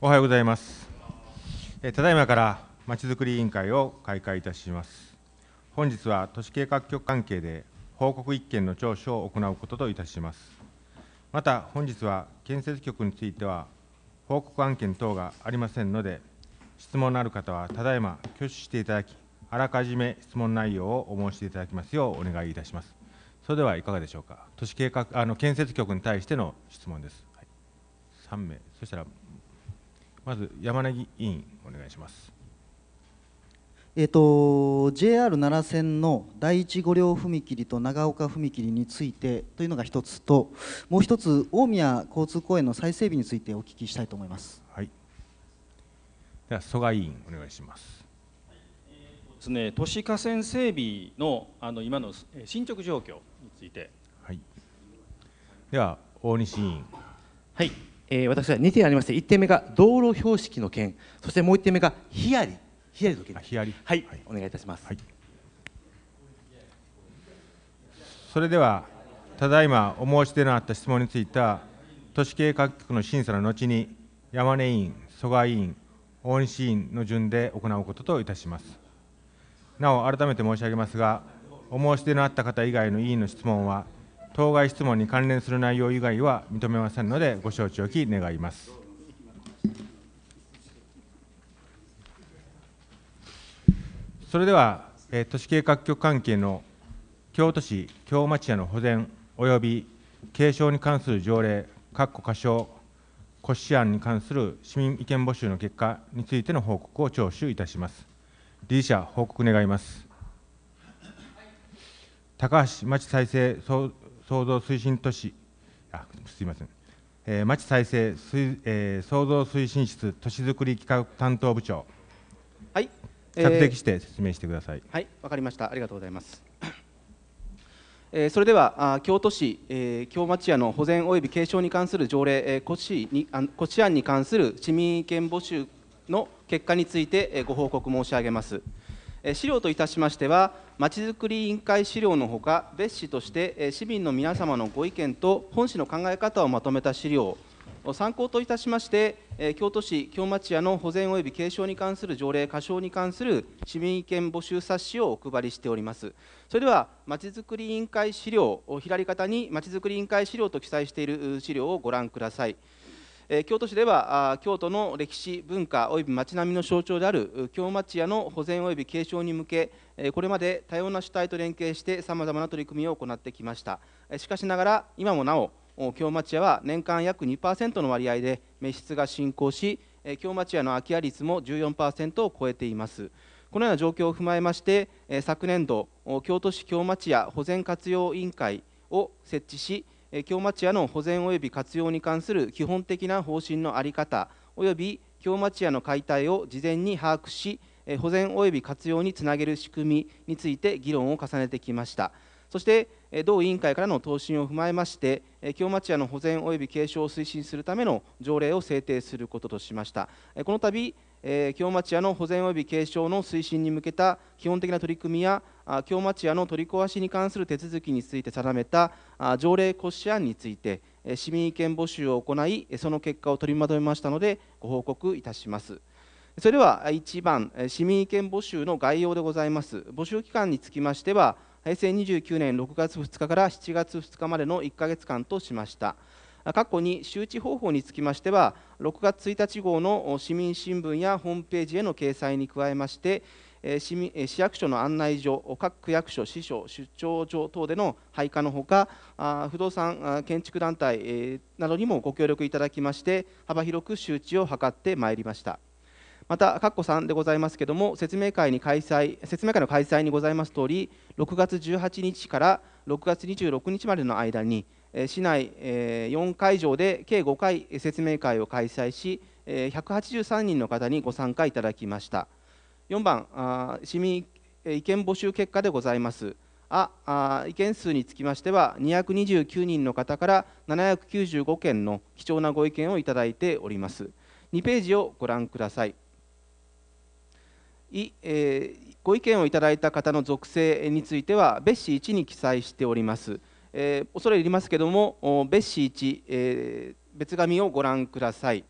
おはようございます。ただいまからまちづくり委員会を開会いたします。本日は都市計画局関係で報告1件の聴取を行うことといたします。また本日は建設局については報告案件等がありませんので、質問のある方はただいま挙手していただき、あらかじめ質問内容をお申していただきますようお願いいたします。それではいかがでしょうか。都市計画あの建設局に対しての質問です。はい、3名、そしたらまず山根議員、お願いします。えーと、JR 奈良線の第一五両踏切と長岡踏切についてというのが一つともう一つ大宮交通公園の再整備についてお聞きしたいと思います、はい、では曽我委員お願いします,、えー、ですね、都市河川整備のあの今の進捗状況について、はい、では大西委員はいえー、私は2点ありまして1点目が道路標識の件そしてもう1点目がヒアリヒアリの件ヒヤリ、はい、はい、お願いいたします、はい、それではただいまお申し出のあった質問についた都市計画局の審査の後に山根委員蘇我委員大西委員の順で行うことといたしますなお改めて申し上げますがお申し出のあった方以外の委員の質問は当該質問に関連する内容以外は認めませんので、ご承知おき願います。それでは、え都市計画局関係の京都市京町屋の保全及び継承に関する条例、括弧過小、骨子案に関する市民意見募集の結果についての報告を聴取いたします。理事者、報告願います。高橋町再生総創造推進都市、あすみません、えー、町再生えー、創造推進室都市づくり企画担当部長、はい、えー、着席して説明してください。はい、わかりました。ありがとうございます。えー、それではあ京都市、えー、京町屋の保全及び継承に関する条例、えー、古にあ古市案に関する市民意見募集の結果について、えー、ご報告申し上げます。資料といたしましてはまちづくり委員会資料のほか別紙として市民の皆様のご意見と本市の考え方をまとめた資料参考といたしまして京都市京町屋の保全及び継承に関する条例過少に関する市民意見募集冊子をお配りしておりますそれではまちづくり委員会資料を左肩にまちづくり委員会資料と記載している資料をご覧ください。京都市では京都の歴史文化及び町並みの象徴である京町屋の保全及び継承に向けこれまで多様な主体と連携してさまざまな取り組みを行ってきましたしかしながら今もなお京町屋は年間約2%の割合で滅失が進行し京町屋の空き家率も14%を超えていますこのような状況を踏まえまして昨年度京都市京町屋保全活用委員会を設置し京町屋の保全及び活用に関する基本的な方針の在り方及び京町屋の解体を事前に把握し保全及び活用につなげる仕組みについて議論を重ねてきました。そして同委員会からの答申を踏まえまして京町屋の保全及び継承を推進するための条例を制定することとしましたこの度京町屋の保全及び継承の推進に向けた基本的な取り組みや京町屋の取り壊しに関する手続きについて定めた条例骨子案について市民意見募集を行いその結果を取りまとめましたのでご報告いたします。それは1番、市民意見募集の概要でございます。募集期間につきましては、平成29年6月2日から7月2日までの1か月間としました。過去に周知方法につきましては、6月1日号の市民新聞やホームページへの掲載に加えまして、市民市役所の案内所、各区役所、支所、出張所等での配下のほか、不動産建築団体などにもご協力いただきまして、幅広く周知を図ってまいりました。また、括弧3でございますけれども、説明会に開催説明会の開催にございますとおり、6月18日から6月26日までの間に、市内4会場で計5回説明会を開催し、183人の方にご参加いただきました。4番、市民意見募集結果でございます。あ意見数につきましては、229人の方から795件の貴重なご意見をいただいております。2ページをご覧ください。い、えー、ご意見をいただいた方の属性については別紙1に記載しております、えー、恐れ入りますけれども別紙1、えー、別紙をご覧ください、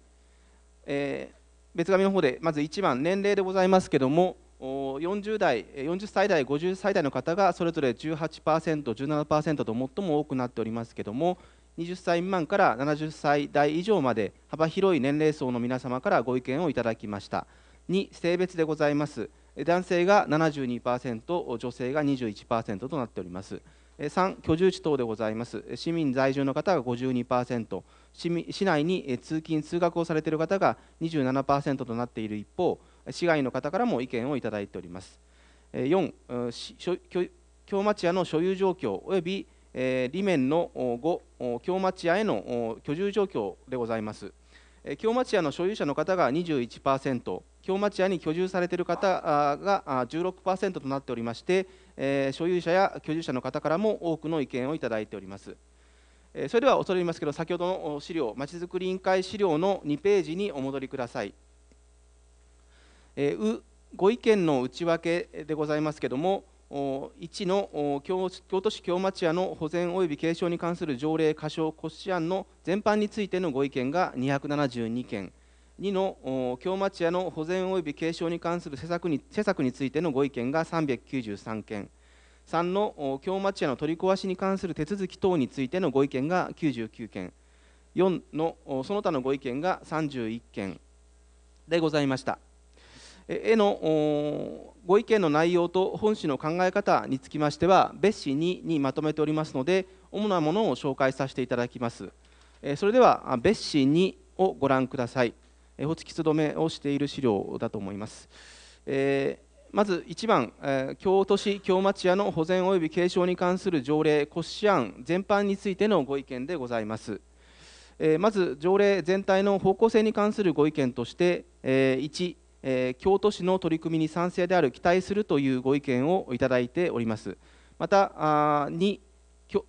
え別紙の方でまず1番年齢でございますけれども40代40歳代50歳代の方がそれぞれ 18%17% と最も多くなっておりますけれども20歳未満から70歳代以上まで幅広い年齢層の皆様からご意見をいただきました。2性別でございます男性が72%女性が21%となっております3居住地等でございます市民在住の方が52%市市内に通勤通学をされている方が27%となっている一方市外の方からも意見をいただいております4京町屋の所有状況及び利面の5京町屋への居住状況でございます京町屋の所有者の方が21%、京町屋に居住されている方が16%となっておりまして、えー、所有者や居住者の方からも多くの意見をいただいております。えー、それでは恐れ入りますけど、先ほどの資料、まちづくり委員会資料の2ページにお戻りください。えー、ご意見の内訳でございますけども、1の京都市京町屋の保全及び継承に関する条例、過小骨子案の全般についてのご意見が272件。2の京町屋の保全及び継承に関する施策に施策についてのご意見が393件3の京町屋の取り壊しに関する手続き等についてのご意見が99件4のその他のご意見が31件でございました。へのご意見の内容と本市の考え方につきましては別紙2にまとめておりますので主なものを紹介させていただきます。それでは別紙2をご覧ください。ホチキス留めをしている資料だと思います。えーまず1番、えー、京都市京町屋の保全及び継承に関する条例骨子案全般についてのご意見でございます。えー、まず条例全体の方向性に関するご意見として、えー、1、えー、京都市の取り組みに賛成である期待するというご意見をいただいております。またあ2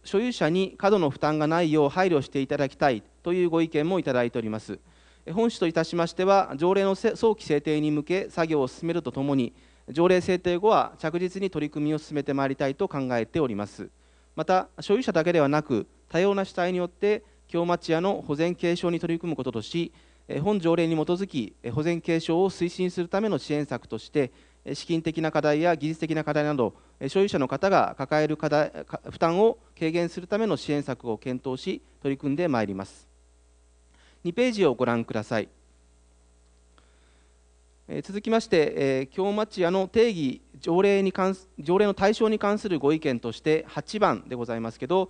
所有者に過度の負担がないよう配慮していただきたいというご意見もいただいております。本市といたしましては条例の早期制定に向け作業を進めるとともに条例制定後は着実に取り組みを進めてまいりたいと考えておりますまた所有者だけではなく多様な主体によって京町屋の保全継承に取り組むこととし本条例に基づき保全継承を推進するための支援策として資金的な課題や技術的な課題など所有者の方が抱える課題負担を軽減するための支援策を検討し取り組んでまいります2ページをご覧ください。続きまして、え京町屋の定義条例に関条例の対象に関するご意見として8番でございますけど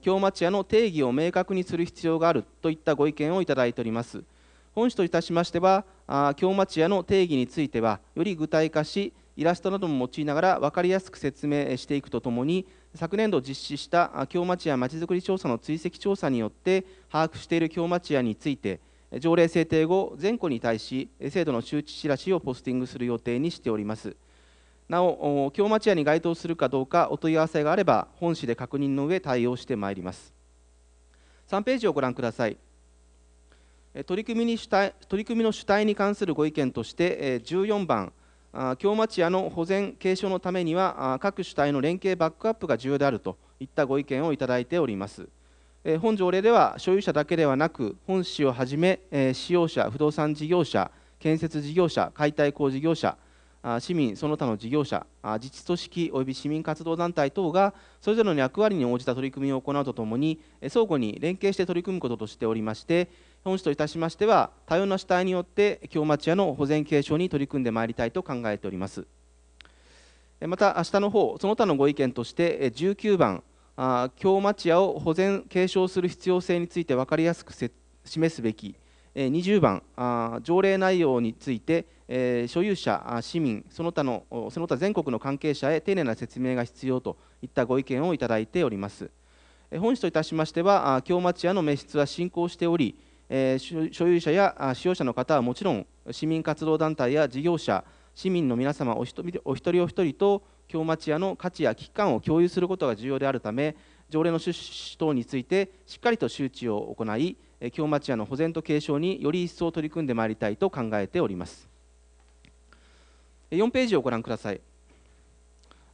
京町屋の定義を明確にする必要があるといったご意見をいただいております本市といたしましては京町屋の定義についてはより具体化しイラストなども用いながら分かりやすく説明していくとともに昨年度実施した京町屋まちづくり調査の追跡調査によって把握している京町家について条例制定後全戸に対し制度の周知知らしをポスティングする予定にしておりますなお京町家に該当するかどうかお問い合わせがあれば本市で確認の上対応してまいります3ページをご覧ください取り組みに主体取り組みの主体に関するご意見として14番「京町屋の保全継承のためには各主体の連携バックアップが重要であるといったご意見をいただいております本条例では所有者だけではなく本市をはじめ使用者不動産事業者建設事業者解体工事業者市民その他の事業者自治組織及び市民活動団体等がそれぞれの役割に応じた取り組みを行うとともに相互に連携して取り組むこととしておりまして本市といたしましては多様な主体によって京町屋の保全継承に取り組んでまいりたいと考えておりますまた下の方その他のご意見として19番京町屋を保全継承する必要性について分かりやすく示すべき20番条例内容について所有者市民その他のその他全国の関係者へ丁寧な説明が必要といったご意見をいただいております本市といたしましては京町屋の名室は進行しておりえー、所有者や使用者の方はもちろん市民活動団体や事業者市民の皆様お一人お一人お一人と京町屋の価値や危機感を共有することが重要であるため条例の趣旨等についてしっかりと周知を行い京町屋の保全と継承により一層取り組んでまいりたいと考えております4ページをご覧ください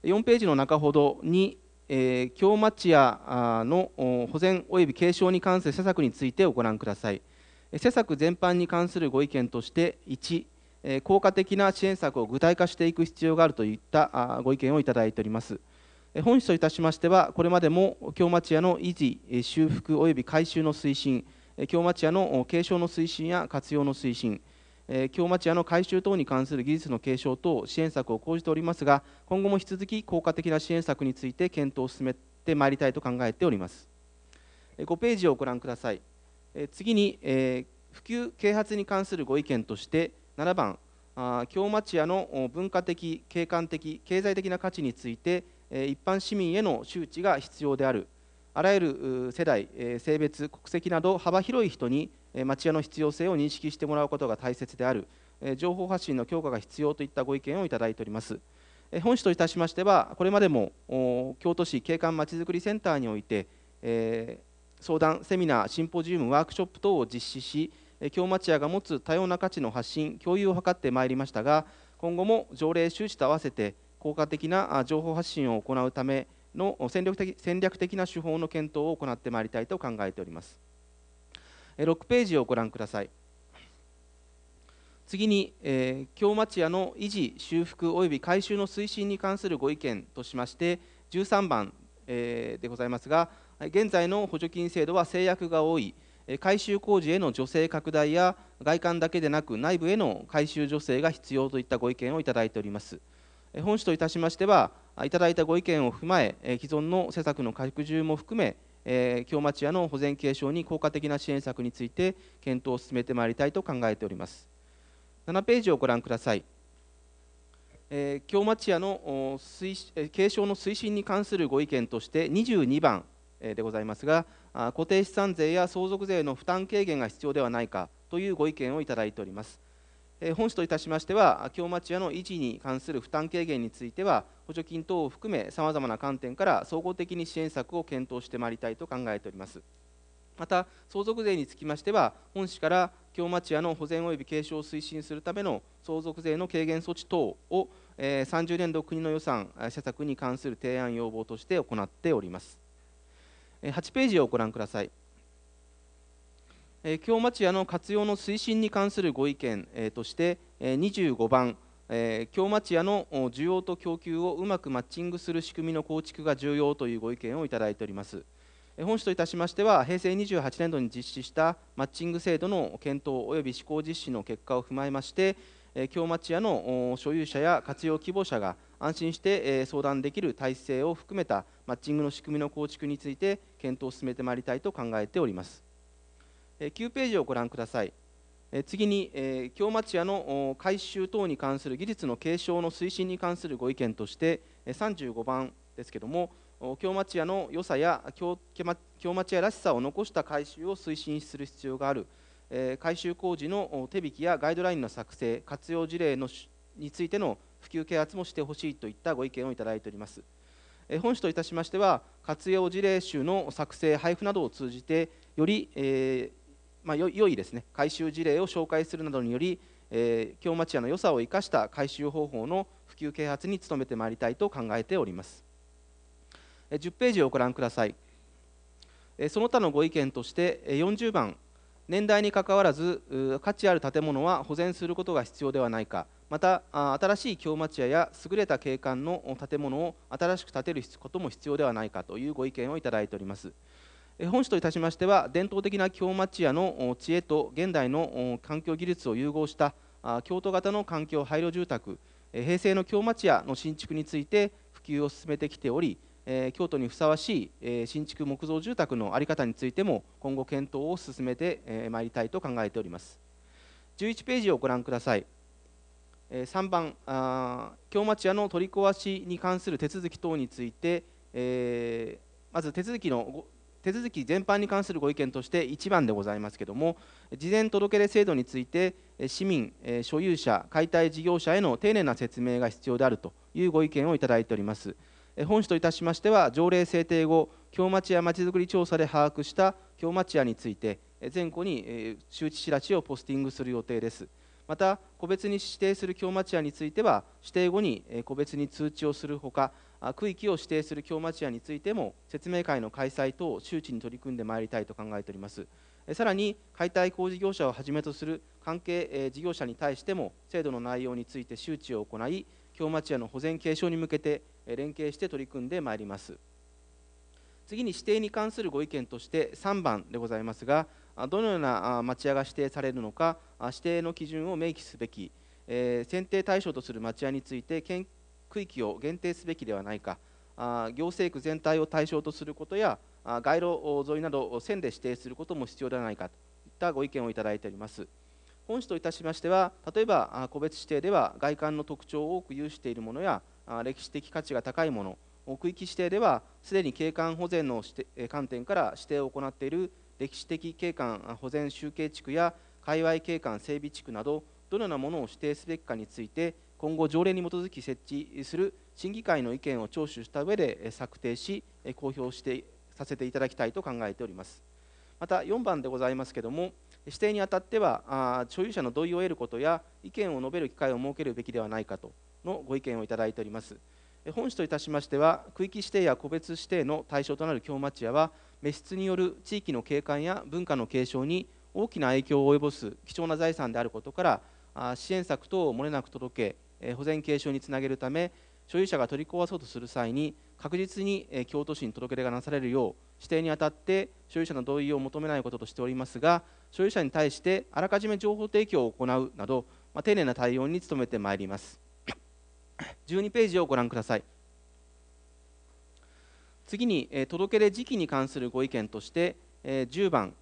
4ページの中ほどにえー、京町屋の保全及び継承に関する施策についてご覧ください施策全般に関するご意見として1、えー、効果的な支援策を具体化していく必要があるといったご意見をいただいております本日といたしましてはこれまでも京町屋の維持修復及び改修の推進京町屋の継承の推進や活用の推進え京町屋の改修等に関する技術の継承等支援策を講じておりますが今後も引き続き効果的な支援策について検討を進めてまいりたいと考えております、え5ページをご覧ください、え次に、え普及啓発に関するご意見として7番あ京町屋の文化的景観的経済的な価値について、え一般市民への周知が必要であるあらゆる世代性別国籍など幅広い人に町屋の必要性を認識してもらうことが大切である情報発信の強化が必要といったご意見をいただいております本市といたしましてはこれまでも京都市景観まちづくりセンターにおいて相談セミナーシンポジウムワークショップ等を実施し京町屋が持つ多様な価値の発信共有を図ってまいりましたが今後も条例周知と合わせて効果的な情報発信を行うための戦略的戦略的な手法の検討を行ってまいりたいと考えております。6ページをご覧ください次に、えー、京町屋の維持修復及び改修の推進に関するご意見としまして13番、えー、でございますが現在の補助金制度は制約が多い改修工事への助成拡大や外観だけでなく内部への改修助成が必要といったご意見をいただいております本市といたしましてはいただいたご意見を踏まえ既存の施策の拡充も含めえー、京町屋の保全継承に効果的な支援策について検討を進めてまいりたいと考えております7ページをご覧ください、えー、京町屋の推継承の推進に関するご意見として22番でございますが固定資産税や相続税の負担軽減が必要ではないかというご意見をいただいております本市といたしましては、京町屋の維持に関する負担軽減については、補助金等を含め、さまざまな観点から総合的に支援策を検討してまいりたいと考えております。また、相続税につきましては、本市から京町屋の保全及び継承を推進するための相続税の軽減措置等を、え30年度国の予算、施策に関する提案要望として行っております。8ページをご覧ください。えー、京町屋の活用の推進に関するご意見、えー、として、えー、25番、えー、京町屋の需要と供給をうまくマッチングする仕組みの構築が重要というご意見をいただいております。本市といたしましては、平成28年度に実施したマッチング制度の検討及び施行実施の結果を踏まえまして、京町屋の所有者や活用希望者が安心して相談できる体制を含めたマッチングの仕組みの構築について検討を進めてまいりたいと考えております。9ページをご覧ください。次に、京町屋の改修等に関する技術の継承の推進に関するご意見として、35番ですけども、京町屋の良さや京町屋らしさを残した改修を推進する必要がある、改修工事の手引きやガイドラインの作成、活用事例のについての普及啓発もしてほしいといったご意見をいただいております。本市といたしましては活用事例集の作成配布などを通じてより、えまあ、よいですね改修事例を紹介するなどにより、えー、京町屋の良さを生かした改修方法の普及啓発に努めてまいりたいと考えております、え10ページをご覧ください、えその他のご意見として40番年代にかかわらず価値ある建物は保全することが必要ではないかまた新しい京町屋や優れた景観の建物を新しく建てることも必要ではないかというご意見をいただいております本市といたしましては伝統的な京町屋の知恵と現代の環境技術を融合した京都型の環境配慮住宅平成の京町屋の新築について普及を進めてきており京都にふさわしい新築木造住宅の在り方についても今後検討を進めてまいりたいと考えております11ページをご覧ください3番京町屋の取り壊しに関する手続き等についてまず手続きの手続き全般に関するご意見として1番でございますけども事前届出制度について市民所有者解体事業者への丁寧な説明が必要であるというご意見をいただいております本市といたしましては条例制定後京町屋まちづくり調査で把握した京町屋について全戸に周知知らしをポスティングする予定ですまた個別に指定する京町屋については指定後に個別に通知をするほか区域を指定する京町屋についても説明会の開催等周知に取り組んでまいりたいと考えておりますさらに解体工事業者をはじめとする関係事業者に対しても制度の内容について周知を行い京町屋の保全継承に向けて連携して取り組んでまいります次に指定に関するご意見として3番でございますがどのような町屋が指定されるのか指定の基準を明記すべき選定対象とする町屋について研区域を限定すべきではないかあ行政区全体を対象とすることやあ街路沿いなど線で指定することも必要ではないかといったご意見をいただいております本市といたしましては例えば個別指定では外観の特徴を多く有しているものや歴史的価値が高いもの区域指定ではすでに景観保全の観点から指定を行っている歴史的景観保全集計地区や界隈景観整備地区などどのようなものを指定すべきかについて今後条例に基づき設置する審議会の意見を聴取した上で策定し公表してさせていただきたいと考えておりますまた4番でございますけども指定にあたっては所有者の同意を得ることや意見を述べる機会を設けるべきではないかとのご意見をいただいております本市といたしましては区域指定や個別指定の対象となる京町屋は滅失による地域の景観や文化の継承に大きな影響を及ぼす貴重な財産であることから支援策等をもれなく届け保全継承につなげるため所有者が取り壊そうとする際に確実に京都市に届け出がなされるよう指定にあたって所有者の同意を求めないこととしておりますが所有者に対してあらかじめ情報提供を行うなど、まあ、丁寧な対応に努めてまいります12 ページをご覧ください次に、え届け出時期に関するご意見として、え10番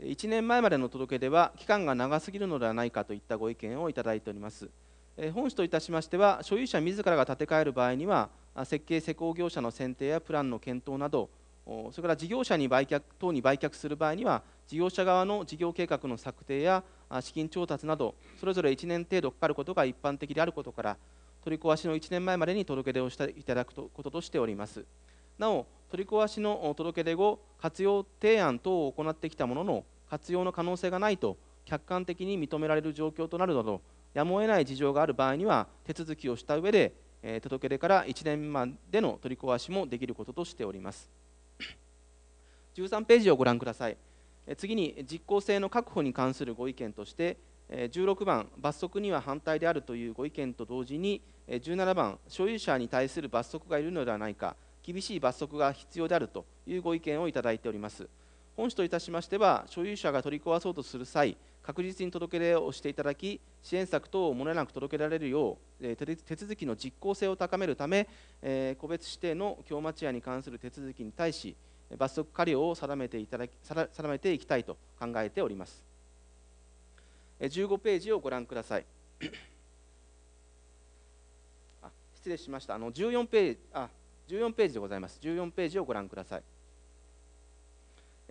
1年前までの届け出は期間が長すぎるのではないかといったご意見をいただいております本市といたしましては所有者自らが建て替える場合には設計施工業者の選定やプランの検討などそれから事業者に売却等に売却する場合には事業者側の事業計画の策定や資金調達などそれぞれ1年程度かかることが一般的であることから取り壊しの1年前までに届け出をしていただくこととしておりますなお取り壊しの届け出後活用提案等を行ってきたものの活用の可能性がないと客観的に認められる状況となるなどやむを得ない事情がある場合には手続きをした上で、え届け出から1年未満での取り壊しもできることとしております13ページをご覧ください次に実効性の確保に関するご意見として16番罰則には反対であるというご意見と同時に17番所有者に対する罰則がいるのではないか厳しい罰則が必要であるというご意見をいただいております本市といたしましては所有者が取り壊そうとする際確実に届け出をしていただき支援策等をもれなく届けられるよう手続きの実効性を高めるため個別指定の京町家に関する手続きに対し罰則過料を定めていただき定めていきたいと考えております15ページをご覧ください 失礼しましたあの14ページあ14ページでございます14ページをご覧ください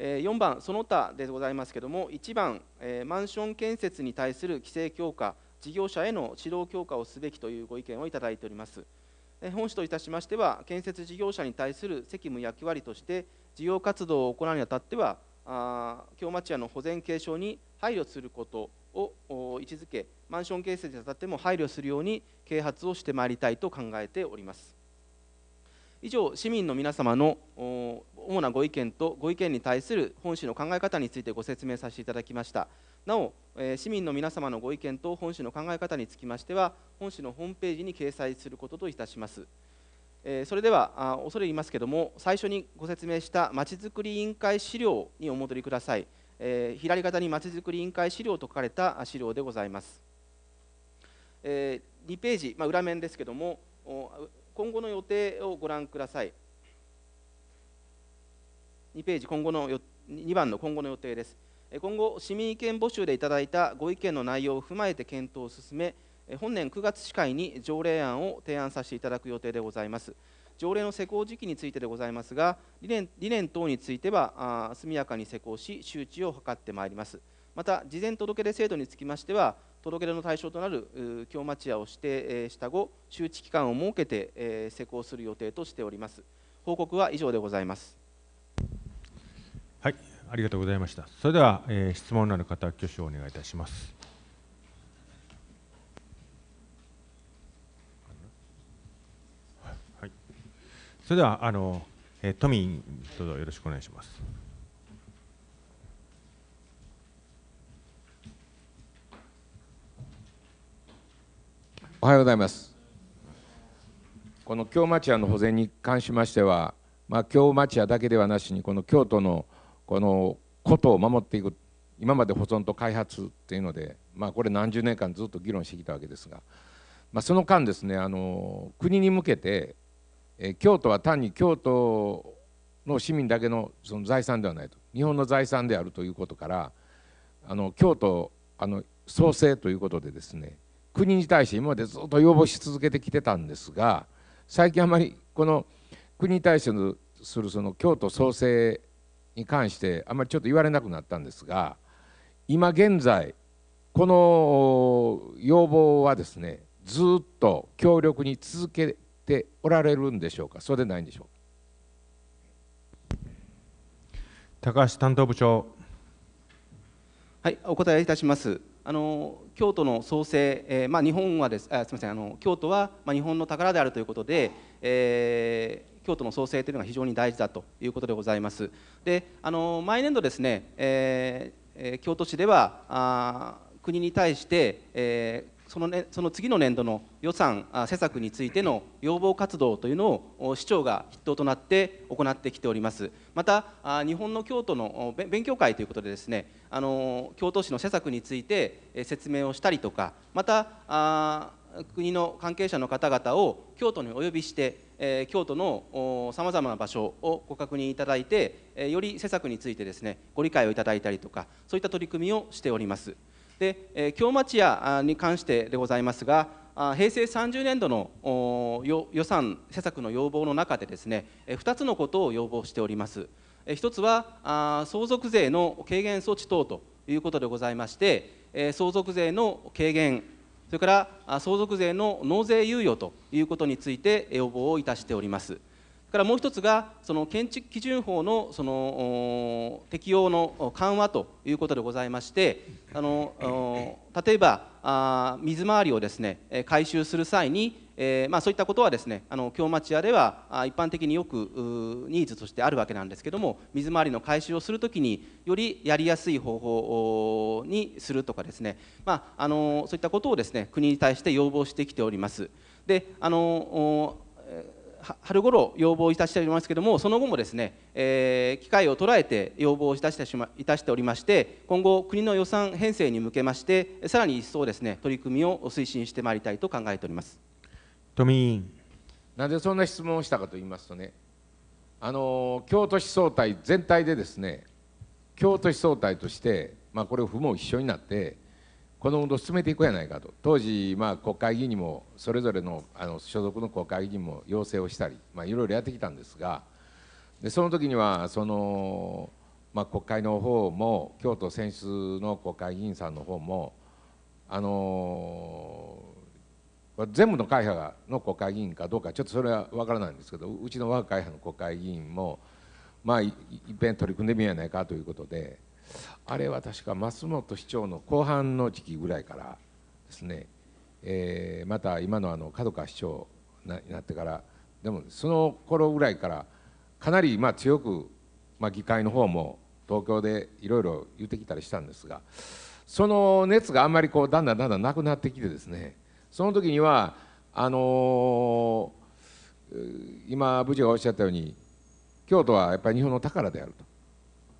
4番その他でございますけども1番マンション建設に対する規制強化事業者への指導強化をすべきというご意見をいただいております本市といたしましては建設事業者に対する責務役割として事業活動を行うにあたっては京町屋の保全継承に配慮することを位置づけマンション建設にあたっても配慮するように啓発をしてまいりたいと考えております以上市民の皆様の主なご意見とご意見に対する本市の考え方についてご説明させていただきましたなお、え市民の皆様のご意見と本市の考え方につきましては本市のホームページに掲載することといたしますえそれでは恐れ入りますけども最初にご説明したまちづくり委員会資料にお戻りください、え左肩にまちづくり委員会資料と書かれた資料でございます、え2ページ、まあ、裏面ですけども今後の予定をご覧ください。2ページ今後のよ2番の今後の予定です。今後、市民意見募集でいただいたご意見の内容を踏まえて検討を進め、本年9月司会に条例案を提案させていただく予定でございます。条例の施行時期についてでございますが、理念理念等については速やかに施行し、周知を図ってまいります。また、事前届出制度につきましては、届け出の対象となる京町屋を指定した後周知期間を設けて施工する予定としております報告は以上でございますはいありがとうございましたそれでは、えー、質問のある方挙手をお願いいたしますはい、それではあの、えー、都民どうぞよろしくお願いしますおはようございますこの京町屋の保全に関しましては、まあ、京町屋だけではなしにこの京都のこの古都を守っていく今まで保存と開発っていうので、まあ、これ何十年間ずっと議論してきたわけですが、まあ、その間ですねあの国に向けてえ京都は単に京都の市民だけのその財産ではないと日本の財産であるということからあの京都あの創生ということでですね国に対して今までずっと要望し続けてきてたんですが最近あまりこの国に対してのするその京都創生に関してあまりちょっと言われなくなったんですが今現在この要望はですねずっと強力に続けておられるんでしょうかそうでないんでしょうか。高橋担当部長はいお答えいたしますあの京都の創生、えーまあ、日本はですあすみませんあの京都は、まあ、日本の宝であるということで、えー、京都の創生というのが非常に大事だということでございます。であの毎年度ですね、えー、京都市ではあ国に対して、えその,、ね、その次の年度の予算施策についての要望活動というのを市長が筆頭となって行ってきておりますまた日本の京都の勉強会ということでですねあの京都市の施策について説明をしたりとかまた国の関係者の方々を京都にお呼びして、えー、京都のさまざまな場所をご確認いただいて、えー、より施策についてですねご理解をいただいたりとかそういった取り組みをしております。で京町屋に関してでございますが平成30年度の予算施策の要望の中でですね2つのことを要望しております1つは相続税の軽減措置等ということでございまして相続税の軽減それから相続税の納税猶予ということについて要望をいたしておりますからもう一つがその建築基準法のその適用の緩和ということでございましてあの例えばあ水回りをですね回収する際に、えー、まあ、そういったことはですねあの京町屋では一般的によくニーズとしてあるわけなんですけども水回りの回収をするときによりやりやすい方法にするとかですね、まあ、あのそういったことをですね国に対して要望してきております。であの春頃要望いたしておりますけれどもその後もですね、えー、機会を捉えて要望をいたしてし、ま、いたしておりまして今後国の予算編成に向けましてさらに一層ですね取り組みを推進してまいりたいと考えております富委員なぜそんな質問をしたかと言いますとねあの京都市総体全体でですね京都市総体として、まあ、これ府も一緒になってこの運動を進めていこうやないかと当時、まあ、国会議員にもそれぞれのあの所属の国会議員も要請をしたり、まあ、いろいろやってきたんですがでその時にはその、まあ、国会の方も京都選出の国会議員さんの方もあの全部の会派の国会議員かどうかちょっとそれは分からないんですけどうちの我が会派の国会議員もまあいっぺん取り組んでみようやないかということで。あれは確か松本市長の後半の時期ぐらいからですね、えー、また今のあの門川市長になってからでもその頃ぐらいからかなりまあ強く、まあ、議会の方も東京でいろいろ言ってきたりしたんですがその熱があんまりこうだんだんだんだんなくなってきてですねその時にはあのー、今部長がおっしゃったように京都はやっぱり日本の宝であると。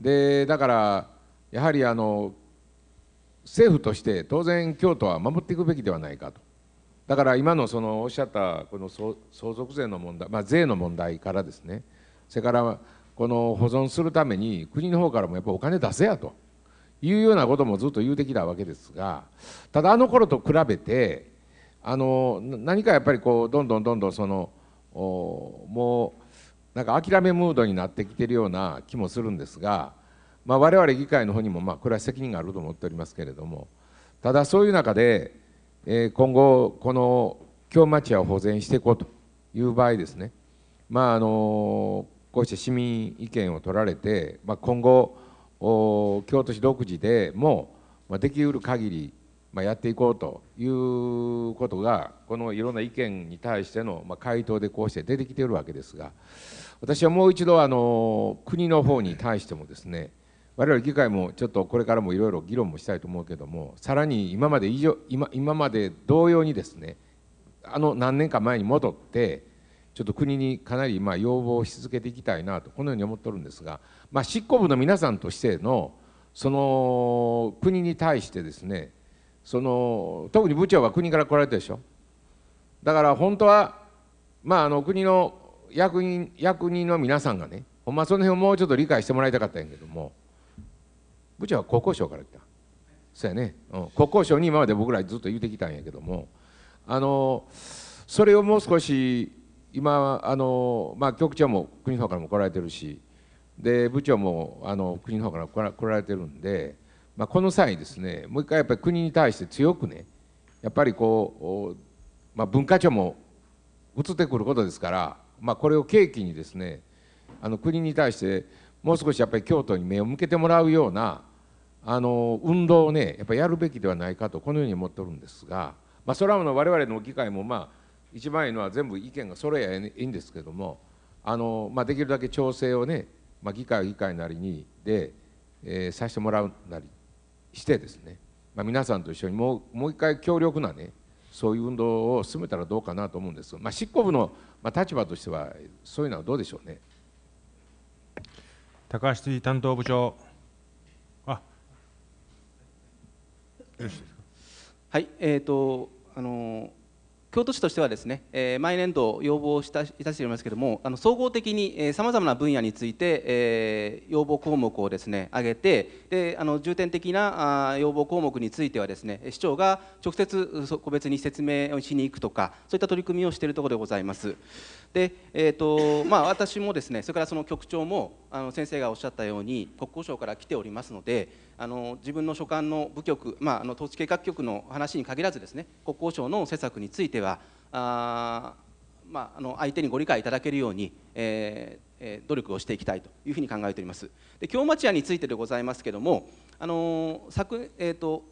でだからやはりあの政府として当然京都は守っていくべきではないかとだから今のそのおっしゃったこの相続税の問題、まあ、税の問題からですねそれからこの保存するために国の方からもやっぱお金出せやというようなこともずっと言うてきたわけですがただあの頃と比べてあの何かやっぱりこうどんどんどんどんそのもうなんか諦めムードになってきてるような気もするんですが。まあ、我々議会の方にもまあ暮らし責任があると思っておりますけれどもただそういう中で、えー、今後この京町屋を保全していこうという場合ですね、まあ、あのこうして市民意見を取られて、まあ、今後京都市独自でもうできうる限りまあ、やっていこうということがこのいろんな意見に対しての、まあ、回答でこうして出てきているわけですが私はもう一度あの国の方に対してもですね我々議会もちょっとこれからもいろいろ議論もしたいと思うけどもさらに今まで以上今今まで同様にですねあの何年か前に戻ってちょっと国にかなりま要望をし続けていきたいなとこのように思っとるんですが、まあ、執行部の皆さんとしてのその国に対してですねその特に部長は国から来られたでしょだから本当は、まあ、あの国の役人役人の皆さんがねほんまその辺をもうちょっと理解してもらいたかったんやけども部長は国交省から来たそうやね、うん、国交省に今まで僕らずっと言うてきたんやけどもあのそれをもう少し今あの、まあ、局長も国の方からも来られてるしで部長もあの国の方から来られてるんで、まあ、この際ですねもう一回やっぱり国に対して強くねやっぱりこう、まあ、文化庁も移ってくることですから、まあ、これを契機にですねあの国に対してもう少しやっぱり京都に目を向けてもらうようなあの運動をねやっぱやるべきではないかとこのように思ってるんですが、まあ、それはの我々の議会もまあ一番いいのは全部意見がそれやいいんですけどもあの、まあ、できるだけ調整をね、まあ、議会議会なりにで、えー、させてもらうなりしてですね、まあ、皆さんと一緒にもうもう一回強力なねそういう運動を進めたらどうかなと思うんですまあ、執行部の、まあ、立場としてはそういうのはどうでしょうね。高橋担当部長よろしいですか。はい、えっ、ー、とあの京都市としてはですね、えー、毎年度要望をいたしておりますけれどもあの総合的にさまざまな分野について、えー、要望項目をですね挙げてであの重点的なあ要望項目についてはですね市長が直接個別に説明をしに行くとかそういった取り組みをしているところでございます。で、えーとまあ、私もですねそれからその局長もあの先生がおっしゃったように国交省から来ておりますのであの自分の所管の部局、まあ、あの統治計画局の話に限らずですね国交省の施策についてはあ、まあ、あの相手にご理解いただけるように、えーえー、努力をしていきたいというふうに考えております。で京町屋についてでございますけどもあの昨、えーと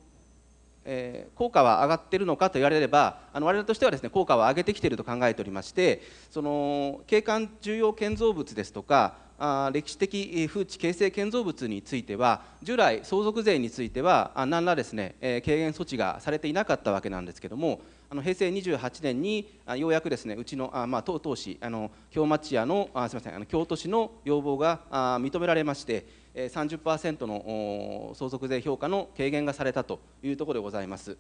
えー、効果は上がっているのかと言われればあの我々としてはですね効果は上げてきていると考えておりましてその景観重要建造物ですとかあ歴史的風地形成建造物については従来相続税については何らですね、えー、軽減措置がされていなかったわけなんですけどもあの平成28年にようやくですねうちのあ、まあ、当市あの京町屋のあすみませんあの京都市の要望があ認められまして30%の相続税評価の軽減がされたというところでございます。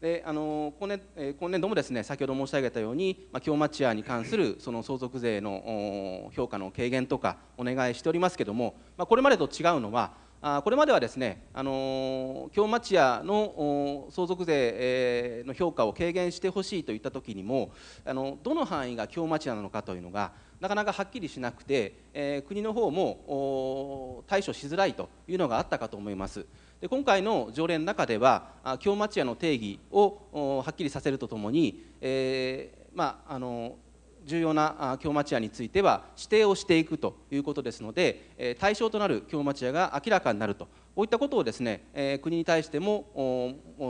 であの今年今年度もですね先ほど申し上げたように、まあ、京町屋に関するその相続税の評価の軽減とかお願いしておりますけども、まあ、これまでと違うのはあこれまではですね、あの京町屋の相続税の評価を軽減してほしいといった時にもあのどの範囲が京町屋なのかというのがなかなかはっきりしなくて、えー、国の方も対処しづらいというのがあったかと思います。で今回の条例の中では京町屋の定義をはっきりさせるとともに、えー、まあ、あの重要な京町屋については指定をしていくということですので対象となる京町屋が明らかになるとこういったことをですね国に対しても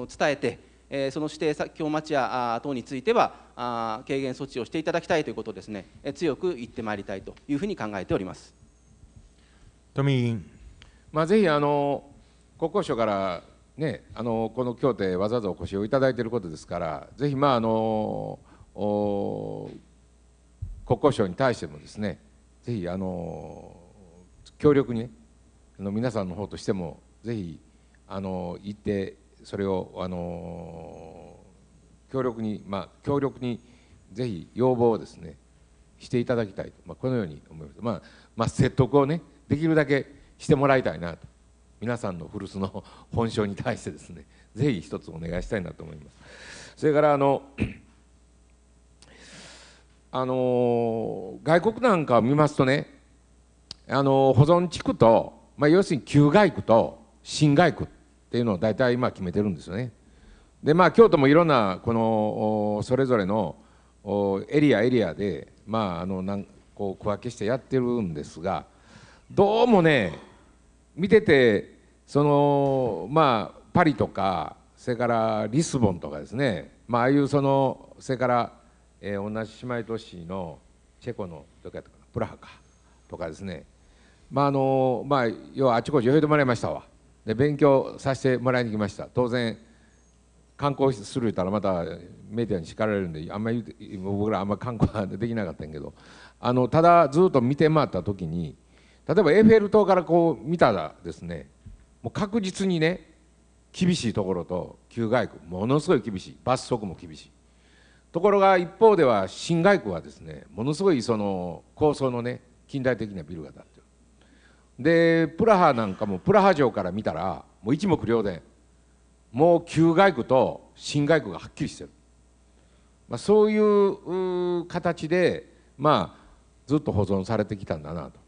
伝えてえその指定先町屋等については軽減措置をしていただきたいということをですね、え強く言ってまいりたいというふうに考えております都民委員、まあ、ぜひあの国交省からね、あのこの協定わざわざお越しをいただいていることですからぜひ、まあ、あの国交省に対してもですねぜひあの強力に、ね、あの皆さんの方としてもぜひあの行ってそれをあの強力にまあ強力にぜひ要望をですねしていただきたいと、まあ、このように思います、まあ、まあ説得をねできるだけしてもらいたいなと皆さんの古巣の 本性に対してですねぜひ一つお願いしたいなと思いますそれからあのあの外国なんかを見ますとねあの保存地区と、まあ、要するに旧外区と新外区っていうのを大体今決めてるんですよね。でまあ京都もいろんなこのそれぞれのエリアエリアでまああのなんこう区分けしてやってるんですがどうもね見ててそのまあパリとかそれからリスボンとかですねまあああいうそのそれから、えー、同じ姉妹都市のチェコのどこやったかなプラハかとかですねまああのまあ要はあちこち呼び止まれましたわ。で勉強させてもらいに来ました当然観光する言ったらまたメディアに叱られるんであんまり僕らあんまり観光はできなかったんやけどあのただずっと見て回った時に例えばエッフェル塔からこう見たらですねもう確実にね厳しいところと旧外区ものすごい厳しい罰則も厳しいところが一方では新外区はですねものすごいその高層のね近代的なビルが建ってでプラハなんかもプラハ城から見たらもう一目瞭然もう旧外区と新外区がはっきりしてる、まあ、そういう形でまあずっと保存されてきたんだなと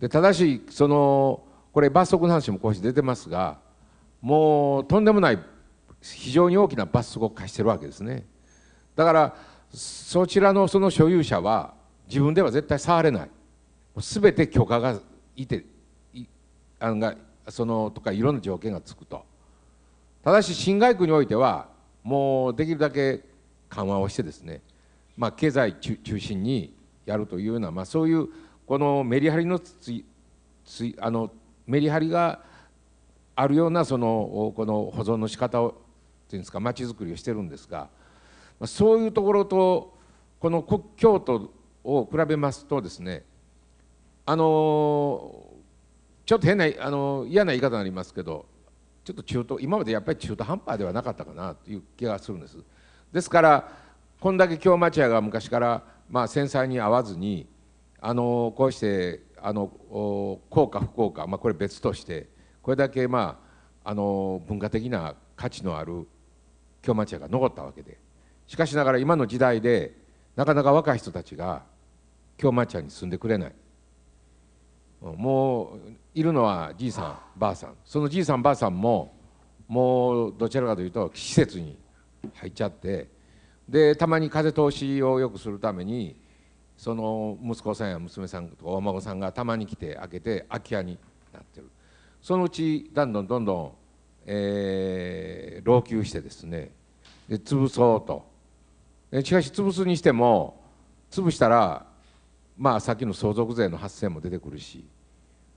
でただしそのこれ罰則の話もこうして出てますがもうとんでもない非常に大きな罰則を課してるわけですねだからそちらのその所有者は自分では絶対触れない全て許可がいてあのがそのとかいろんな条件がつくとただし新外区においてはもうできるだけ緩和をしてですね、まあ、経済中心にやるというような、まあ、そういうこのメリハリのつつあのメリハリがあるようなそのこの保存の仕方をというんですかまちづくりをしてるんですが、まあ、そういうところとこの京都を比べますとですねあのちょっと変なあの嫌な言い方になりますけどちょっと中途今までやっぱり中途半端ではなかったかなという気がするんですですからこんだけ京町屋が昔からまあ繊細に合わずにあのこうしてあの効果不効果、まあ、これ別としてこれだけまああの文化的な価値のある京町屋が残ったわけでしかしながら今の時代でなかなか若い人たちが京町屋に住んでくれないもういるのはじいさんばあさんそのじいさんばあさんももうどちらかというと施設に入っちゃってでたまに風通しをよくするためにその息子さんや娘さんとかお孫さんがたまに来て開けて空き家になってるそのうちどんどんどんどん、えー、老朽してですねで潰そうとしかし潰すにしても潰したらまあ、さっきの相続税の発生も出てくるし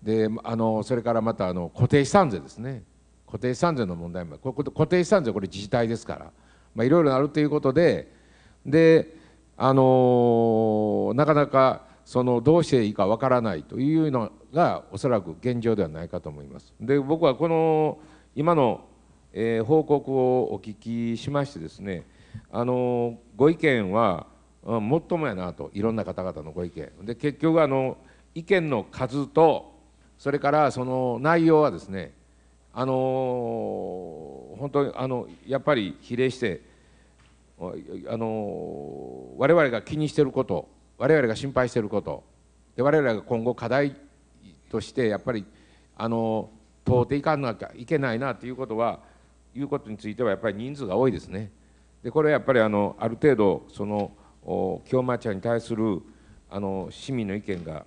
であのそれからまたあの固定資産税ですね固定資産税の問題もこれ固定資産税これ自治体ですからまあいろいろあるということでであのなかなかそのどうしていいかわからないというのがおそらく現状ではないかと思います。で僕はこの今の、えー、報告をお聞きしましてですねあのご意見はもっともやなといろんな方々のご意見で結局あの意見の数とそれからその内容はですねあの本当にあのやっぱり比例してあの我々が気にしてること我々が心配してることで我々が今後課題としてやっぱりあの問うていかなきゃいけないなということはいうことについてはやっぱり人数が多いですね。でこれやっぱりあのある程度その京町に対するあの市民の意見が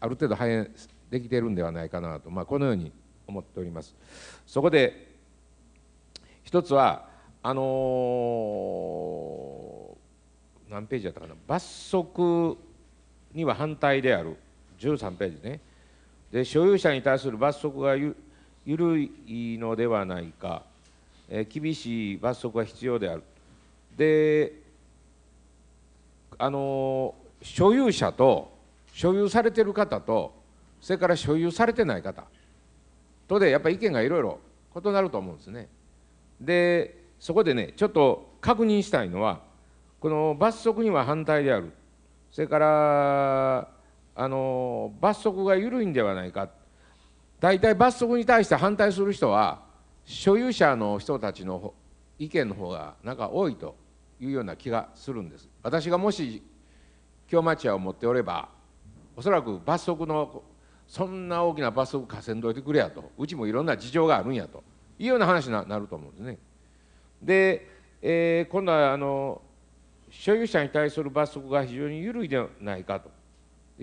ある程度反映できているんではないかなと、まあ、このように思っております。そこで一つはあのー、何ページだったかな罰則には反対である13ページねで所有者に対する罰則がゆ緩いのではないか、えー、厳しい罰則が必要であるであの所有者と所有されてる方とそれから所有されてない方とでやっぱり意見がいろいろ異なると思うんですね。でそこでねちょっと確認したいのはこの罰則には反対であるそれからあの罰則が緩いんではないか大体罰則に対して反対する人は所有者の人たちの意見の方がなんか多いというような気がするんです。私がもし京町屋を持っておればおそらく罰則のそんな大きな罰則課せんどいてくれやとうちもいろんな事情があるんやというような話になると思うんですね。で、えー、今度はあの所有者に対する罰則が非常に緩いではないかと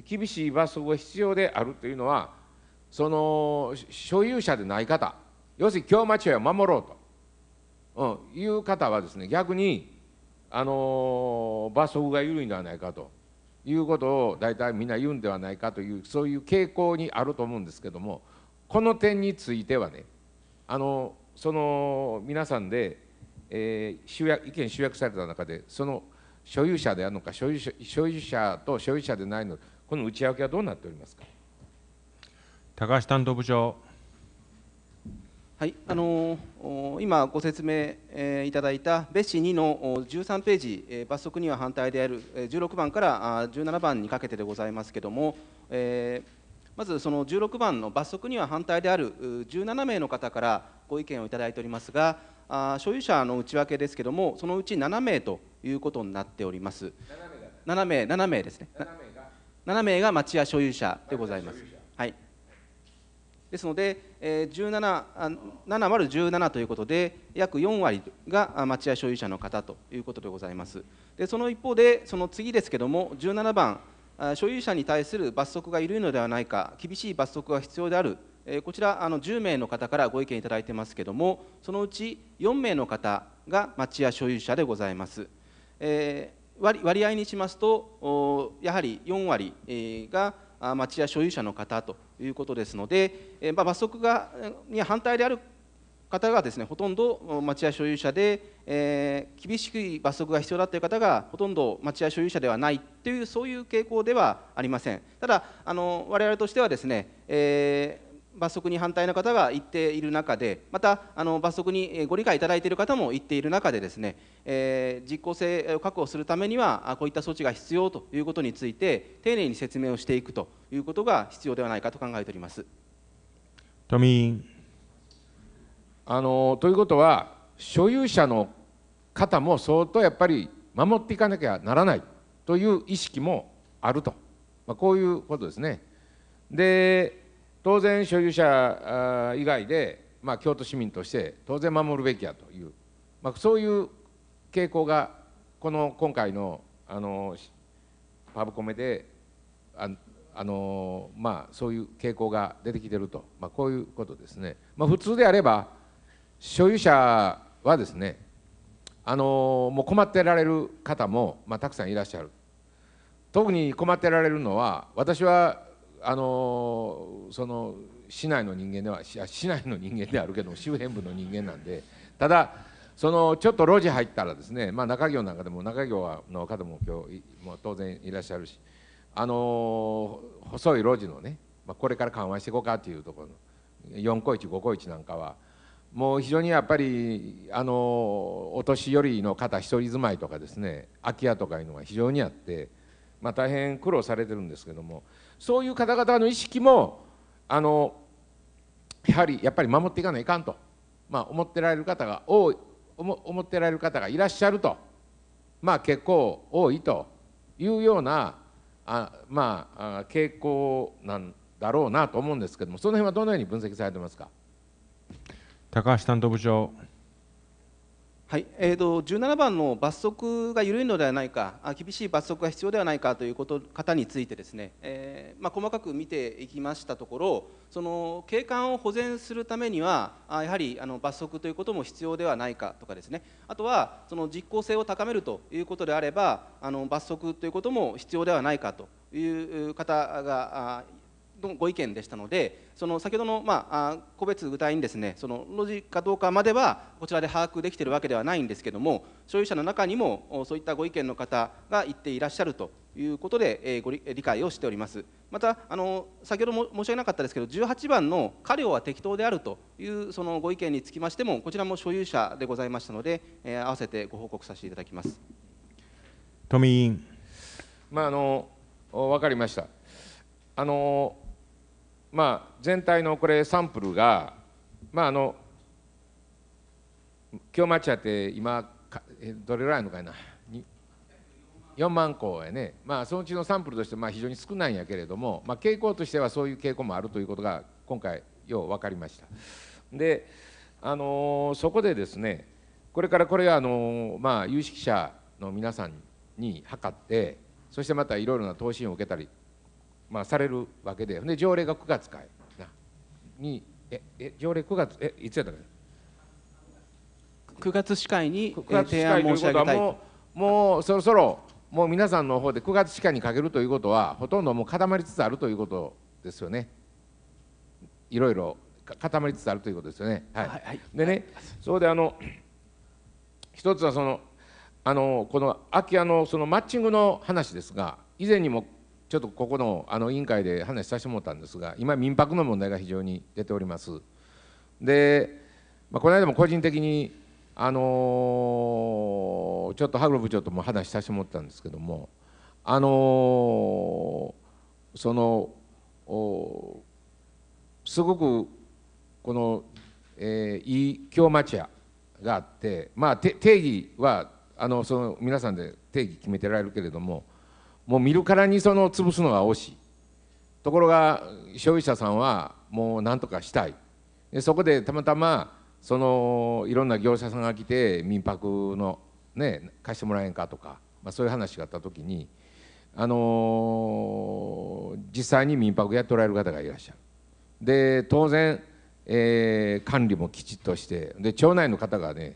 厳しい罰則が必要であるというのはその所有者でない方要するに京町屋を守ろうと、うん、いう方はですね逆にあの罰則が緩いんではないかということを大体みんな言うんではないかというそういう傾向にあると思うんですけどもこの点についてはねあのその皆さんで、えー、集約意見集約された中でその所有者であるのか所有者所有者と所有者でないのこの内訳はどうなっておりますか高橋担当部長はい、あのー、今ご説明、えー、いただいた別紙2の13ページ、えー、罰則には反対である16番からあ17番にかけてでございますけれども、えー、まずその16番の罰則には反対である17名の方からご意見をいただいておりますがあ所有者の内訳ですけれどもそのうち7名ということになっております7名 ,7 名 ,7 名ですね 7, 名が町屋所有者でございます。はいですので、7017ということで約4割が町屋所有者の方ということでございますでその一方でその次ですけども17番所有者に対する罰則が緩いのではないか厳しい罰則が必要であるこちらあの10名の方からご意見いただいてますけどもそのうち4名の方が町家所有者でございます、えー、割合にしますとやはり4割が町や所有者の方ということですので、えまあ、罰則がに反対である方がですねほとんど町家所有者で、えー、厳しい罰則が必要だという方がほとんど町家所有者ではないというそういう傾向ではありませんただあの我々としてはですね、え罰則に反対の方が言っている中でまたあの罰則にご理解いただいている方も言っている中でですね、えー、実効性を確保するためにはこういった措置が必要ということについて丁寧に説明をしていくということが必要ではないかと考えております。都民あのということは所有者の方も相当やっぱり守っていかなきゃならないという意識もあると、まあ、こういうことですね。で当然所有者以外で、まあ、京都市民として当然守るべきやという、まあ、そういう傾向がこの今回のあのパブコメでああのまあそういう傾向が出てきてると、まあ、こういうことですね、まあ、普通であれば所有者はですねあのもう困ってられる方も、まあ、たくさんいらっしゃる特に困ってられるのは私はあのその市内の人間では市内の人間であるけど周辺部の人間なんでただそのちょっと路地入ったらですね、まあ、中行なんかでも中行の方も今日も当然いらっしゃるしあの細い路地のね、まあ、これから緩和していこうかっていうところの4個市5個市なんかはもう非常にやっぱりあのお年寄りの方一人住まいとかですね空き家とかいうのは非常にあって、まあ、大変苦労されてるんですけども。そういう方々の意識もあのやはりやっぱり守っていかないかんと、まあ、思ってられる方が多い思ってられる方がいらっしゃると、まあ、結構多いというようなあ、まあ、傾向なんだろうなと思うんですけどもその辺はどのように分析されてますか高橋担当部長はい、えーと、17番の罰則が緩いのではないか厳しい罰則が必要ではないかということ方についてですね、えー、まあ、細かく見ていきましたところその景観を保全するためにはやはりあの罰則ということも必要ではないかとかですねあとはその実効性を高めるということであればあの罰則ということも必要ではないかという方がのご意見でしたのでその先ほどの、まあ、個別具体にですねそのロジックかどうかまではこちらで把握できているわけではないんですけれども所有者の中にもそういったご意見の方が言っていらっしゃるということで、えー、ご理解をしておりますまたあの先ほども申し上げなかったですけど18番の「過料は適当である」というそのご意見につきましてもこちらも所有者でございましたので、えー、合わせてご報告させていただきます都民まああの分かりましたあのまあ、全体のこれサンプルが、まあ、あの京町屋って今どれぐらいあるのかな4万個やね、まあ、そのうちのサンプルとしてまあ非常に少ないんやけれども、まあ、傾向としてはそういう傾向もあるということが今回よう分かりました。で、あのー、そこでですねこれからこれはあのー、まあ、有識者の皆さんに測ってそしてまたいろいろな答申を受けたりまあ、されるわけでで条例が9月かいなにええ条例9月えいつやったか9月司会に提案申し上げたいもうもうそろそろもう皆さんの方で9月司会にかけるということはほとんどもう固まりつつあるということですよねいろいろ固まりつつあるということですよね。はい、はいはい、でね、はい、そうであの一つはそのあのこの空き家のそのマッチングの話ですが以前にもちょっとここのあの委員会で話させてもらったんですが今民泊の問題が非常に出ておりますで、まあ、この間も個人的にあのー、ちょっと羽黒部長とも話させてもらったんですけどもあのー、そのすごくこの、えー、いい京町屋があってまあ定義はあのその皆さんで定義決めてられるけれどももう見るからにその潰すのが惜しいところが消費者さんはもう何とかしたいでそこでたまたまそのいろんな業者さんが来て民泊のね貸してもらえんかとか、まあ、そういう話があった時に、あのー、実際に民泊やっておられる方がいらっしゃる。で当然、えー、管理もきちっとしてで町内の方がね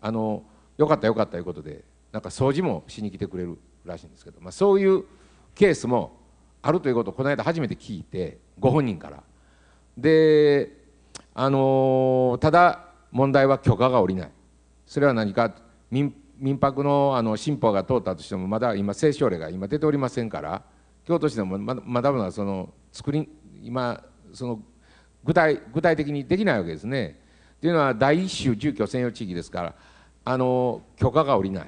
あのよかったよかったいうことでなんか掃除もしに来てくれるらしいんですけど、まあ、そういうケースもあるということをこの間初めて聞いてご本人から。であのー、ただ問題は許可が下りないそれは何か民泊のあの新法が通ったとしてもまだ今政省令が今出ておりませんから京都市でもまだまだその作り今その具体具体的にできないわけですね。というのは第一種住居専用地域ですからあの許可が下りない。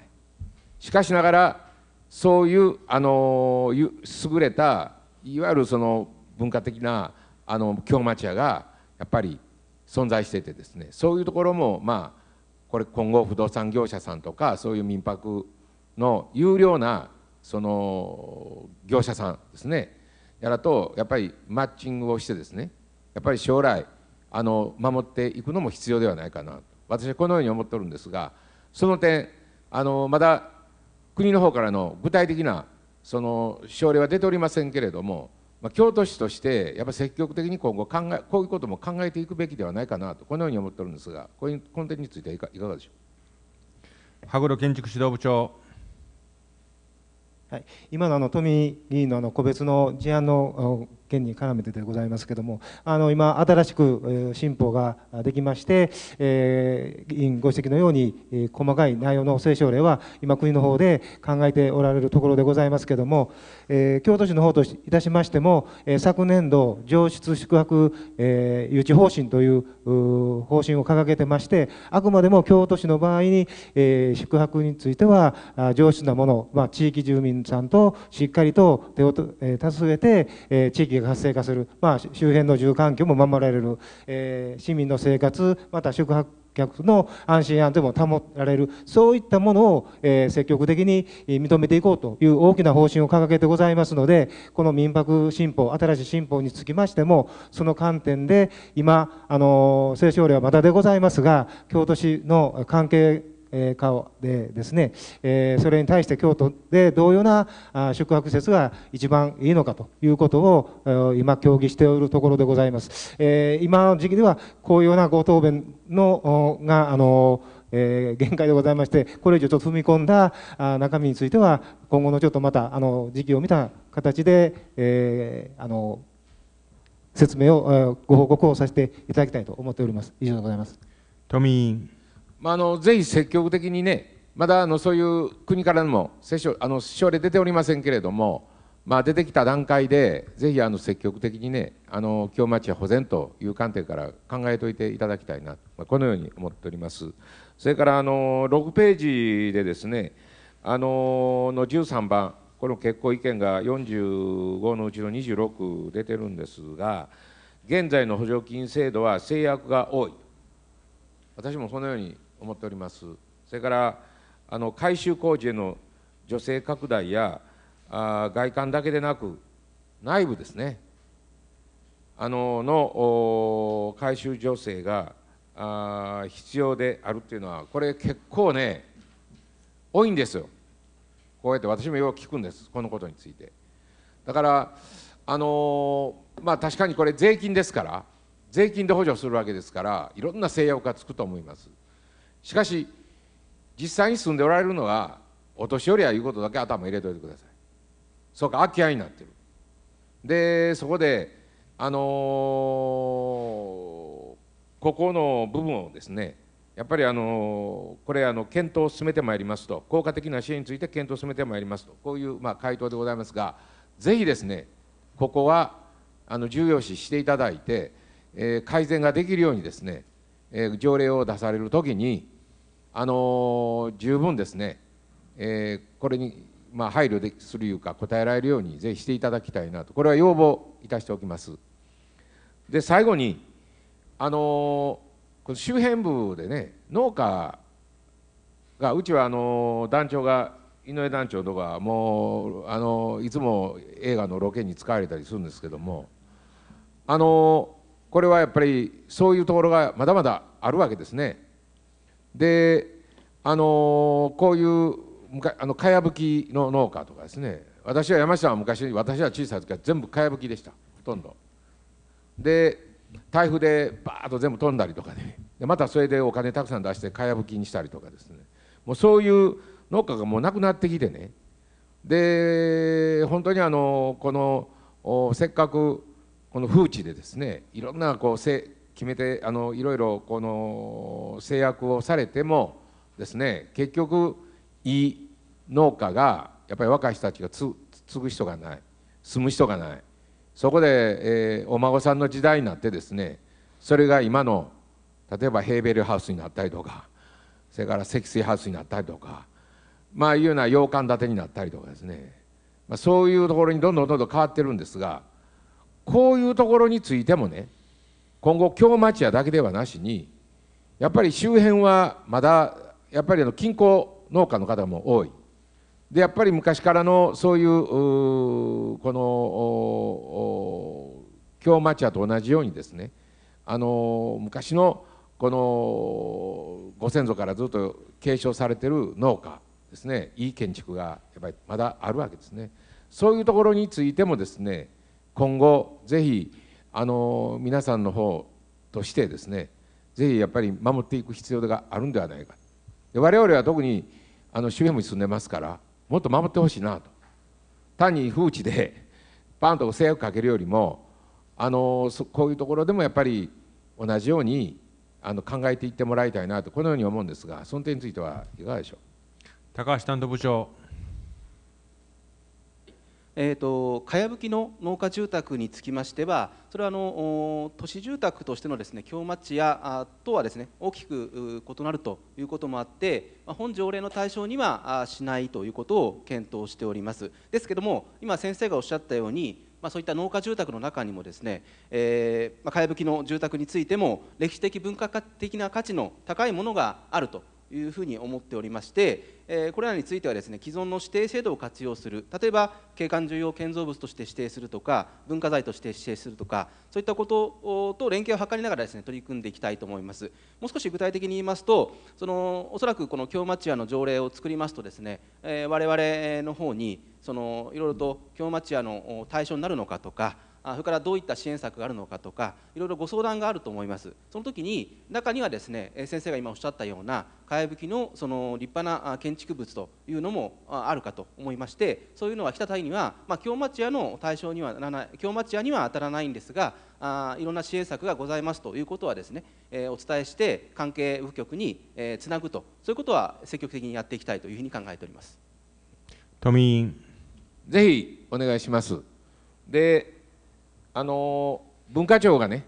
しかしながらそういうあの優れたいわゆるその文化的なあの京町屋がやっぱり存在しててですねそういうところもまあこれ今後不動産業者さんとかそういう民泊の有料なその業者さんですねやらとやっぱりマッチングをしてですねやっぱり将来あの守っていくのも必要ではないかなと私はこのように思ってるんですがその点あのまだ国の方からの具体的なその省令は出ておりませんけれども、まあ、京都市としてやっぱ積極的に今後考えこういうことも考えていくべきではないかなとこのように思っておるんですがこれいうコについてはいかいかがでしょう羽黒建築指導部長はい、今のあの富議員のあの個別の事案の県に絡めてでございますけどもあの今新しく新法ができまして、えー、委員ご指摘のように、えー、細かい内容の政省令は今国の方で考えておられるところでございますけどもえー、京都市の方といたしましても、えー、昨年度上質宿泊、えー、誘致方針という方針を掲げてましてあくまでも京都市の場合に、えー、宿泊については上質なもの、まあ、地域住民さんとしっかりと手をえー、携えて、えー、地域が活性化する、まあ、周辺の住環境も守られる、えー、市民の生活また宿泊客の安心安全も保られるそういったものを、えー、積極的に認めていこうという大きな方針を掲げてございますのでこの民泊新法新しい新法につきましてもその観点で今あのー、政省令はまだでございますが京都市の関係顔でですね、えそれに対して京都で同様な宿泊施設が一番いいのかということを今協議しておるところでございます。え今の時期ではこういうようなご答弁のがあのえー、限界でございましてこれ以上ちょっと踏み込んだあ中身については今後のちょっとまたあの時期を見た形で、えー、あの説明を、えー、ご報告をさせていただきたいと思っております以上でございます。都民まあ、のぜひ積極的にね、まだあのそういう国からも接種あの省令出ておりませんけれども、まあ、出てきた段階で、ぜひあの積極的にね、あの京町は保全という観点から考えておいていただきたいな、まあ、このように思っております。それからあの6ページでですね、あのの13番、この結構意見が45のうちの26出てるんですが、現在の補助金制度は制約が多い、私もそのように思っておりますそれからあの改修工事への助成拡大やあ外観だけでなく内部ですねあのの改修助成があ必要であるっていうのはこれ結構ね多いんですよこうやって私もよく聞くんですこのことについてだからあのまあ確かにこれ税金ですから税金で補助するわけですからいろんな制約がつくと思いますしかし実際に住んでおられるのはお年寄りは言うことだけ頭入れといてくださいそうか空き家になってるでそこであのー、ここの部分をですねやっぱりあのー、これあの検討を進めてまいりますと効果的な支援について検討を進めてまいりますとこういうまあ回答でございますがぜひですねここはあの重要視していただいて、えー、改善ができるようにですねえー、条例を出されるときに、あのー、十分ですね、えー、これに、まあ、配慮でするいうか答えられるようにぜひしていただきたいなとこれは要望いたしておきます。で最後に、あのこの周辺部でね農家がうちはあの団長が井上団長とかもうあのいつも映画のロケに使われたりするんですけどもあのこれはやっぱりそういうところがまだまだあるわけですね。であのこういうあのかやぶきの農家とかですね私は山下は昔私は小さい時は全部かやぶきでしたほとんど。で台風でバーッと全部飛んだりとかねでまたそれでお金たくさん出してかやぶきにしたりとかですねもうそういう農家がもうなくなってきてねで本当にあのこのせっかくこの風致でですねいろんなこう決めてあのいろいろこの制約をされてもですね結局いい農家がやっぱり若い人たちが継ぐ人がない住む人がないそこで、えー、お孫さんの時代になってですねそれが今の例えばヘーベルハウスになったりとかそれから積水ハウスになったりとかまあいうような洋館建てになったりとかですね、まあ、そういうところにどんどんどんどん変わってるんですがこういうところについてもね今後京町屋だけではなしにやっぱり周辺はまだやっぱりあの近郊農家の方も多いでやっぱり昔からのそういうこの京町屋と同じようにですねあの昔のこのご先祖からずっと継承されてる農家ですねいい建築がやっぱりまだあるわけですねそういうところについてもですね今後ぜひあの皆さんの方としてですねぜひやっぱり守っていく必要があるんではないかで我々は特にあの周辺に住んでますからもっと守ってほしいなと単に風知でパンと制約かけるよりもあのこういうところでもやっぱり同じようにあの考えていってもらいたいなとこのように思うんですがその点についてはいかがでしょう高橋担当部長えーと、かやぶきの農家住宅につきましてはそれはあの都市住宅としてのですね京町屋とはですね大きく異なるということもあって、まあ、本条例の対象にはしないということを検討しておりますですけども今先生がおっしゃったようにまあ、そういった農家住宅の中にもですね、えーまあ、かやぶきの住宅についても歴史的文化的な価値の高いものがあるというふうに思っておりまして、えこれらについてはですね既存の指定制度を活用する例えば景観重要建造物として指定するとか文化財として指定するとかそういったことをと連携を図りながらですね取り組んでいきたいと思いますもう少し具体的に言いますとそのおそらくこの京町屋の条例を作りますとですね、え我々の方にそのいろいろと京町屋の対象になるのかとかそれからどういった支援策があるのかとかいろいろご相談があると思いますその時に中にはですね先生が今おっしゃったようなかやぶきのその立派な建築物というのもあるかと思いましてそういうのは来た際には、まあ、京町屋の対象にはならない京町屋には当たらないんですがあいろんな支援策がございますということはですね、えお伝えして関係部局に、えつなぐとそういうことは積極的にやっていきたいというふうに考えております。都民ぜひお願いしますであの文化庁がね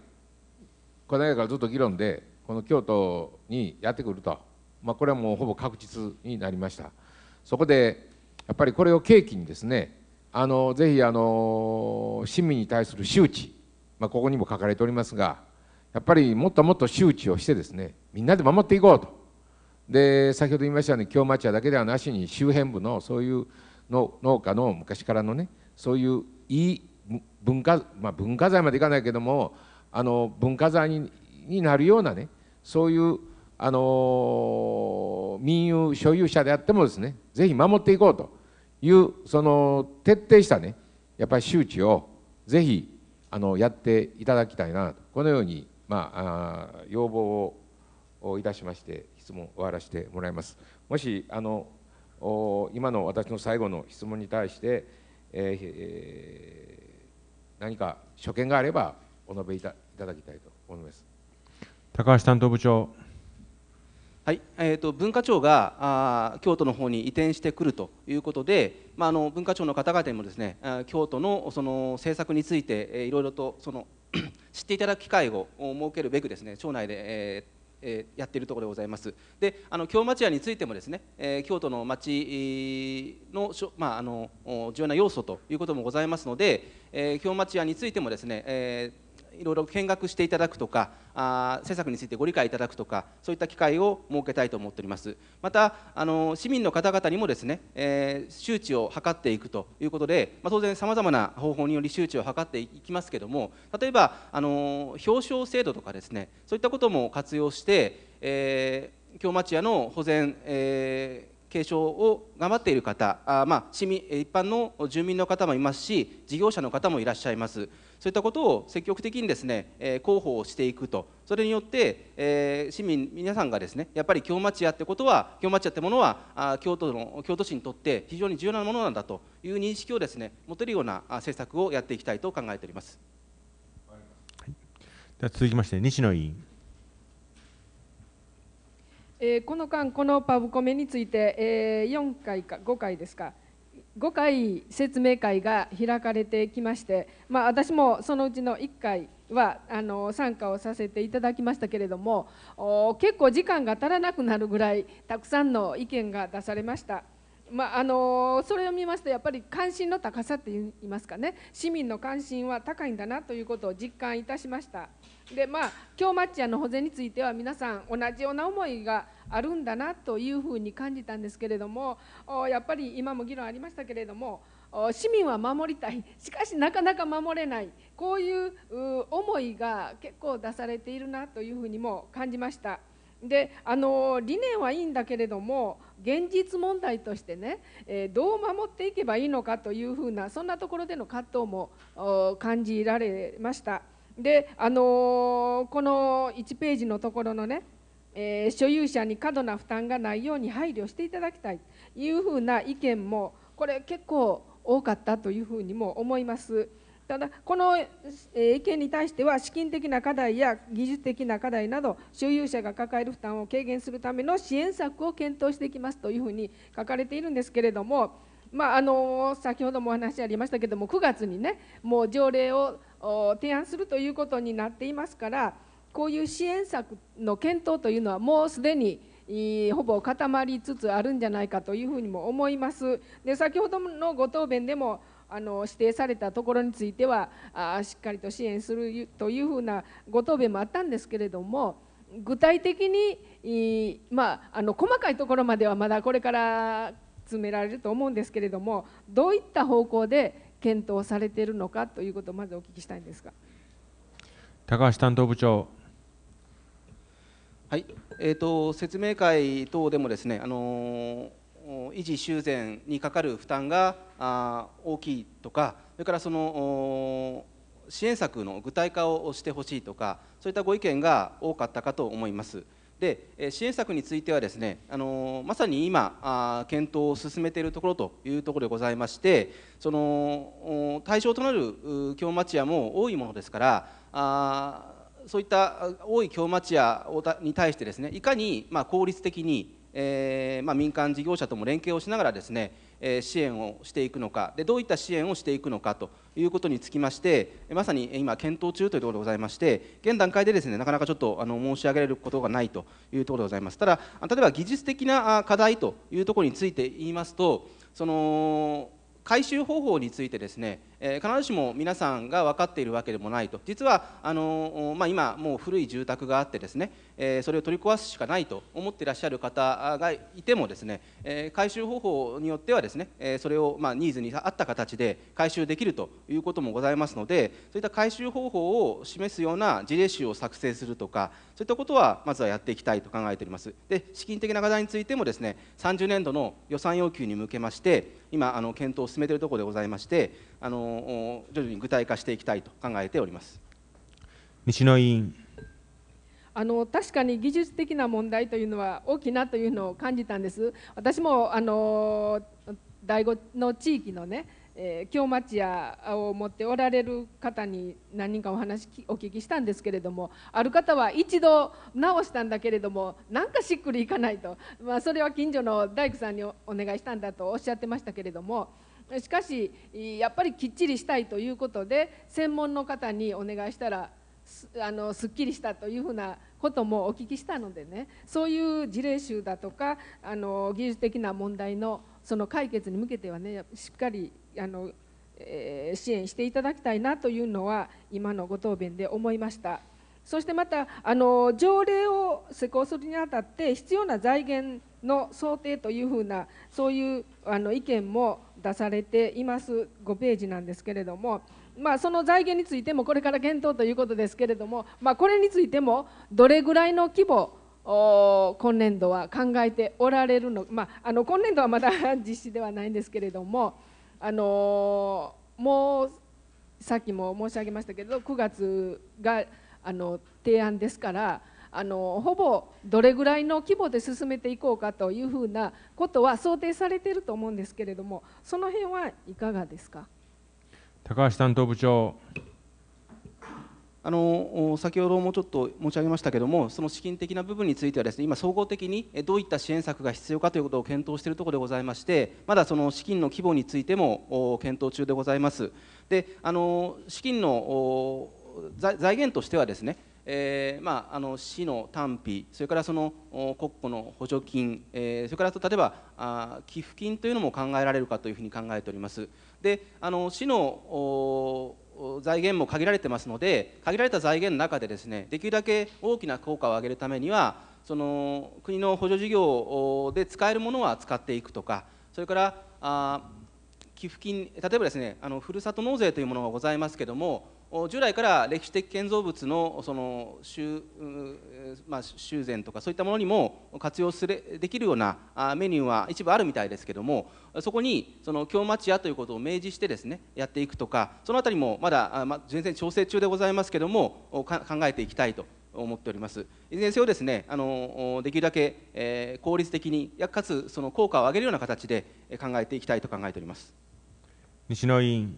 この間からずっと議論でこの京都にやってくると、まあ、これはもうほぼ確実になりましたそこでやっぱりこれを契機にですねあのぜひあの市民に対する周知、まあ、ここにも書かれておりますがやっぱりもっともっと周知をしてですねみんなで守っていこうとで先ほど言いましたように京町屋だけではなしに周辺部のそういう農家の昔からのねそういういい文化,、まあ、文化財までいかないけどもあの文化財にになるようなねそういうあの民有所有者であってもですねぜひ守っていこうというその徹底したねやっぱり周知をぜひあのやっていただきたいなとこのように、まあ、あ要望をいたしまして質問を終わらせてもらいます。もしあの今の私の最後の質問に対して、えー、何か所見があればお述べいただきたいと思います高橋担当部長。はいえーと、文化庁があ京都の方に移転してくるということで、まあ、あの文化庁の方々にもですね京都のその政策について、えー、いろいろとその 知っていただく機会を設けるべくですね町内で、えーえー、やっているところでございます。であの京町屋についてもですね、えー、京都の町のしょ、まあ、あの重要な要素ということもございますので、えー、京町屋についてもですね、えーいろいろ見学していただくとかあ政策についてご理解いただくとかそういった機会を設けたいと思っておりますまたあの市民の方々にもですね、えー、周知を図っていくということで、まあ、当然さまざまな方法により周知を図っていきますけども例えばあの表彰制度とかですねそういったことも活用して、えー、京町屋の保全、えー継承を頑張っている方あ、まあ、市民一般の住民の方もいますし事業者の方もいらっしゃいますそういったことを積極的にですね、え広報をしていくとそれによって、え市民皆さんがですねやっぱり京町屋ってことは京町屋ってものはあ京都の京都市にとって非常に重要なものなんだという認識をですね持てるような政策をやっていきたいと考えております。はい、では続きまして西野委員えー、この間、このパブコメについて、えー、4回か5回ですか、5回説明会が開かれてきまして、まあ、私もそのうちの1回はあの参加をさせていただきましたけれども結構時間が足らなくなるぐらいたくさんの意見が出されました。まあ、あのそれを見ますとやっぱり関心の高さっていいますかね市民の関心は高いんだなということを実感いたしました。でまあ京町屋の保全については皆さん同じような思いがあるんだなというふうに感じたんですけれどもやっぱり今も議論ありましたけれども市民は守りたい しかしなかなか守れないこういう思いが結構出されているなというふうにも感じました。であの理念はいいんだけれども現実問題としてね、えー、どう守っていけばいいのかというふうなそんなところでの葛藤も感じられました。であのー、この1ページのところのね、えー、所有者に過度な負担がないように配慮していただきたいというふうな意見もこれ結構多かったというふうにも思います。ただこの意見に対しては資金的な課題や技術的な課題など所有者が抱える負担を軽減するための支援策を検討していきますというふうに書かれているんですけれども、まあ、あの先ほどもお話ありましたけれども9月にねもう条例を提案するということになっていますからこういう支援策の検討というのはもうすでにほぼ固まりつつあるんじゃないかというふうにも思います。で先ほどのご答弁でもあの指定されたところについてはあしっかりと支援するというふうなご答弁もあったんですけれども具体的に、まあ、あの細かいところまではまだこれから詰められると思うんですけれどもどういった方向で検討されているのかということをまずお聞きしたいんですが高橋担当部長。はいえーと、説明会等でもですね、あの維持修繕にかかる負担があ大きいとかそれからその支援策の具体化をしてほしいとかそういったご意見が多かったかと思います。で支援策についてはですねあのまさに今あ検討を進めているところというところでございましてその対象となる京町家も多いものですからあそういった多い京町家に対してですねいかにま効率的にえーまあ、民間事業者とも連携をしながらですね支援をしていくのかでどういった支援をしていくのかということにつきましてまさに今検討中というところでございまして現段階でですねなかなかちょっとあの申し上げられることがないというところでございますただ例えば技術的な課題というところについて言いますとその回収方法についてですねえ必ずしも皆さんが分かっているわけでもないと実はあの、まあ、今もう古い住宅があってですね、えそれを取り壊すしかないと思っていらっしゃる方がいてもですね、え回収方法によってはですね、えそれをまニーズに合った形で回収できるということもございますのでそういった回収方法を示すような事例集を作成するとかそういったことはまずはやっていきたいと考えておりますで資金的な課題についてもですね30年度の予算要求に向けまして今あの検討を進めているところでございましてあの徐々に具体化していきたいと考えております西野委員あの確かに技術的な問題というのは大きなというのを感じたんです。私もあの第5の地域のね、えー、京町屋を持っておられる方に何人かお話お聞きしたんですけれどもある方は一度直したんだけれどもなんかしっくりいかないと、まあ、それは近所の大工さんにお願いしたんだとおっしゃってましたけれども。しかしやっぱりきっちりしたいということで専門の方にお願いしたらあのすっきりしたというふうなこともお聞きしたのでねそういう事例集だとかあの技術的な問題のその解決に向けてはねしっかりあの、えー、支援していただきたいなというのは今のご答弁で思いました。そしてまたあの条例を施行するにあたって必要な財源の想定というふうなそういうあの意見も出されています5ページなんですけれども、まあ、その財源についてもこれから検討ということですけれども、まあ、これについてもどれぐらいの規模今年度は考えておられるの,、まあ、あの今年度はまだ実施ではないんですけれども、あのもうさっきも申し上げましたけど9月があの提案ですから。あのほぼどれぐらいの規模で進めていこうかというふうなことは想定されていると思うんですけれどもその辺はいかがですか高橋担当部長あの先ほどもちょっと申し上げましたけれども、その資金的な部分についてはです、ね、今、総合的にどういった支援策が必要かということを検討しているところでございまして、まだその資金の規模についても検討中でございます。であの資金の財源としてはですねえーまあ、あの市の単費それからその国庫の補助金、えー、それからと例えばあ寄付金というのも考えられるかというふうに考えております。であの市の財源も限られてますので限られた財源の中でですねできるだけ大きな効果を上げるためにはその国の補助事業で使えるものは使っていくとかそれからあ寄付金例えばですねあのふるさと納税というものがございますけども従来から歴史的建造物のその修,、まあ、修繕とかそういったものにも活用すれできるようなメニューは一部あるみたいですけどもそこにその京町屋ということを明示してですねやっていくとかその辺りもまだ、ま全然調整中でございますけども考えていきたいと思っておりますいずれにせよですねあのできるだけ、え効率的にかつその効果を上げるような形で考えていきたいと考えております西野委員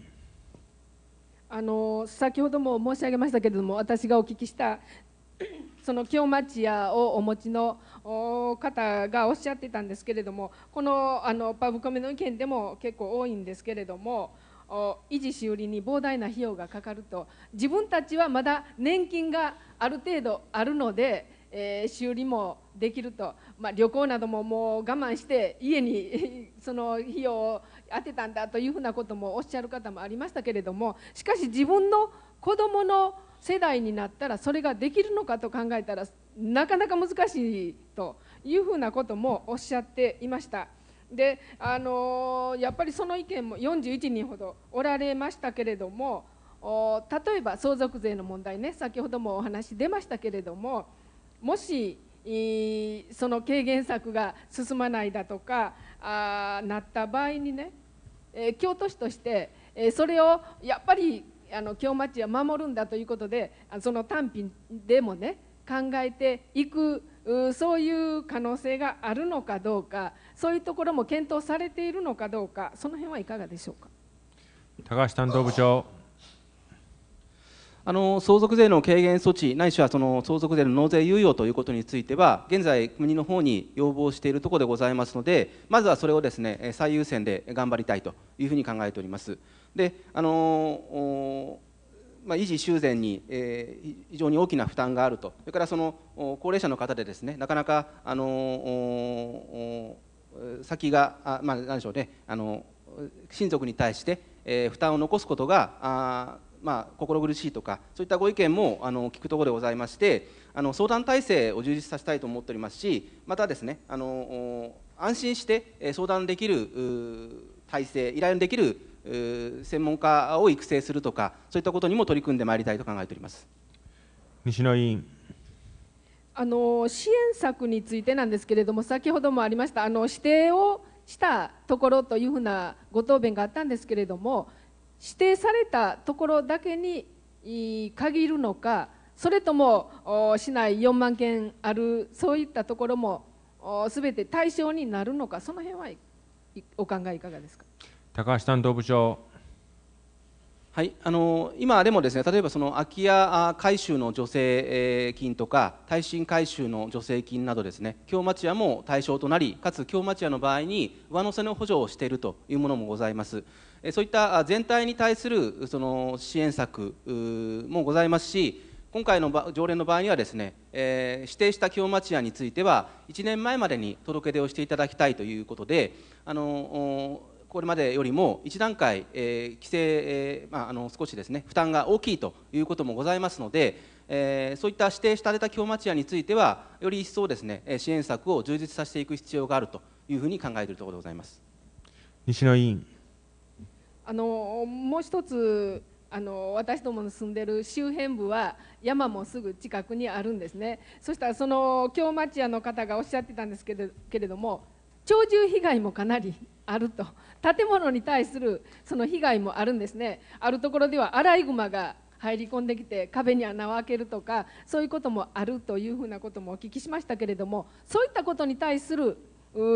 あの先ほども申し上げましたけれども私がお聞きしたその京町屋をお持ちの方がおっしゃってたんですけれどもこのあのパブコメの意見でも結構多いんですけれども維持修理に膨大な費用がかかると自分たちはまだ年金がある程度あるので、えー、修理もできると、まあ、旅行などももう我慢して家に その費用を当てたんだというふうなこともおっしゃる方もありましたけれどもしかし自分の子どもの世代になったらそれができるのかと考えたらなかなか難しいというふうなこともおっしゃっていました。であのやっぱりその意見も41人ほどおられましたけれども例えば相続税の問題ね先ほどもお話出ましたけれどももしその軽減策が進まないだとかあなった場合にね、えー、京都市として、えー、それをやっぱりあの京町は守るんだということでその単品でもね考えていくそういう可能性があるのかどうかそういうところも検討されているのかどうかその辺はいかがでしょうか高橋担当部長あの相続税の軽減措置ないしはその相続税の納税猶予ということについては現在国の方に要望しているところでございますのでまずはそれをですね最優先で頑張りたいというふうに考えておりますであのまあ、維持修繕に、えー、非常に大きな負担があるとそれからその高齢者の方でですねなかなかあの先があまあなんでしょうねあの親族に対して、えー、負担を残すことがあまあ、心苦しいとかそういったご意見もあの聞くところでございましてあの相談体制を充実させたいと思っておりますしまたですねあの安心して相談できる体制依頼できる専門家を育成するとかそういったことにも取り組んでまいりたいと考えております西野委員あの支援策についてなんですけれども先ほどもありましたあの指定をしたところというふうなご答弁があったんですけれども指定されたところだけに限るのかそれとも市内4万件あるそういったところも全て対象になるのかその辺はいお考えいかがですか高橋担当部長はい、あの今でもですね例えばその空き家改修の助成金とか耐震改修の助成金などですね京町屋も対象となりかつ京町屋の場合に上乗せの補助をしているというものもございますそういった全体に対するその支援策もございますし今回の条例の場合にはですね、え指定した京町屋については1年前までに届け出をしていただきたいということであのこれまでよりも1段階、えー、規制、えー、まあ、あの少しですね負担が大きいということもございますので、えー、そういった指定された京町屋についてはより一層ですね支援策を充実させていく必要があるというふうに考えているところでございます西野委員あのもう一つあの私どもの住んでる周辺部は山もすぐ近くにあるんですねそしたらその京町屋の方がおっしゃってたんですけれども鳥獣被害もかなりあると建物に対するその被害もあるんですねあるところではアライグマが入り込んできて壁に穴を開けるとかそういうこともあるというふうなこともお聞きしましたけれどもそういったことに対する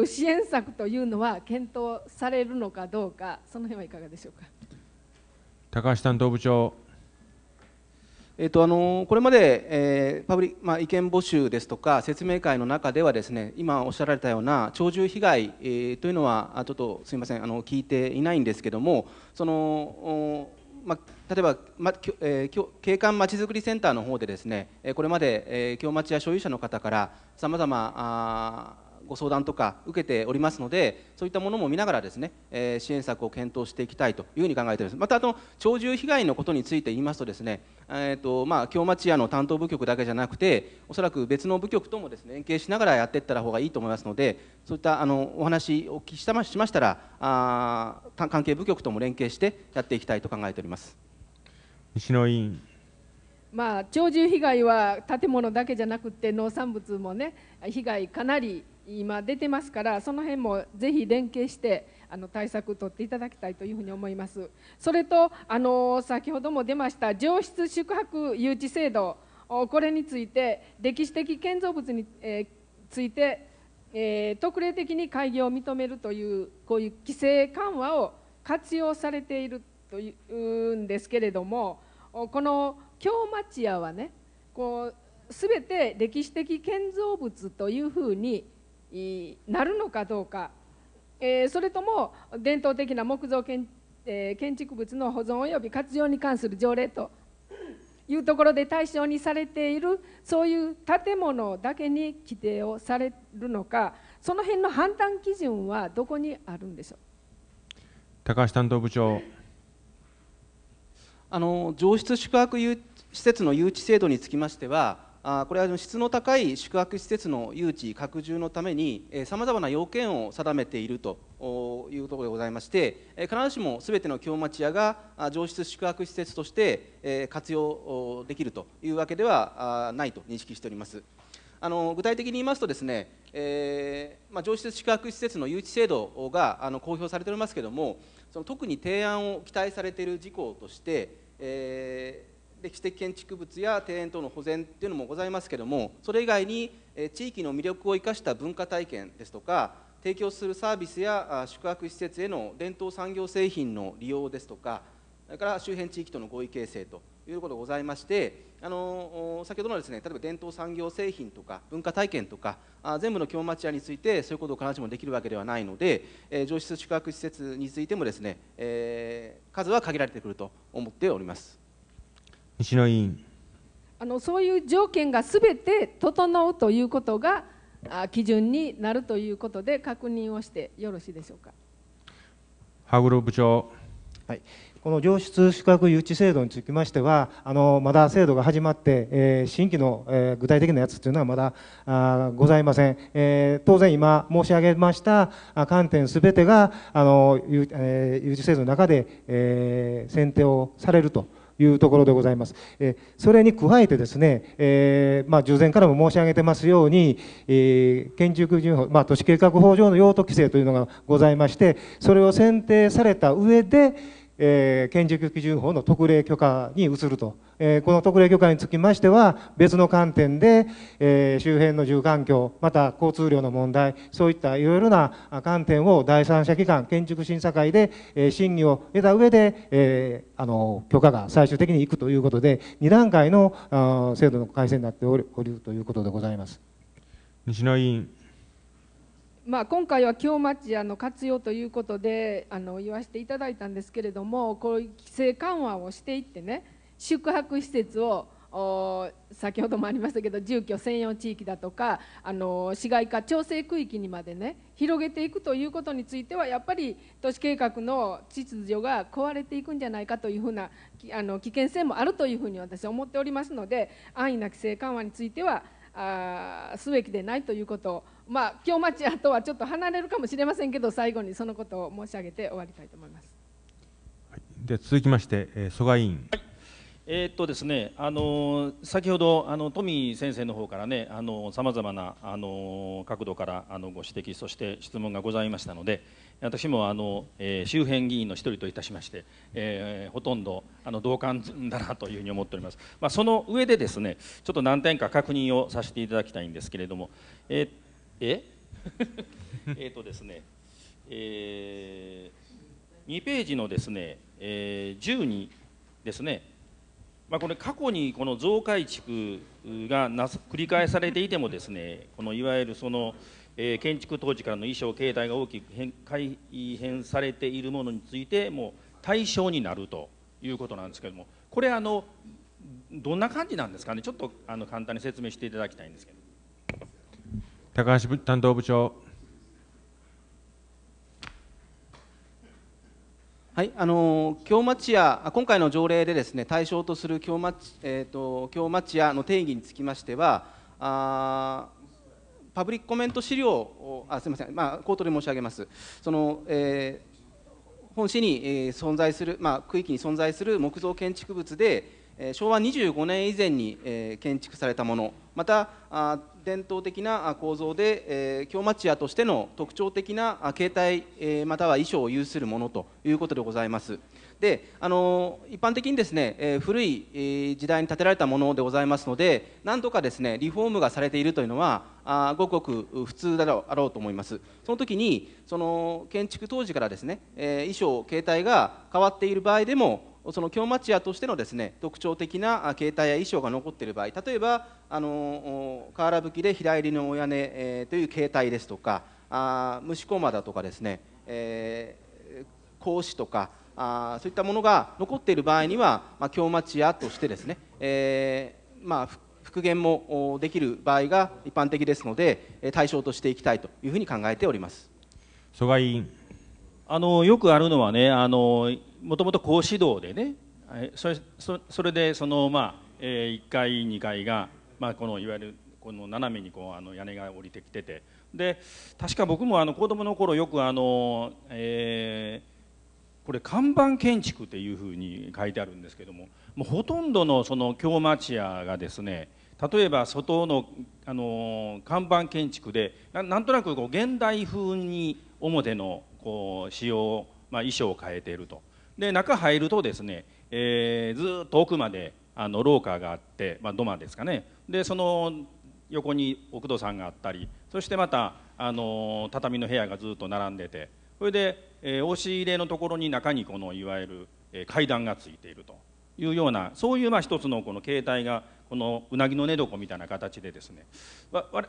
支援策というのは検討されるのかどうかその辺はいかがでしょうか高橋担当部長えっとあのこれまで、えーパブリまあ、意見募集ですとか説明会の中ではですね今おっしゃられたような鳥獣被害、えー、というのはちょっとすみませんあの聞いていないんですけどもそのまあ、例えば、まえー、景観まちづくりセンターの方でですねこれまで、えー、京町や所有者の方からさまざまご相談とか受けておりますのでそういったものも見ながらですね、えー、支援策を検討していきたいというふうに考えておりますまたあの鳥獣被害のことについて言いますとですね、えーとまあ、京町屋の担当部局だけじゃなくておそらく別の部局ともですね連携しながらやっていった方がいいと思いますのでそういったあのお話をお聞きしたましましたらあ関係部局とも連携してやっていきたいと考えております。西野委員まあ、鳥獣被害は建物だけじゃなくて農産物もね被害かなり今出てますからその辺もぜひ連携してあの対策取っていただきたいというふうに思いますそれとあの先ほども出ました上質宿泊誘致制度これについて歴史的建造物に、えー、ついて、えー、特例的に開業を認めるというこういう規制緩和を活用されているというんですけれどもこの京町屋はねこう全て歴史的建造物というふうになるのかどうか、えー、それとも伝統的な木造建,、えー、建築物の保存及び活用に関する条例というところで対象にされているそういう建物だけに規定をされるのかその辺の判断基準はどこにあるんでしょう高橋担当部長あの上質宿泊施設の誘致制度につきましてはあこれは質の高い宿泊施設の誘致拡充のためにさまざまな要件を定めているというところでございまして必ずしも全ての京町屋が上質宿泊施設として活用できるというわけではないと認識しております。あの具体的に言いますとですね、えー、まあ、上質宿泊施設の誘致制度があの公表されておりますけれどもその特に提案を期待されている事項として、えー歴史的建築物や庭園等の保全っていうのもございますけどもそれ以外に地域の魅力を生かした文化体験ですとか提供するサービスや宿泊施設への伝統産業製品の利用ですとかそれから周辺地域との合意形成ということがございましてあの先ほどのですね例えば伝統産業製品とか文化体験とか全部の京町屋についてそういうことを必ずしもできるわけではないので、え上質宿泊施設についてもですね、えー、数は限られてくると思っております。西野委員あのそういう条件がすべて整うということが基準になるということで確認をしてよろしいでしょうか羽黒部長、はい、この上質宿泊誘致制度につきましてはあのまだ制度が始まって、えー、新規の、えー、具体的なやつというのはまだあございません、えー、当然今申し上げました観点すべてがあの、えー、誘致制度の中で、えー、選定をされると。いうところでございます。えそれに加えてですね、えまあ、従前からも申し上げてますように、え建築基法、まあ、都市計画法上の用途規制というのがございましてそれを選定された上でえー、建築基準法の特例許可に移ると、えー、この特例許可につきましては別の観点で、えー、周辺の住環境また交通量の問題そういったいろいろな観点を第三者機関建築審査会で、え審議を得た上で、えあの許可が最終的にいくということで2段階の制度の改正になっておるということでございます。西野委員まあ、今回は京町屋の活用ということであの言わせていただいたんですけれどもこういう規制緩和をしていってね宿泊施設を先ほどもありましたけど住居専用地域だとかあの市街化調整区域にまでね広げていくということについてはやっぱり都市計画の秩序が壊れていくんじゃないかというふうなあの危険性もあるというふうに私は思っておりますので安易な規制緩和についてはあすべきでないということを、まあ、京町屋とはちょっと離れるかもしれませんけど最後にそのことを申し上げて終わりたいと思います。はい、で続きまして、えー、蘇我委員。はいえー、っとですね、あの先ほどあの富先生の方からねさまざまなあの角度からあのご指摘そして質問がございましたので、私もあの、えー、周辺議員の一人といたしまして、えー、ほとんどあの同感だなというふうに思っております、まあ、その上でですねちょっと何点か確認をさせていただきたいんですけれどもえー、え えっとですね、えー、2ページのですね、えー、12ですねまあ、これ過去にこの増改築が繰り返されていてもですねこのいわゆるその、えー、建築当時からの衣装形態が大きく変改変されているものについてもう対象になるということなんですけどもこれあのどんな感じなんですかねちょっとあの簡単に説明していただきたいんですけど。高橋担当部長。はい、あの京町屋今回の条例でですね対象とする京町,、えーと、京町屋の定義につきましてはあパブリックコメント資料をあすみません、まあ、口頭で申し上げます。その、えー、本市に、えー、存在する、まあ、区域に存在する木造建築物で、えー、昭和25年以前に、えー、建築されたものまたあ伝統的な構造で、えー、京町屋としての特徴的な形態、えー、または衣装を有するものということでございます。であの一般的にですね、えー、古い、時代に建てられたものでございますので何度かですねリフォームがされているというのはあごくごく普通だろうあろうと思いますその時にその建築当時からですね、えー、衣装形態が変わっている場合でもその京町屋としてのですね特徴的な形態や衣装が残っている場合例えばあの瓦吹きで平入りのお屋根、えー、という形態ですとかあ虫駒だとかですね、えー、格子とかあそういったものが残っている場合には、まあ、京町屋としてですね、えーまあ、復元もできる場合が一般的ですので、対象としていきたいというふうに考えております。蘇我委員あのよくあるのはね、あのもともと高指導でね、それそそれでその、まあえー、1階、2階が、まあ、このいわゆるこの斜めにこうあの屋根が降りてきてて、で確か僕もあの子供の頃よくあの、えー、これ看板建築っていうふうに書いてあるんですけどももうほとんどのその京町屋がですね例えば外のあの看板建築でなんとなくこう現代風に表のこう仕様、まあ、衣装を変えているとで中入るとですね、えー、ずっと奥まであの廊下があって、まあ、土間ですかねでその横に奥戸さんがあったりそしてまたあの畳の部屋がずっと並んでてそれで、えー、押し入れのところに中にこのいわゆる、え階段がついているというようなそういうまあ一つのこの形態がこのうなぎの寝床みたいな形でですね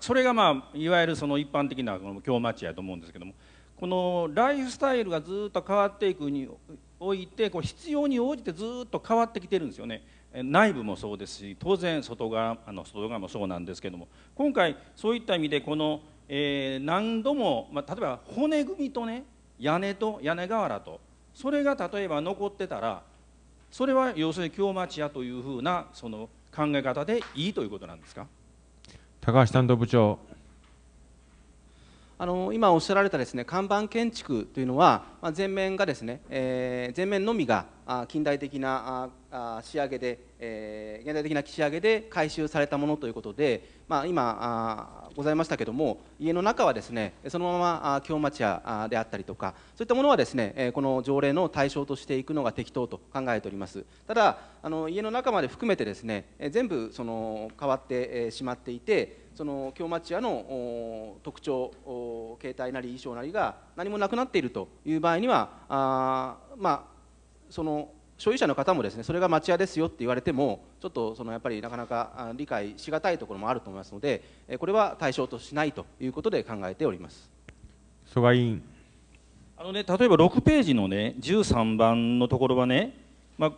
それがまあいわゆるその一般的なこの京町やと思うんですけどもこのライフスタイルがずっと変わっていくにおいてこう必要に応じてずっと変わってきてるんですよね。内部もそうですし当然外側あの外側もそうなんですけども今回そういった意味でこの、えー、何度も、まあ、例えば骨組みとね屋根と屋根瓦とそれが例えば残ってたらそれは要するに京町屋というふうなその考え方でいいということなんですか高橋担当部長あの今おっしゃられたですね看板建築というのは、まあ、前面がですね、えー、前面のみが近代的なあ仕上げで、えー、現代的な仕上げで改修されたものということで、まあ、今あございましたけども家の中はですねそのまま京町屋であったりとかそういったものはですねこの条例の対象としていくのが適当と考えておりますただあの家の中まで含めてですね全部その変わってしまっていてその京町屋の特徴形態なり衣装なりが何もなくなっているという場合にはあまあその所有者の方もですねそれが町家ですよって言われてもちょっとそのやっぱりなかなか理解しがたいところもあると思いますのでこれは対象としないということで考えております曽我委員あのね例えば6ページのね13番のところはね、まあ、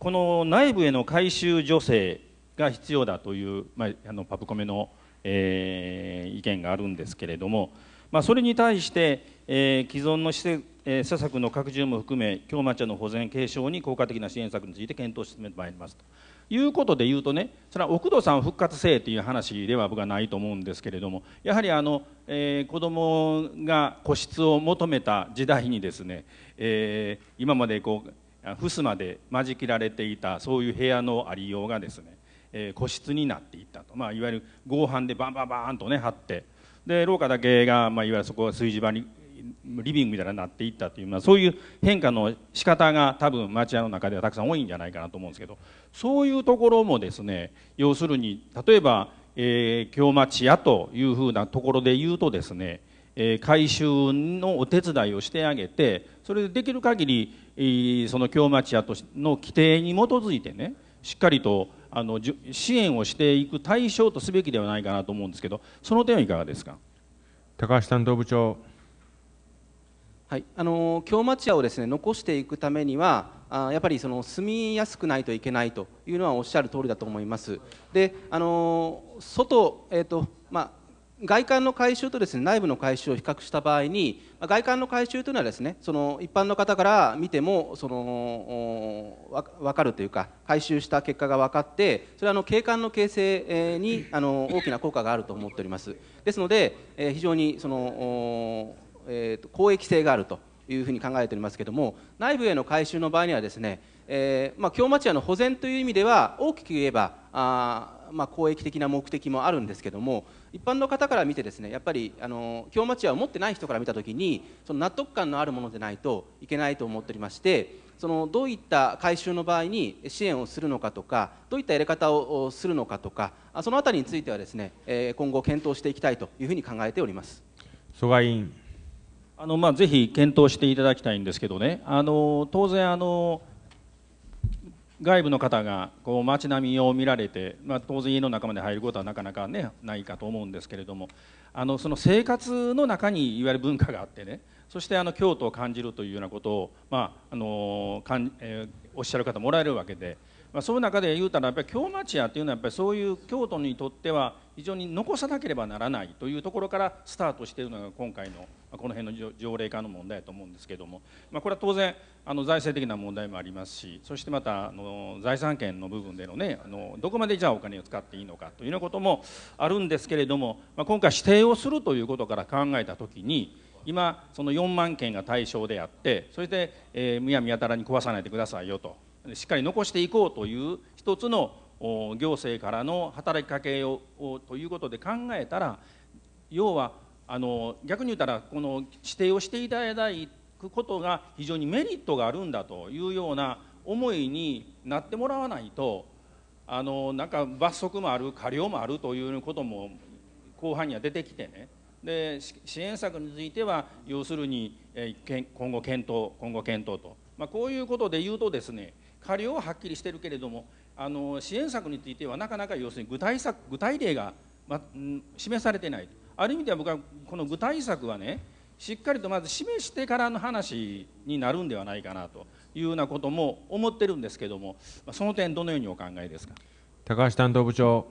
この内部への改修助成が必要だという、まあ、あのパブコメの、えー、意見があるんですけれどもまあ、それに対して、えー、既存の施設、え施策の拡充も含め京町の保全継承に効果的な支援策について検討してまいりますということで言うとねそれは奥戸さん復活性という話では僕はないと思うんですけれどもやはりあの、えー、子どもが個室を求めた時代にですね、えー、今までこう襖で間仕切られていたそういう部屋のありようがですね、えー、個室になっていったと、まあ、いわゆる合板でバンバンバンとね張って。で廊下だけが、まあ、いわゆるそこが炊事場にリビングみたいになっていったという、まあ、そういう変化の仕方が多分町屋の中ではたくさん多いんじゃないかなと思うんですけどそういうところもですね要するに例えば、えー、京町屋というふうなところで言うとですね、え改修のお手伝いをしてあげてそれでできる限り、その京町屋との規定に基づいてねしっかりとあの支援をしていく対象とすべきではないかなと思うんですけど、その点はいかがですか高橋担当部長。はい、あの京町屋をですね残していくためにはあやっぱりその住みやすくないといけないというのはおっしゃる通りだと思います。で、あの外えっ、ー、とまあ外観の改修とですね内部の改修を比較した場合に外観の改修というのはですねその一般の方から見てもその分かるというか改修した結果が分かってそれはあの景観の形成にあの大きな効果があると思っておりますですので、え非常にその、えー、公益性があるというふうに考えておりますけども内部への改修の場合にはですね、えー、まあ、京町屋の保全という意味では大きく言えばあまあ、公益的な目的もあるんですけども一般の方から見てですねやっぱりあの京町屋を持ってない人から見た時にその納得感のあるものでないといけないと思っておりましてそのどういった改修の場合に支援をするのかとかどういったやり方をするのかとかその辺りについてはですね今後検討していきたいというふうに考えております。蘇我委員あのまあ、ぜひ検討していただきたいんですけどね、あの当然あの、外部の方がこう街並みを見られて、まあ、当然家の中まで入ることはなかなか、ね、ないかと思うんですけれどもあのその生活の中にいわゆる文化があってねそしてあの京都を感じるというようなことを、まああのかんえー、おっしゃる方もおられるわけでまあ、そういう中で言うたらやっぱり京町屋というのはやっぱりそういう京都にとっては非常に残さなければならないというところからスタートしているのが今回のこの辺の条例化の問題だと思うんですけども、まあ、これは当然あの財政的な問題もありますしそしてまたあの財産権の部分でのねあのどこまでじゃあお金を使っていいのかというようなこともあるんですけれども、まあ、今回指定をするということから考えた時に今その4万件が対象であってそれで、えー、むやみやたらに壊さないでくださいよとしっかり残していこうという一つの行政からの働きかけをということで考えたら要はあの逆に言ったらこの指定をしていただくことが非常にメリットがあるんだというような思いになってもらわないとあのなんか罰則もある過料もあるということも後半には出てきてねで支援策については要するに今後検討今後検討と、まあ、こういうことで言うとですね過料ははっきりしてるけれどもあの支援策についてはなかなか要するに具体策具体例が、ま、示されてないある意味では僕はこの具体策はねしっかりとまず示してからの話になるんではないかなというようなことも思ってるんですけどもその点どのようにお考えですか高橋担当部長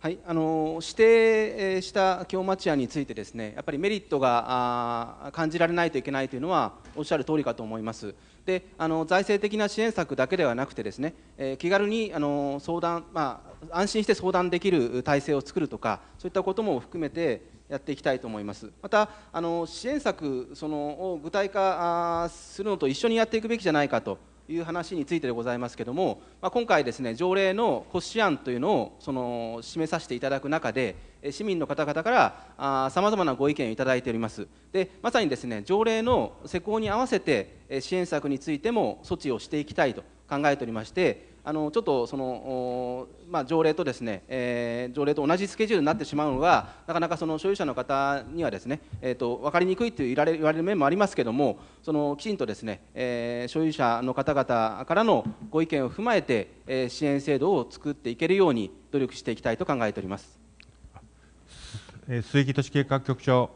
はい、あの指定した京町屋についてですねやっぱりメリットが感じられないといけないというのはおっしゃる通りかと思います。であの財政的な支援策だけではなくてですね、えー、気軽にあの相談、まあ、安心して相談できる体制を作るとかそういったことも含めてやっていきたいと思いますまたあの支援策そのを具体化するのと一緒にやっていくべきじゃないかという話についてでございますけども、まあ、今回ですね条例の骨子案というのをその示させていただく中で市民の方々からさまざまなご意見をいただいておりますでまさにですね条例の施行に合わせて支援策についても措置をしていきたいと考えておりましてあのちょっとその、まあ、条例とですね、えー、条例と同じスケジュールになってしまうのはなかなかその所有者の方にはですね、えーと、分かりにくいと言われる面もありますけどもそのきちんとですね、えー、所有者の方々からのご意見を踏まえて、えー、支援制度を作っていけるように努力していきたいと考えております。鈴木都市計画局長。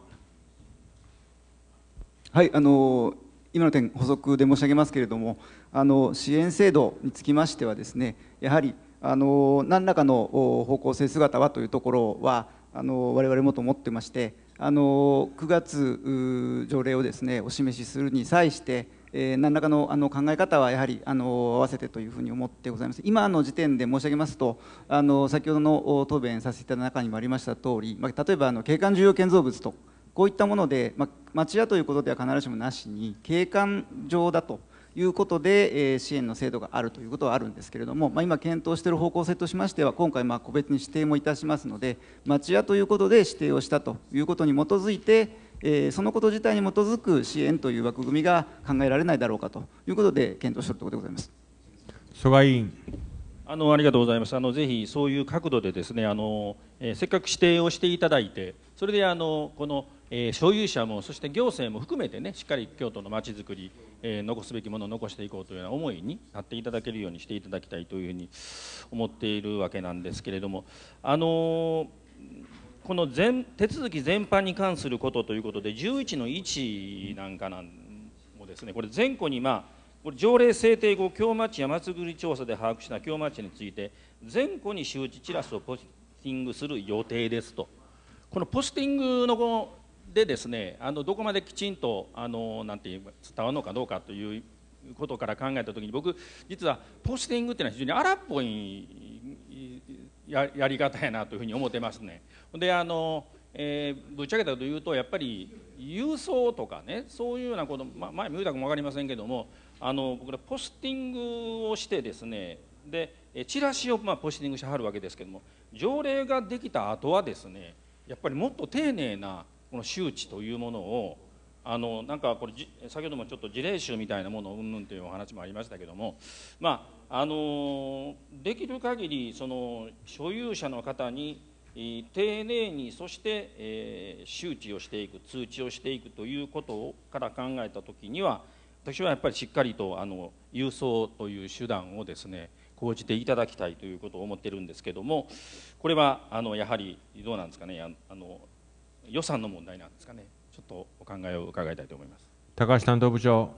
はい、あの今の点補足で申し上げますけれども、あの支援制度につきましてはですね、やはりあの何らかの方向性姿はというところはあの我々もと思ってまして、あの9月条例をですねお示しするに際して。えー、何らかのあの考え方はやはりあの合わせてというふうに思ってございます今の時点で申し上げますとあの先ほどの答弁させていただいた中にもありました通り、まあ、例えばあの景観重要建造物とこういったもので、まあ、町屋ということでは必ずしもなしに景観上だということで、え支援の制度があるということはあるんですけれども、まあ、今検討している方向性としましては今回ま個別に指定もいたしますので町屋ということで指定をしたということに基づいてえー、そのこと自体に基づく支援という枠組みが考えられないだろうかということで検討しているところでございます。諸外委員あのありがとうございますあのぜひそういう角度でですねあの、えー、せっかく指定をしていただいてそれであのこの、えー、所有者もそして行政も含めてねしっかり京都のまちづくり、えー、残すべきものを残していこうというような思いになっていただけるようにしていただきたいというふうに思っているわけなんですけれどもあのこの全手続き全般に関することということで11の1なんかなんもですねこれ前後にまあこれ条例制定後京町や松り調査で把握した京町について前後に周知チラシをポスティングする予定ですとこのポスティングの後でですねあのどこまできちんとあのなんて言う伝わるのかどうかということから考えた時に僕実はポスティングっていうのは非常に荒っぽいややり方やなというふうに思ってますね。であのえー、ぶっちゃけたと言うとやっぱり郵送とかねそういうようなこと、ま、前見たかも分かりませんけどもあの僕らポスティングをしてですねでチラシをまあポスティングしてはるわけですけども条例ができた後はですねやっぱりもっと丁寧なこの周知というものをあのなんかこれ先ほどもちょっと事例集みたいなものうんぬんというお話もありましたけども、まあ、あのできる限りそり所有者の方に丁寧にそして、えー、周知をしていく通知をしていくということから考えた時には私はやっぱりしっかりとあの郵送という手段をですね講じていただきたいということを思ってるんですけどもこれはあのやはりどうなんですかねあの予算の問題なんですかね。ちょっとお考えを伺いたいと思います高橋担当部長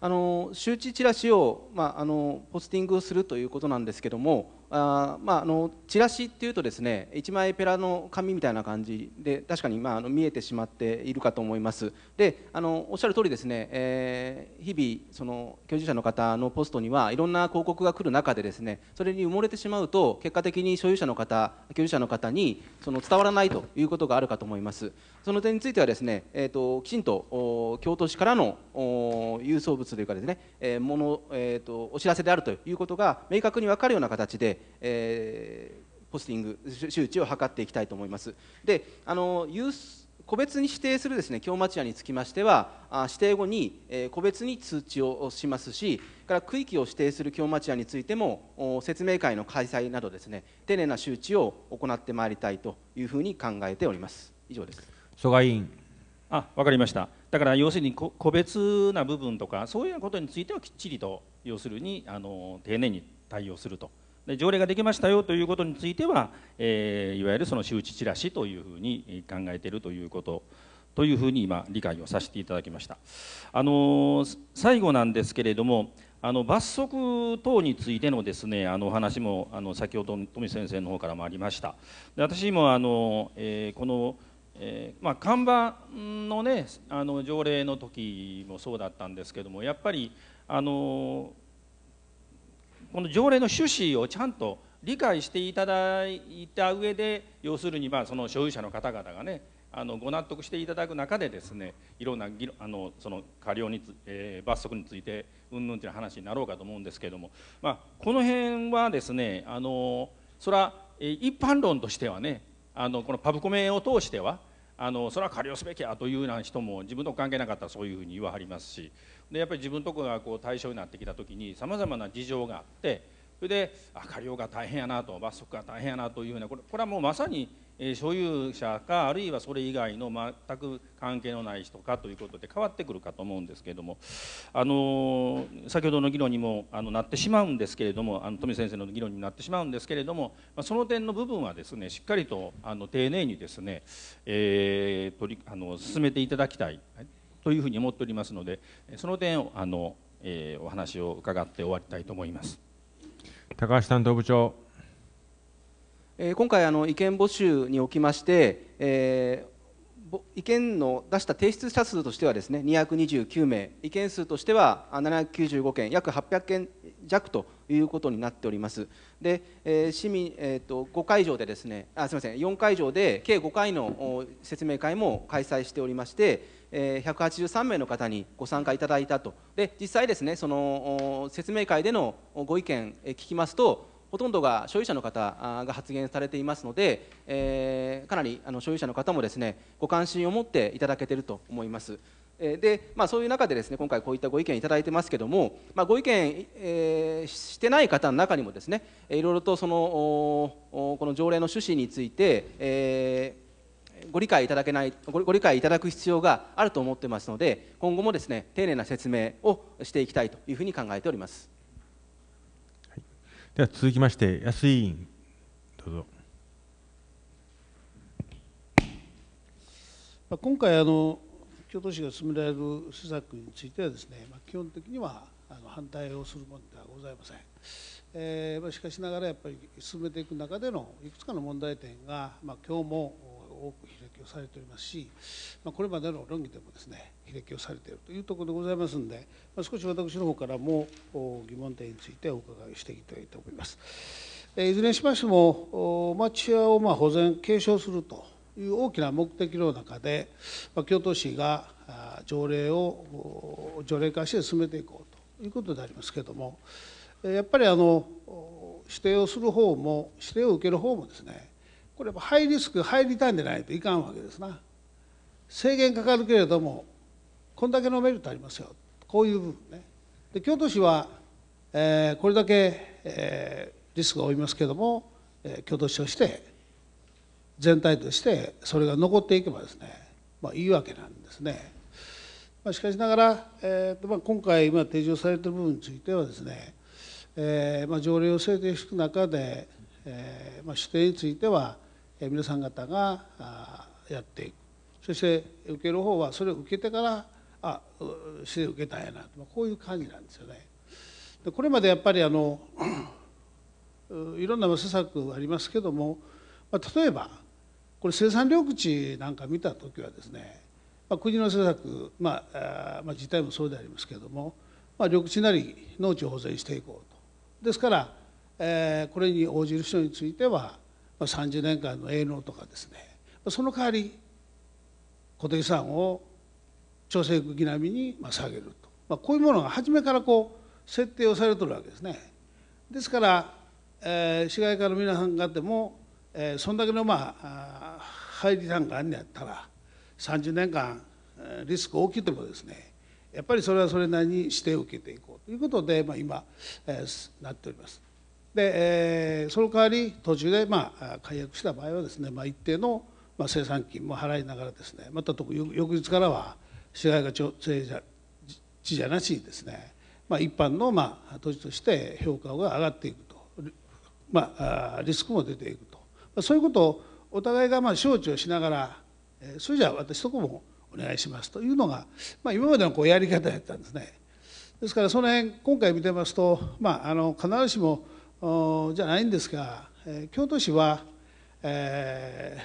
あの周知チラシを、まあ、あのポスティングするということなんですけれどもあまあ、あのチラシっていうとですね一枚ペラの紙みたいな感じで確かに、まあ、あの見えてしまっているかと思いますであのおっしゃる通りですね、えー、日々その居住者の方のポストにはいろんな広告が来る中でですねそれに埋もれてしまうと結果的に所有者の方居住者の方にその伝わらないということがあるかと思いますその点についてはですね、えーと、きちんと京都市からの郵送物というかですね、えーものえーと、とお知らせであるということが明確に分かるような形でえー、ポスティング周知を図っていきたいと思います。であの個別に指定するですね京町屋につきましては指定後に個別に通知をしますしから区域を指定する京町屋についても説明会の開催などですね丁寧な周知を行ってまいりたいというふうに考えております以上です蘇我委員あ分かりましただから要するに個別な部分とかそういうことについてはきっちりと要するにあの丁寧に対応するとで条例ができましたよということについては、えー、いわゆるその周知チラシというふうに考えているということというふうに今理解をさせていただきました。あの最後なんですけれどもあの罰則等についてのですねあのお話もあの先ほど富先生の方からもありました。で私もあの、えー、このえー、まあ、看板のねあの条例の時もそうだったんですけどもやっぱりあのこの条例の趣旨をちゃんと理解していただいた上で要するにまあその所有者の方々がねあのご納得していただく中でですねいろんな議あのその過料につ、えー、罰則についてうんぬんという話になろうかと思うんですけれども、まあ、この辺はですねあのそれは一般論としてはねあのこのパブコメを通してはあのそれは過料すべきやというような人も自分と関係なかったらそういうふうに言わはりますしでやっぱり自分とこがこう対象になってきた時にさまざまな事情があってそれであようが大変やなと罰則が大変やなというふうなこれこれはもうまさに、えー、所有者かあるいはそれ以外の全く関係のない人かということで変わってくるかと思うんですけれども、あのー、先ほどの議論にもあのなってしまうんですけれどもあの富先生の議論になってしまうんですけれども、まあ、その点の部分はですねしっかりとあの丁寧にですね、えー、取りあの進めていただきたい。というふうに思っておりますのでその点あの、えー、お話を伺って終わりたいと思います高橋担当部長、えー、今回あの意見募集におきまして、えー意見の出した提出者数としてはですね229名意見数としては795件約800件弱ということになっておりますで、えー、市民、えーと、と5会場でですねあすみません4会場で計5回の説明会も開催しておりましてえ183名の方にご参加いただいたとで実際ですねその説明会でのご意見、え聞きますとほとんどが所有者の方が発言されていますので、えー、かなりあの所有者の方もですねご関心を持っていただけていると思います。でまあ、そういう中でですね今回こういったご意見いただいてますけども、まあ、ご意見、えー、してない方の中にもですねいろいろとそのこの条例の趣旨について、えーご理解いただけないご理解いただく必要があると思ってますので今後もですね丁寧な説明をしていきたいというふうに考えております、はい、では続きまして安井委員どうぞ今回あの京都市が進められる施策についてはですね、まあ、基本的にはあの反対をするものではございません、えー、まあ、しかしながらやっぱり進めていく中でのいくつかの問題点が、まあ、今日も多く披歴をされておりますし、まあ、これまでの論議でもですね披歴をされているというところでございますので、まあ、少し私の方からも疑問点についてお伺いしていきたいと思います。いずれにしましても町屋をまあ保全継承するという大きな目的の中で、まあ、京都市が条例を条例化して進めていこうということでありますけれどもやっぱりあの指定をする方も指定を受ける方もですねこれもハイリスクハイリターンでないといかんわけですな制限かかるけれどもこんだけのメリットありますよこういう部分ねで京都市は、えー、これだけ、えー、リスクが負いますけれども、えー、京都市として全体としてそれが残っていけばですね、まあ、いいわけなんですね、まあ、しかしながら、えーまあ、今回今提示されている部分についてはですね、えーまあ、条例を制定していく中で、えーまあ、指定については皆さん方がやっていくそして受ける方はそれを受けてからあして受けたんやなとこういう感じなんですよね。でこれまでやっぱりあのいろんな施策ありますけども、まあ、例えばこれ生産緑地なんか見た時はですね、まあ、国の施策、まあ、まあ自体もそうでありますけども、まあ、緑地なり農地を保全していこうと。ですから、えー、これに応じる人については30年間の営農とかですねその代わり固定資産を調整区並みに下げると、まあ、こういうものが初めからこう設定をされてるわけですね。ですから、えー、市街化の皆さん方も、えー、そんだけのまあ入り単価あんねやったら30年間リスク大きくてもですねやっぱりそれはそれなりに指定を受けていこうということで、まあ、今、えー、なっております。で、えー、その代わり途中で、まあ、解約した場合はですね、まあ、一定の、まあ、生産金も払いながらですねまた翌日からは市街が地じゃなしにですね、まあ、一般の、まあ、土地として評価が上がっていくと、まあ、リスクも出ていくと、まあ、そういうことをお互いがまあ承知をしながら、えー、それじゃあ私とこもお願いしますというのが、まあ、今までのこうやり方やったんですね。ですからその辺今回見てますと、まあ、あの必ずしもじゃないんですが、え京都市は、え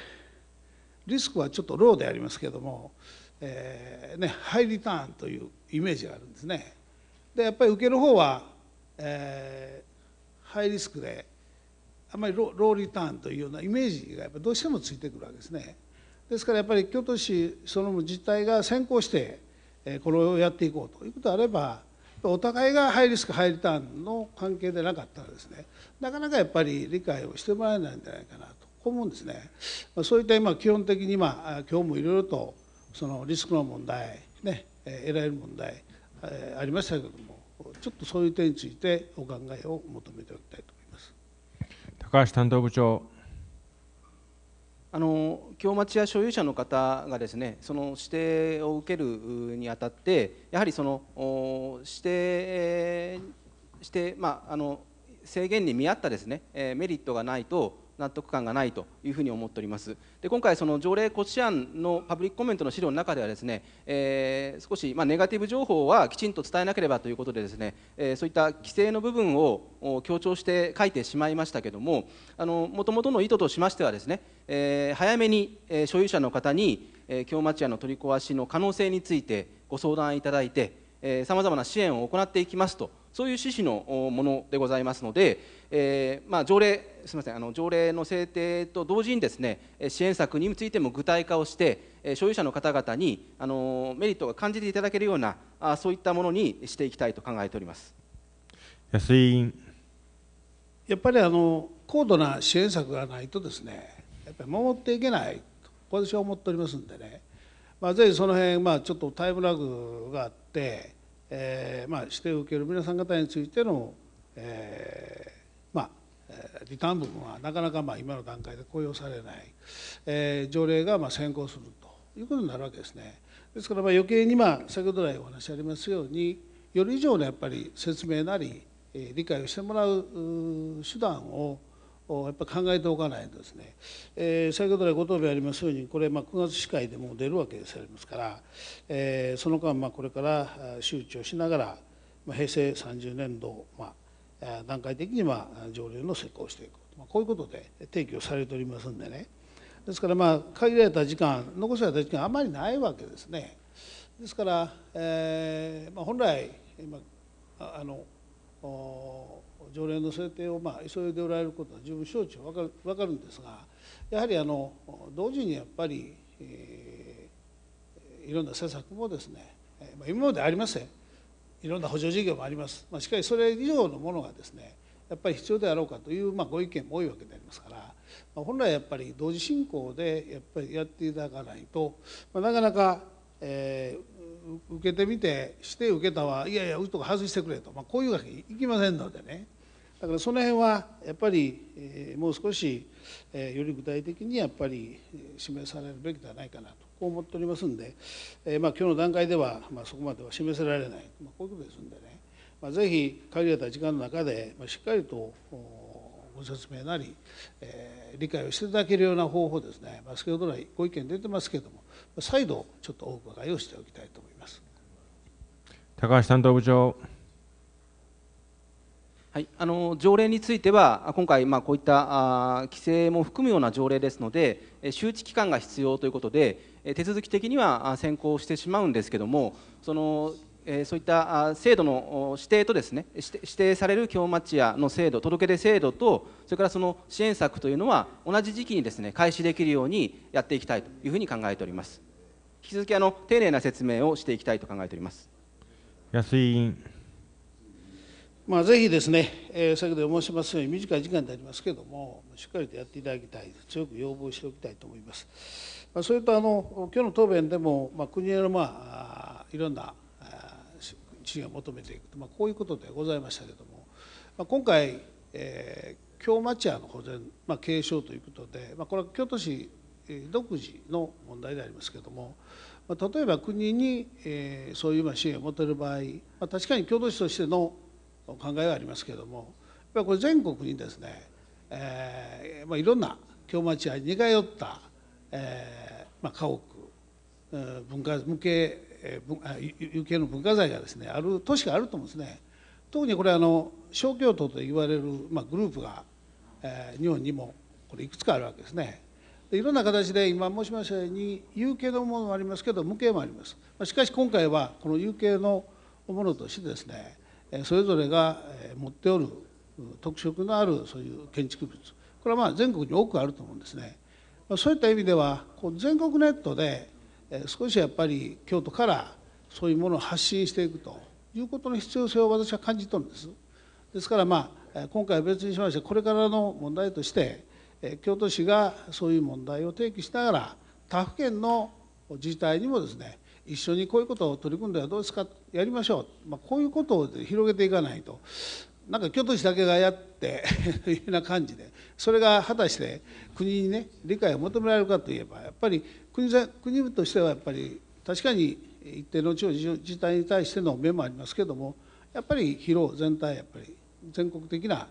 ー、リスクはちょっとローでありますけども、えー、ね、ハイリターンというイメージがあるんですね。でやっぱり受ける方は、えー、ハイリスクであまりローリターンというようなイメージがやっぱどうしてもついてくるわけですね。ですからやっぱり京都市その実態が先行して、えこれをやっていこうということであればお互いがハイリスクハイリターンの関係でなかったらですねなかなかやっぱり理解をしてもらえないんじゃないかなと思うんですね。そういった今基本的に今今日もいろいろとそのリスクの問題ね得られる問題ありましたけどもちょっとそういう点についてお考えを求めておきたいと思います。高橋担当部長あの京町や所有者の方がですねその指定を受けるにあたってやはりその指定して、まあ、あの制限に見合ったですねメリットがないと納得感がないというふに思っておりますで今回その条例骨子案のパブリックコメントの資料の中ではですね、えー、少しまネガティブ情報はきちんと伝えなければということでですね、えー、そういった規制の部分を強調して書いてしまいましたけどももともとの意図としましてはですね、えー、早めに所有者の方に京町屋の取り壊しの可能性についてご相談いただいてさまざまな支援を行っていきますとそういう趣旨のものでございますので、えー、まあ、条例すみませんあの条例の制定と同時にですね支援策についても具体化をして所有者の方々にあのメリットを感じていただけるようなあそういったものにしていきたいと考えております安井委員やっぱりあの高度な支援策がないとですねやっぱり守っていけないと私は思っておりますんでね、まあ、ぜひその辺、まあ、ちょっとタイムラグがあってえーまあ、指定を受ける皆さん方についての、えーまあ、リターン部分はなかなかまあ今の段階で公表されない、えー、条例がまあ先行するということになるわけですね。ですからまあ余計にまあ先ほど来お話ありますようにより以上のやっぱり説明なり理解をしてもらう手段ををやっぱ考えておかないとですね、えー、先ほどご答弁ありますようにこれまあ9月司会でも出るわけでありますから、えー、その間まあこれから周知をしながら、まあ、平成30年度、まあ、段階的にまあ条例の施行をしていく、まあ、こういうことで提起をされておりますんでねですからまあ限られた時間残された時間あまりないわけですねですから、えーまあ、本来今あのお条例の制定をまあ急いでおられることは十分承知は分かる分かるんですがやはりあの同時にやっぱり、えー、いろんな施策もですね、まあ、今までありませんいろんな補助事業もあります、まあ、しかしそれ以上のものがですねやっぱり必要であろうかという、まあ、ご意見も多いわけでありますから、まあ、本来やっぱり同時進行でやっぱりやっていただかないと、まあ、なかなか、えー、受けてみてして受けたはいやいやうとか外してくれと、まあ、こういうわけにいきませんのでねだからその辺はやっぱり、えもう少し、えより具体的にやっぱり示されるべきではないかなとこう思っておりますんで、えー、まあ、今日の段階では、まあ、そこまでは示せられない、まあ、こういうことですんでね、まあ、ぜひ限られた時間の中で、ましっかりとご説明なり、え理解をしていただけるような方法ですね、ま先ほど来ご意見出てますけれども再度ちょっとお伺いをしておきたいと思います。高橋担当部長はい、あの条例については今回、まあ、こういったあ規制も含むような条例ですので周知期間が必要ということで手続き的には先行してしまうんですけどもそのそういった制度の指定とですね指定される京町屋の制度届出制度とそれからその支援策というのは同じ時期にですね開始できるようにやっていきたいというふうに考えております引き続きあの丁寧な説明をしていきたいと考えております安井委員まあ、ぜひですね、えー、先ほど申しますように短い時間でありますけれどもしっかりとやっていただきたい強く要望しておきたいと思います。まあ、それとあの今日の答弁でも、まあ、国への、まあ、いろんな支援を求めていくと、まあ、こういうことでございましたけれども、まあ、今回、えー、京町屋の保全、まあ、継承ということで、まあ、これは京都市独自の問題でありますけれども、まあ、例えば国に、えー、そういう支援を求める場合、まあ、確かに京都市としての考えはありますけれどもやっぱりこれ全国にですね、えーまあ、いろんな京町屋に似通った、えーまあ、家屋文化無形有形の文化財がですねある都市があると思うんですね。特にこれあの小京都と言われる、まあ、グループが、えー、日本にもこれいくつかあるわけですね。でいろんな形で今申しましたように有形のものもありますけど無形もあります。しかし今回はこの有形のものとしてですねそれぞれが持っておる特色のあるそういう建築物これはまあ全国に多くあると思うんですねそういった意味ではこう全国ネットで少しやっぱり京都からそういうものを発信していくということの必要性を私は感じとるんですですからまあ今回は別にしましてこれからの問題として京都市がそういう問題を提起しながら他府県の自治体にもですね一緒にこういうことを取り組んではどうですかやりましょう、まあ、こういうことを広げていかないとなんか京都市だけがやってと いうような感じでそれが果たして国にね理解を求められるかといえばやっぱり国国としてはやっぱり確かに一定の地方自体に対しての面もありますけどもやっぱり広労全体やっぱり全国的な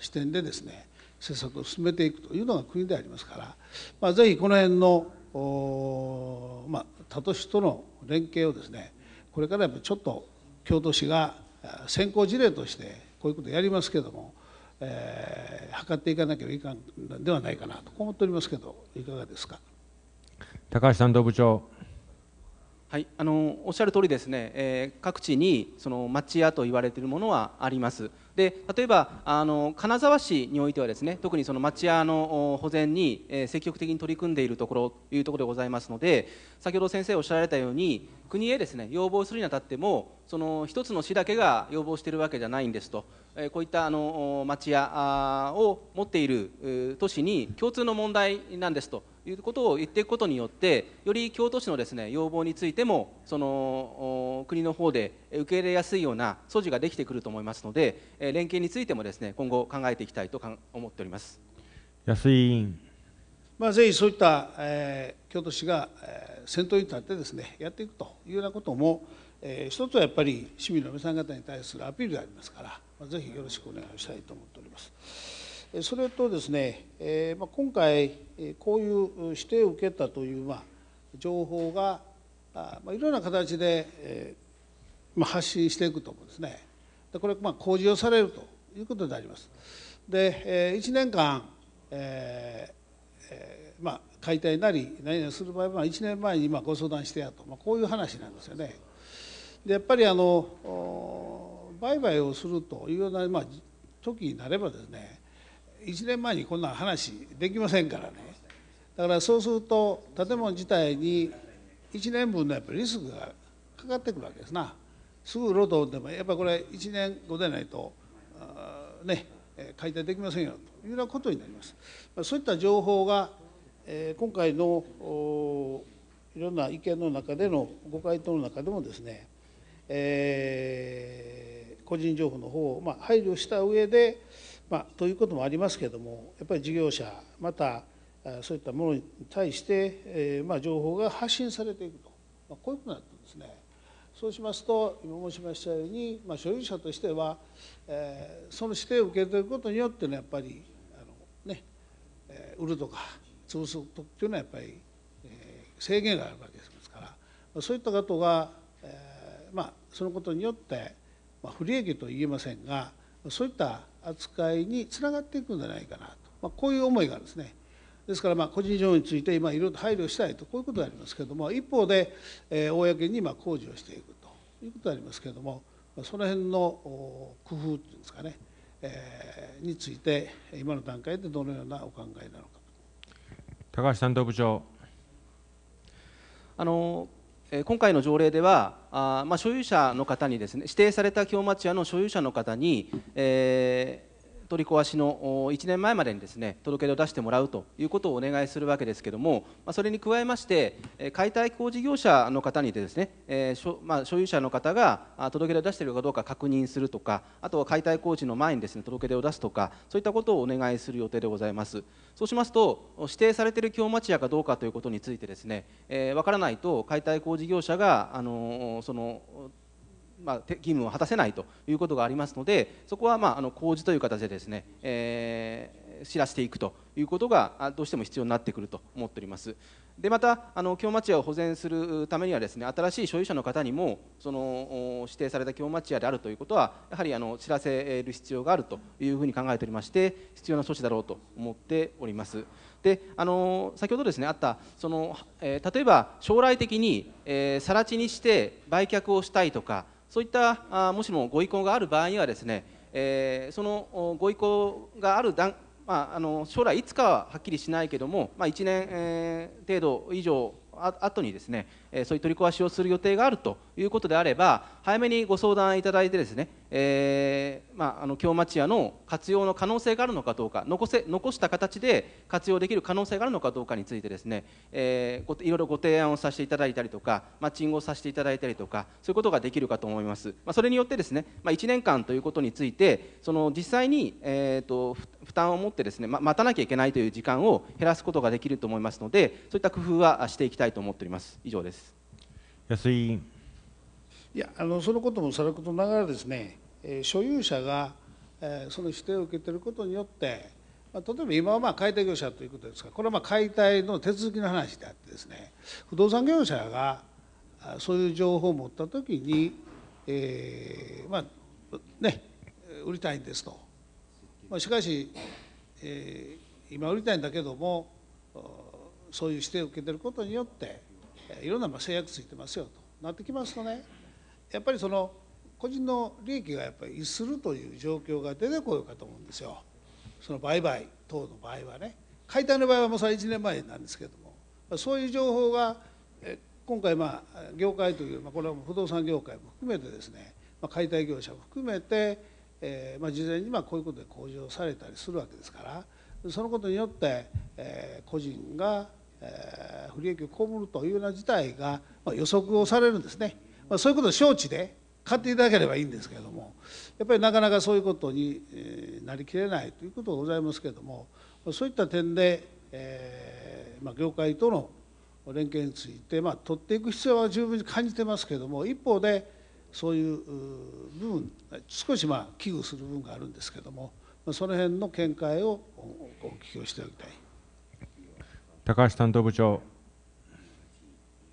視点でですね政策を進めていくというのが国でありますから、まあ、ぜひこの辺のまあ、他都市との連携をですねこれからやっぱちょっと京都市が先行事例としてこういうことやりますけども、えー、図っていかなければいかんではないかなと思っておりますけどいかがですか高橋担当部長はい、あのおっしゃる通りですね、えー、各地にその町屋と言われているものはあります。で例えばあの金沢市においてはですね特にその町屋の保全に、え積極的に取り組んでいるところというところでございますので先ほど先生おっしゃられたように国へですね要望するにあたってもその一つの市だけが要望しているわけじゃないんですと、えこういったあの町屋を持っている都市に共通の問題なんですということを言っていくことによってより京都市のですね要望についてもその国の方で受け入れやすいような措置ができてくると思いますので連携についてもですね今後考えていきたいと思っております安井委員、まあ、ぜひそういった、えー、京都市が、えー、先頭に立ってですねやっていくというようなことも、えー、一つはやっぱり市民の皆さん方に対するアピールでありますから、まあ、ぜひよろしくお願いしたいと思っております。それとですね、えま今回、こういう指定を受けたという、ま情報が、まいろんな形で、えま発信していくと思うんですね。でこれ、ま公示をされるということであります。で、え1年間、えまあ、解体なり何々する場合は1年前に今ご相談してやと、まあ、こういう話なんですよね。でやっぱりあの売買をするというような、まあ、時になればですね1年前にこんな話できませんからねだからそうすると建物自体に1年分のやっぱりリスクがかかってくるわけですなすぐ労働でもやっぱこれ1年後でないとね解体できませんよというようなことになりますそういった情報が、えー、今回のいろんな意見の中でのご回答の中でもですね、えー、個人情報の方を、まあ、配慮した上で、まあ、ということもありますけれどもやっぱり事業者またそういったものに対して、えまあ、情報が発信されていくと、まあ、こういうことになってんですね。そうしますと今申しましたように、まあ、所有者としては、えー、その指定を受け取ることによってのやっぱりあの、ねえー、売るとか潰すとっていうのはやっぱり、えー、制限があるわけですから、まあ、そういったことが、えまあ、そのことによって、ま不利益と言えませんがそういった扱いにつながっていくんじゃないかなと、まあ、こういう思いがあるんですね。ですからまあ個人情報について今いろいろ配慮したいとこういうことがありますけれども一方で、え公にまあ工事をしていくということがありますけれどもその辺の工夫っていうんですかね、えについて今の段階でどのようなお考えなのか高橋担当部長あの今回の条例ではあ、まあ、所有者の方にですね指定された京町屋の所有者の方に、えー取り壊しの1年前までにですね届け出を出してもらうということをお願いするわけですけども、まそれに加えまして解体工事業者の方にですね、えま所有者の方が届け出を出しているかどうか確認するとかあとは解体工事の前にですね届け出を出すとかそういったことをお願いする予定でございますそうしますと指定されている京町屋かどうかということについてですね、えー、からないと解体工事業者があのそのまあ、義務を果たせないということがありますのでそこは、まあ、あの公示という形でですね、えー、知らせていくということがどうしても必要になってくると思っております。でまたあの京町屋を保全するためにはですね新しい所有者の方にもその指定された京町屋であるということはやはりあの知らせる必要があるというふうに考えておりまして必要な措置だろうと思っております。であの先ほどですねあったその、えー、例えば将来的に、えー、更地にして売却をしたいとかそういったあもしもご意向がある場合にはですね、えー、そのご意向がある段まあ、あの将来いつかははっきりしないけども、まあ、1年、えー、程度以上あ後にですね、えそういう取り壊しをする予定があるということであれば早めにご相談いただいてですね、えー、まあ、あの京町屋の活用の可能性があるのかどうか残せ残した形で活用できる可能性があるのかどうかについてですね、えー、いろいろご提案をさせていただいたりとかマッチングをさせていただいたりとかそういうことができるかと思います、まあ、それによってですね、まあ、1年間ということについてその実際に、えーと、と負担を持ってですね、ま、待たなきゃいけないという時間を減らすことができると思いますのでそういった工夫はしていきたいと思っております以上です安井委員。いやあのそのこともさることながらですね、えー、所有者が、えー、その指定を受けていることによって、まあ、例えば今はまあ解体業者ということですがこれはまあ解体の手続きの話であってですね不動産業者がそういう情報を持った時に、えー、まあね売りたいんですと、まあ、しかし、えー、今売りたいんだけどもそういう指定を受けていることによっていろんな制約ついてますよとなってきますとねやっぱりその個人の利益がやっぱり逸するという状況が出てこようかと思うんですよその売買等の場合はね解体の場合はもうそれ1年前なんですけどもそういう情報が今回まあ業界という、まこれは不動産業界も含めてですね、ま解体業者も含めて、えま事前にまこういうことで向上されたりするわけですからそのことによって、え個人がえ不利益を被るというような事態が、ま予測をされるんですね、まあ、そういうことを承知で買っていただければいいんですけれどもやっぱりなかなかそういうことに、なりきれないということがございますけれどもそういった点で、えーまあ、業界との連携について、まあ、取っていく必要は十分に感じてますけれども一方でそういう部分少しまあ危惧する部分があるんですけどもその辺の見解をお聞きをしておきたい。高橋担当部長。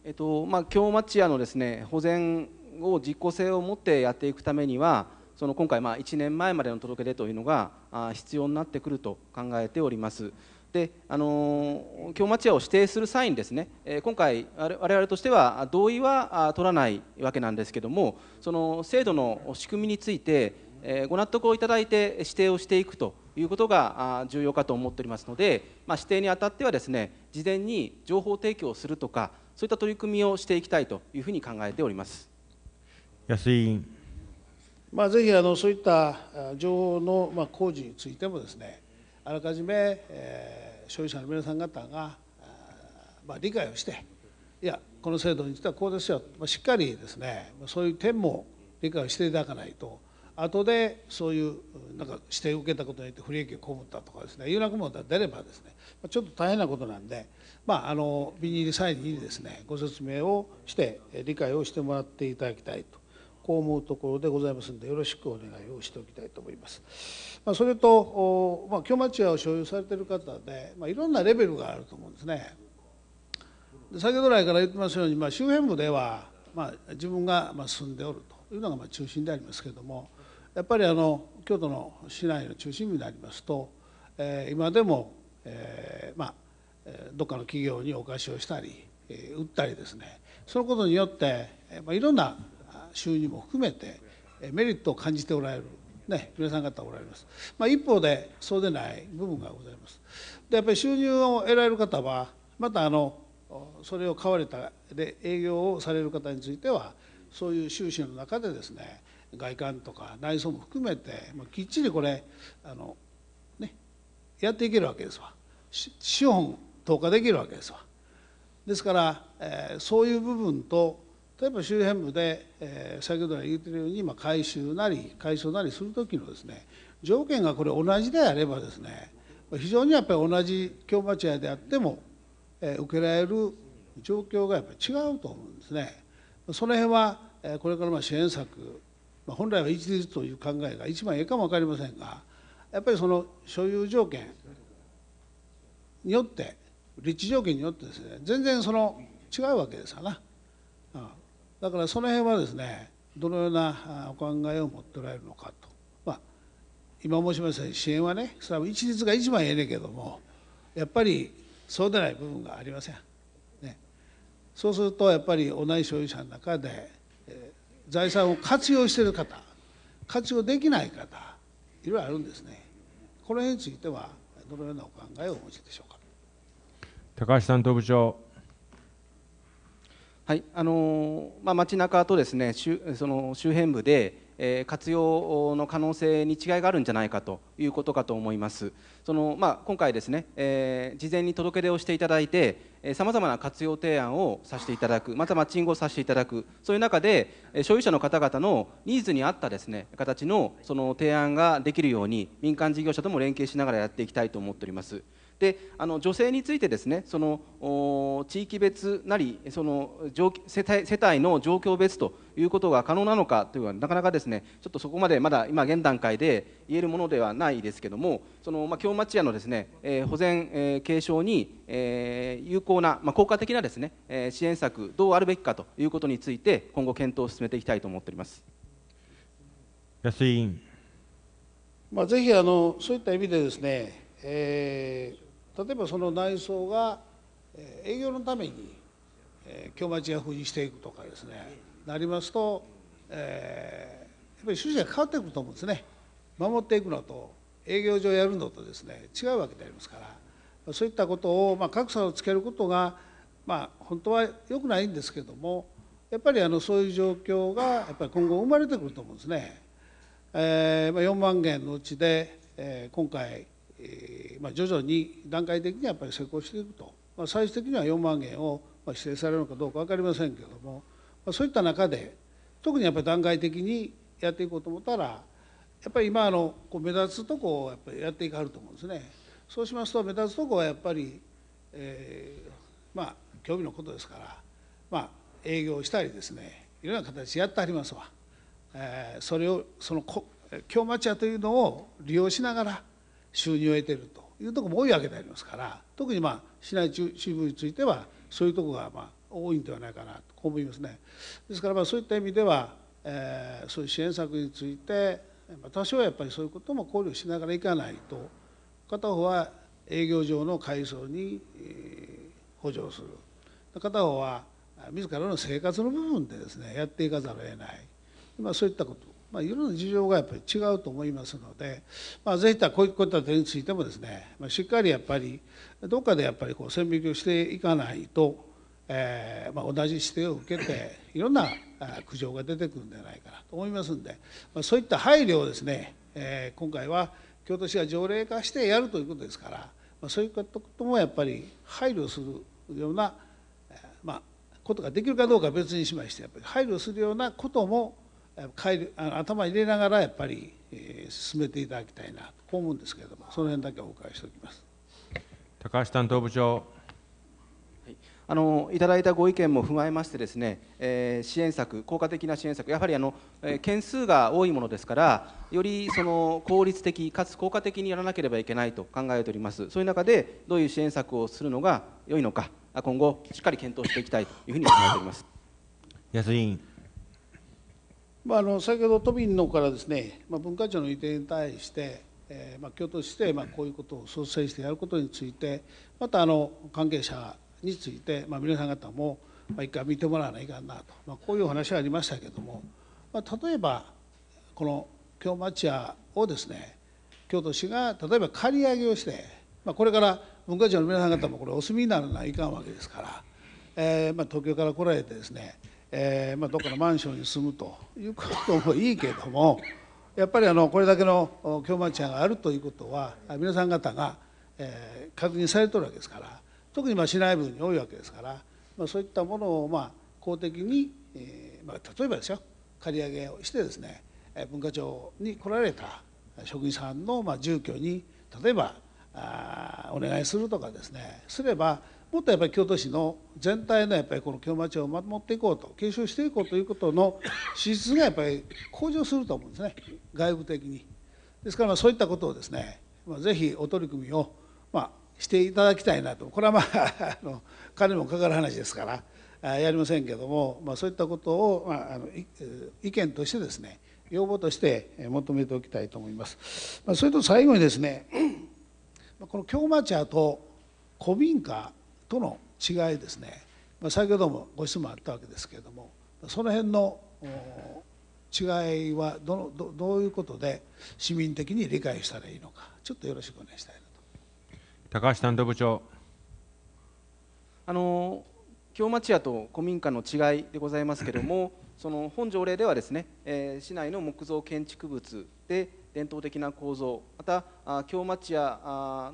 えっとまあ、京町屋のです、ね、保全を実効性を持ってやっていくためにはその今回、まあ、1年前までの届け出というのが必要になってくると考えております。であの京町屋を指定する際にですね、え今回我々としては同意は取らないわけなんですけどもその制度の仕組みについて、えご納得をいただいて指定をしていくということが重要かと思っておりますので、まあ、指定にあたってはですね事前に情報提供をするとかそういった取り組みをしていきたいというふうに考えております安井委員、まあ、ぜひあのそういった情報の、まあ、工事についてもですねあらかじめ、えー、消費者の皆さん方が、まあ、理解をしていやこの制度についてはこうですよ、まあ、しっかりですねそういう点も理解をしていただかないと後でそういうなんか指定を受けたことによって不利益を被ったとかですね有楽門が出ればですねちょっと大変なことなんで、まあ、あのビニールサインにですねご説明をして理解をしてもらっていただきたいとこう思うところでございますのでよろしくお願いをしておきたいと思います。まあ、それと、まあ、京町屋を所有されている方で、まあ、いろんなレベルがあると思うんですね。で先ほど来から言ってますように、まあ、周辺部では、まあ、自分が住んでおるというのがまあ中心でありますけれども、やっぱりあの京都の市内の中心部になりますと、えー、今でも、えー、まあどっかの企業にお貸しをしたり、えー、売ったりですねそのことによって、えーまあ、いろんな収入も含めて、えー、メリットを感じておられる、ね、皆さん方おられます、まあ、一方でそうでない部分がございますでやっぱり収入を得られる方はまたあのそれを買われたで営業をされる方についてはそういう収支の中でですね外観とか内装も含めて、まあ、きっちりこれあの、ね、やっていけるわけですわ資本投下できるわけですわですから、えー、そういう部分と例えば周辺部で、えー、先ほど言ってるように、まあ、改修なり改装なりする時のですね条件がこれ同じであればですね非常にやっぱり同じ京町屋であっても、えー、受けられる状況がやっぱり違うと思うんですね。その辺はこれから支援策ま本来は一律という考えが一番ええかも分かりませんがやっぱりその所有条件によって立地条件によってですね全然その違うわけですよな、うん、だからその辺はですねどのようなお考えを持っておられるのかと、まあ、今申しましたように支援はねそれは一律が一番ええねんけどもやっぱりそうでない部分がありません。ね、そうするとやっぱり同じ所有者の中で財産を活用している方活用できない方いろいろあるんですねこの辺についてはどのようなお考えをお持ちでしょうか高橋担当部長はいあのまあ、街中とですねその周辺部で活用の可能性に違いがあるんじゃないかということかと思います。そのまあ、今回ですね、えー、事前に届け出をしていただいて、さまざまな活用提案をさせていただく、またマッチングをさせていただく、そういう中で、所有者の方々のニーズに合ったですね形のその提案ができるように、民間事業者とも連携しながらやっていきたいと思っております。であの女性についてですねその地域別なりその世帯世帯の状況別ということが可能なのかというのはなかなかですねちょっとそこまでまだ今現段階で言えるものではないですけどもその、まあ、京町家のですね、えー、保全、えー、継承に、えー、有効な、まあ、効果的なですね、えー、支援策どうあるべきかということについて今後検討を進めていきたいと思っております安井委員、まあ、ぜひあのそういった意味でですね、えー例えばその内装が営業のために京町屋風にしていくとかですねなりますと、えー、やっぱり趣旨が変わってくると思うんですね守っていくのと営業上やるのとですね違うわけでありますからそういったことを、まあ、格差をつけることが、まあ、本当は良くないんですけどもやっぱりあのそういう状況がやっぱり今後生まれてくると思うんですね。えーまあ、4万件のうちで、えー、今回えまあ、徐々に段階的にやっぱり施行していくと、まあ、最終的には4万円を指定されるのかどうか分かりませんけれども、まあ、そういった中で特にやっぱり段階的にやっていこうと思ったらやっぱり今あのこう目立つとこをやっぱりやっていかはると思うんですね。そうしますと目立つとこはやっぱり、えー、まあ興味のことですから、まあ、営業したりですねいろんな形でやってありますわ。えー、それをその京町屋というのを利用しながら収入を得ているというとこも多いわけでありますから特にまあ市内中心部についてはそういうとこがまあ多いんではないかなとこう思いますね。ですからまあそういった意味では、えー、そういう支援策について多少はやっぱりそういうことも考慮しながらいかないと片方は営業上の階層に補助する片方は自らの生活の部分でですねやっていかざるを得ない、まあ、そういったことまあ、いろんな事情がやっぱり違うと思いますので、まあ、ぜひとはこういった点についてもですね、まあ、しっかりやっぱりどっかでやっぱりこう線引きをしていかないと、えーまあ、同じ指定を受けていろんな苦情が出てくるんじゃないかなと思いますんで、まあ、そういった配慮をですね、えー、今回は京都市が条例化してやるということですから、まあ、そういったこともやっぱり配慮するような、まあ、ことができるかどうかは別にしましてやっぱり配慮するようなことも頭入れながらやっぱり、えー、進めていただきたいなこう思うんですけれどもその辺だけお伺いしておきます高橋担当部長あのいただいたご意見も踏まえましてですね、えー、支援策効果的な支援策やはりあの、えー、件数が多いものですからよりその効率的かつ効果的にやらなければいけないと考えておりますそういう中でどういう支援策をするのが良いのか今後しっかり検討していきたいというふうに考えております安井委員まあ、あの先ほど都民のからですね、まあ、文化庁の移転に対して、えーまあ、京都市で、まあ、こういうことを率先してやることについてまたあの関係者について、まあ、皆さん方も、まあ、一回見てもらわないかなと、まあ、こういうお話がありましたけれども、まあ、例えばこの京町屋をですね京都市が例えば借り上げをして、まあ、これから文化庁の皆さん方もこれお住みにならないかんわけですから、えーまあ、東京から来られてですねえーまあ、どっかのマンションに住むということもいいけれども やっぱりあのこれだけの京町屋があるということは皆さん方が、えー、確認されてるわけですから特にまあ市内部に多いわけですから、まあ、そういったものをまあ公的に、えーまあ、例えばですよ借り上げをしてですね文化庁に来られた職員さんのまあ住居に例えばあお願いするとかですねすればもっとやっぱり京都市の全体のやっぱりこの京町を守っていこうと継承していこうということの資質がやっぱり向上すると思うんですね外部的に。ですからまあそういったことをですね、まあ、ぜひお取り組みを、まあ、していただきたいなとこれはまあ あの金もかかる話ですからやりませんけども、まあ、そういったことを、まあ、あの意見としてですね要望として求めておきたいと思います。まあ、それと最後にですね この京町屋と古民家との違いですね、まあ、先ほどもご質問あったわけですけれどもその辺の違いはどのどどういうことで市民的に理解したらいいのかちょっとよろしくお願いしたいなと高橋担当部長あの京町屋と古民家の違いでございますけれどもその本条例ではですね、えー、市内の木造建築物で伝統的な構造また京町屋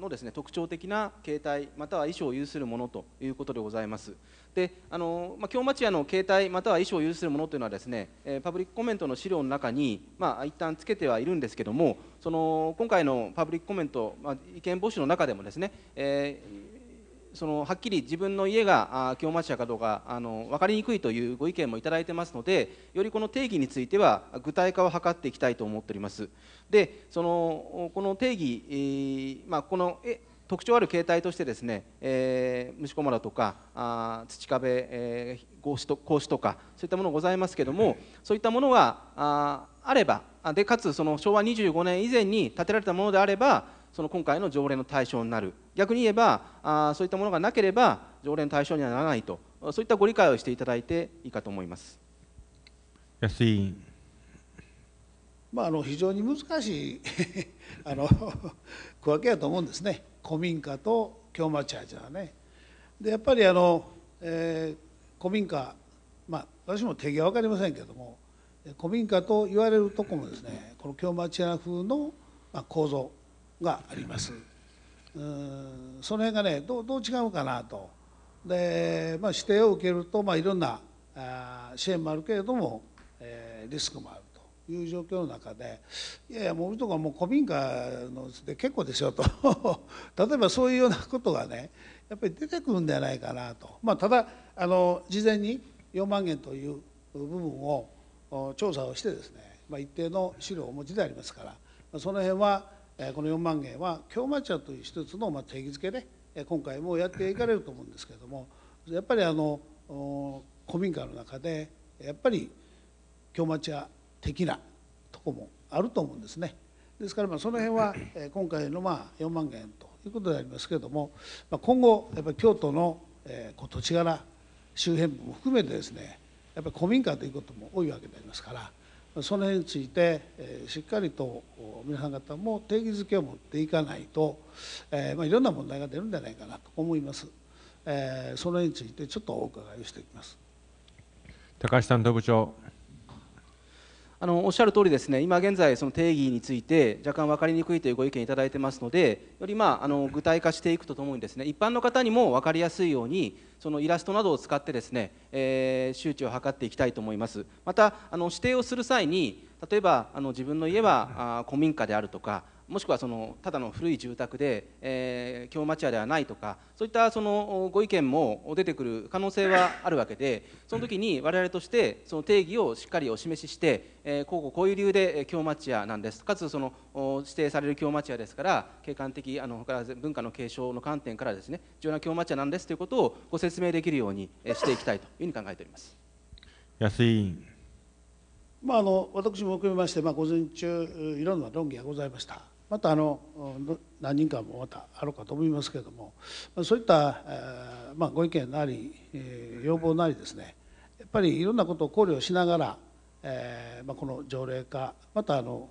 のですね特徴的な形態または衣装を有するものということでございますであの、まあ、京町屋の形態または衣装を有するものというのはですね、えパブリックコメントの資料の中に、まあ、一旦つけてはいるんですけどもその今回のパブリックコメント、まあ、意見募集の中でもですね、えーそのはっきり自分の家が京町屋かどうかあの分かりにくいというご意見もいただいてますのでよりこの定義については具体化を図っていきたいと思っておりますでそのこの定義、えー、まあ、このえ特徴ある形態としてですね、えー、虫駒だとかあ土壁、えー、格子と格子とかそういったものございますけどもそういったものがああればでかつその昭和25年以前に建てられたものであればその今回の条例の対象になる逆に言えばあそういったものがなければ条例の対象にはならないとそういったご理解をしていただいていいかと思います。安井まあ、あの非常に難しい あの区分けやと思うんですね古民家と京町屋じゃねでやっぱりあの、えー、古民家まあ私も定義は分かりませんけども古民家と言われるとこもですねこの京町屋風の、まあ、構造があります。うんその辺がねどうどう違うかなと。で、まあ、指定を受けると、まあ、いろんなあ支援もあるけれども、えー、リスクもあるという状況の中でいやいやもうとかもう古民家ので結構ですよと 例えばそういうようなことがねやっぱり出てくるんじゃないかなと、まあ、ただあの事前に4万円という部分を調査をしてですね、まあ、一定の資料をお持ちでありますから、まあ、その辺はこの4万元は京町屋という一つの定義づけで今回もやっていかれると思うんですけれどもやっぱりあの古民家の中でやっぱり京町屋的なとこもあると思うんですね。ですからまあその辺は今回のまあ4万円ということでありますけれども今後やっぱり京都の土地柄周辺部も含めてですねやっぱり古民家ということも多いわけでありますからその辺について、しっかりと皆さん方も定義づけを持っていかないと、えーまあ、いろんな問題が出るんじゃないかなと思います、えー、その辺についてちょっとお伺いをしていきます高橋担当部長あのおっしゃる通りですね今現在その定義について若干分かりにくいというご意見いただいてますのでよりまああの具体化していくとともにですね一般の方にも分かりやすいようにそのイラストなどを使ってですね、えー、周知を図っていきたいと思いますまたあの指定をする際に例えばあの自分の家はあ古民家であるとかもしくはそのただの古い住宅で、えー、京町屋ではないとかそういったそのご意見も出てくる可能性はあるわけでその時に我々としてその定義をしっかりお示しして、えー、こうこういう理由で京町屋なんですかつその指定される京町屋ですから景観的あの他か文化の継承の観点からですね重要な京町屋なんですということをご説明できるようにしていきたいというふうに考えております。安井委員まあ、あの私も含めまして、まあ、午前中いろんな論議がございました。またあの何人かもまたあろうかと思いますけれどもそういった、まあ、ご意見なり、えー、要望なりですねやっぱりいろんなことを考慮しながら、えーまあ、この条例化またあの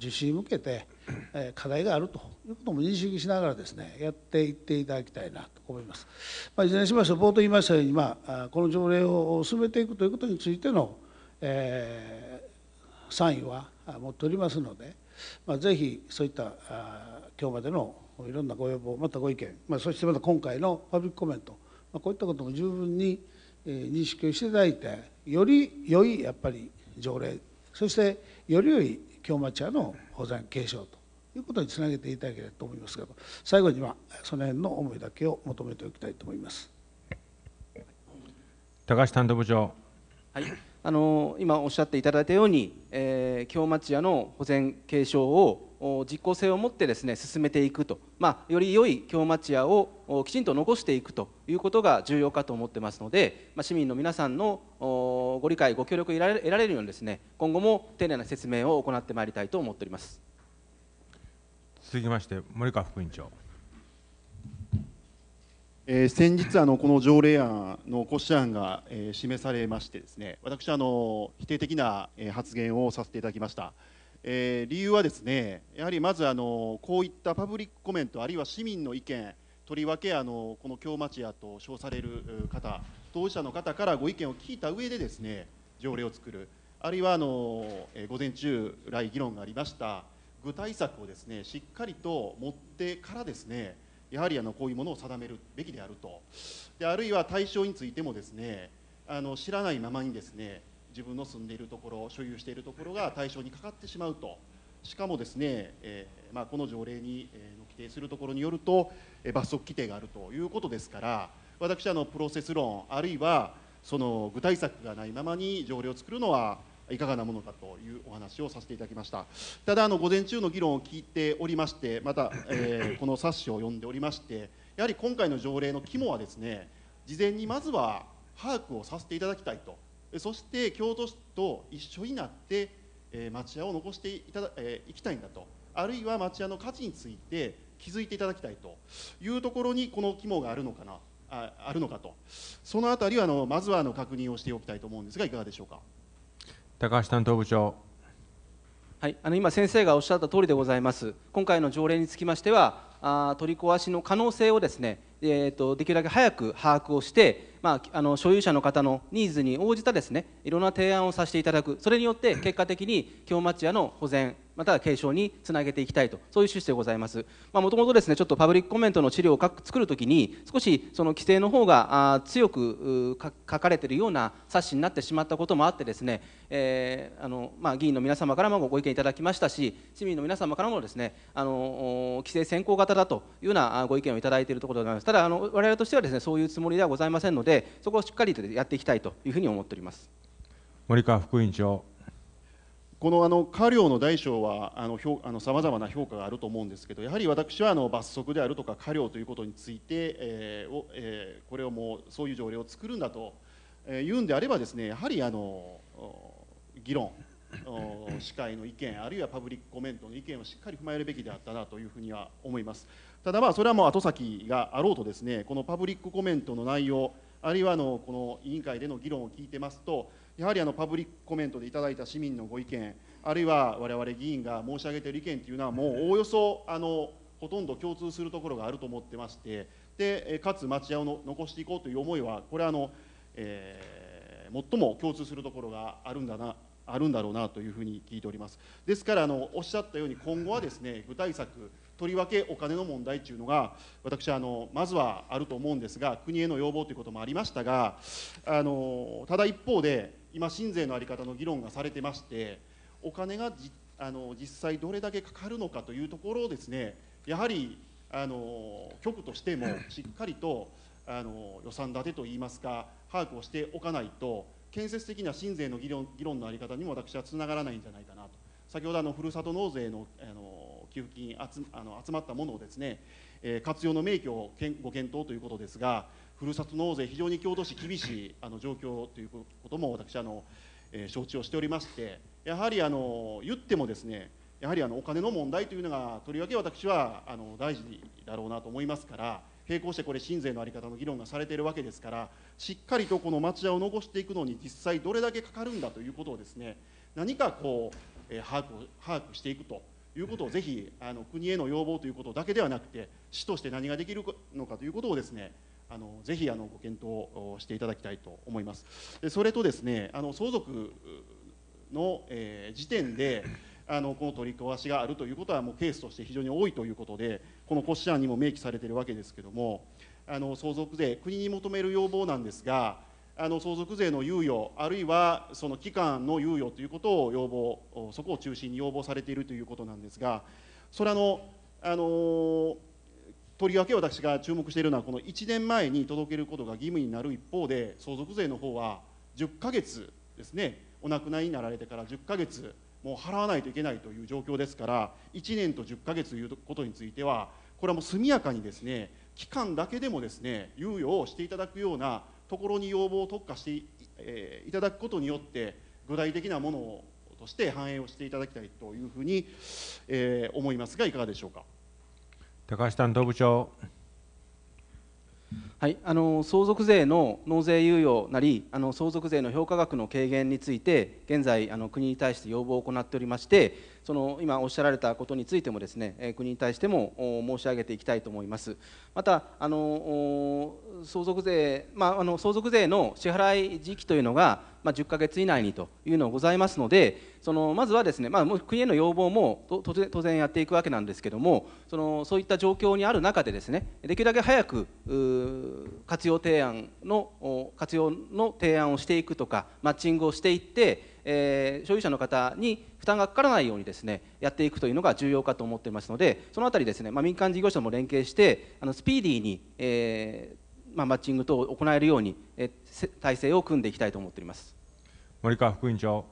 実施に向けて、えー、課題があるということも認識しながらですねやっていっていただきたいなと思います、まあ、いずれにしまして冒頭言いましたように、まあ、この条例を進めていくということについての、えー、インは持っておりますので。まあ、ぜひそういったあ今日までのいろんなご要望またご意見、まあ、そしてまた今回のパブリックコメント、まあ、こういったことも十分に、えー、認識をしていただいてより良いやっぱり条例そしてより良い京町屋の保全継承ということにつなげていただければと思いますけど最後にはその辺の思いだけを求めておきたいと思います高橋担当部長。はいあの今おっしゃっていただいたように、えー、京町屋の保全継承を実効性を持ってですね進めていくと、まあ、より良い京町屋をきちんと残していくということが重要かと思ってますので、まあ、市民の皆さんのご理解ご協力得られるようにですね今後も丁寧な説明を行ってまいりたいと思っております続きまして森川副委員長えー、先日あのこの条例案の骨子案が、えー、示されましてですね私あの否定的な、えー、発言をさせていただきました、えー、理由はですねやはりまずあのこういったパブリックコメントあるいは市民の意見とりわけあのこの京町屋と称される方当事者の方からご意見を聞いた上でですね条例を作るあるいはあの、えー、午前中来議論がありました具体策をですねしっかりと持ってからですねやはりあのこういうものを定めるべきであるとであるいは対象についてもですねあの知らないままにですね自分の住んでいるところ所有しているところが対象にかかってしまうとしかもですね、えー、まあ、この条例に、えー、の規定するところによると、えー、罰則規定があるということですから私あのプロセス論あるいはその具体策がないままに条例を作るのはいかがなものかというお話をさせていただきましたただあの午前中の議論を聞いておりましてまた、えー、この冊子を読んでおりましてやはり今回の条例の肝はですね事前にまずは把握をさせていただきたいとそして京都市と一緒になって、えー、町家を残していただ、えー、いきたいんだとあるいは町家の価値について気づいていただきたいというところにこの肝があるのかなああるのかとそのあたりはあのまずはあの確認をしておきたいと思うんですがいかがでしょうか。高橋担当部長。はい、あの今、先生がおっしゃった通りでございます、今回の条例につきましては、あ取り壊しの可能性をですね、えーと、とできるだけ早く把握をして、まあ、あの所有者の方のニーズに応じたですねいろんな提案をさせていただくそれによって 結果的に京町屋の保全または継承につなげていきたいとそういう趣旨でございますもともとですねちょっとパブリックコメントの資料を作るときに少しその規制の方が強く書かれているような冊子になってしまったこともあってですね、えー、あのまあ、議員の皆様からもご意見いただきましたし市民の皆様からもですねあの規制先行型だというようなご意見をいただいているところでございますただあの我々としてはですねそういうつもりではございませんのでで、そこをしっかりとやっていきたいというふうに思っております森川副委員長。このあの家領の大小はさまざまな評価があると思うんですけどやはり私はあの罰則であるとか家領ということについて、えーをえー、これをもうそういう条例を作るんだと、え言うんであればですねやはりあの議論司会の意見あるいはパブリックコメントの意見をしっかり踏まえるべきであったなというふうには思いますただまあそれはもう後先があろうとですねこのパブリックコメントの内容あるいはあのこの委員会での議論を聞いてますと、やはりあのパブリックコメントでいただいた市民のご意見、あるいは我々議員が申し上げている意見というのは、もうおおよそあのほとんど共通するところがあると思ってまして、でかつ町屋を残していこうという思いは、これはあの、えー、最も共通するところがあるんだなあるんだろうなというふうに聞いております。ですからあのおっしゃったように今後はですね具体策とりわけお金の問題というのが私あのまずはあると思うんですが国への要望ということもありましたがあのただ一方で今新税の在り方の議論がされてましてお金があの実際どれだけかかるのかというところをですねやはりあの局としてもしっかりとあの予算立てといいますか把握をしておかないと建設的な新税の議論議論の在り方にも私はつながらないんじゃないかなと先ほどあのふるさと納税のあの給付金集あの集まったものをですね、えー、活用の明記をご検討ということですがふるさと納税非常に京都市厳しいあの状況ということも私あの、えー、承知をしておりましてやはりあの言ってもですねやはりあのお金の問題というのがとりわけ私はあの大事だろうなと思いますから並行してこれ新税の在り方の議論がされているわけですからしっかりとこの町屋を残していくのに実際どれだけかかるんだということをですね何かこう、えー、把握把握していくということをぜひあの国への要望ということだけではなくて市として何ができるのかということをですねあのぜひあのご検討していただきたいと思います。でそれとですねあの相続の、えー、時点であのこの取り壊しがあるということはもうケースとして非常に多いということでこの骨子案にも明記されているわけですけどもあの相続税国に求める要望なんですがあの相続税の猶予あるいはその期間の猶予ということを要望そこを中心に要望されているということなんですがそれあの、あのとりわけ私が注目しているのはこの1年前に届けることが義務になる一方で相続税の方は10ヶ月ですねお亡くなりになられてから10ヶ月もう払わないといけないという状況ですから1年と10ヶ月ということについてはこれはもう速やかにですね期間だけでもですね猶予をしていただくようなところに要望を特化してい,、ただくことによって具体的なものをとして反映をしていただきたいというふうに、え思いますがいかがでしょうか高橋担当部長はい、あの相続税の納税猶予なりあの相続税の評価額の軽減について現在あの国に対して要望を行っておりましてその今おっしゃられたことについてもですね国に対しても申し上げていきたいと思いますまたあの相続税、まあ、あの相続税の支払い時期というのが、まあ、10ヶ月以内にというのがございますのでそのまずはですね、まあ、国への要望も当然やっていくわけなんですけどもそのそういった状況にある中でですねできるだけ早く活用提案の活用の提案をしていくとかマッチングをしていってえー、所有者の方に負担がかからないようにですねやっていくというのが重要かと思っていますのでその辺りですね、まあ、民間事業者も連携してあのスピーディーに、えー、まあ、マッチング等を行えるように、え体制を組んでいきたいと思っております森川副委員長。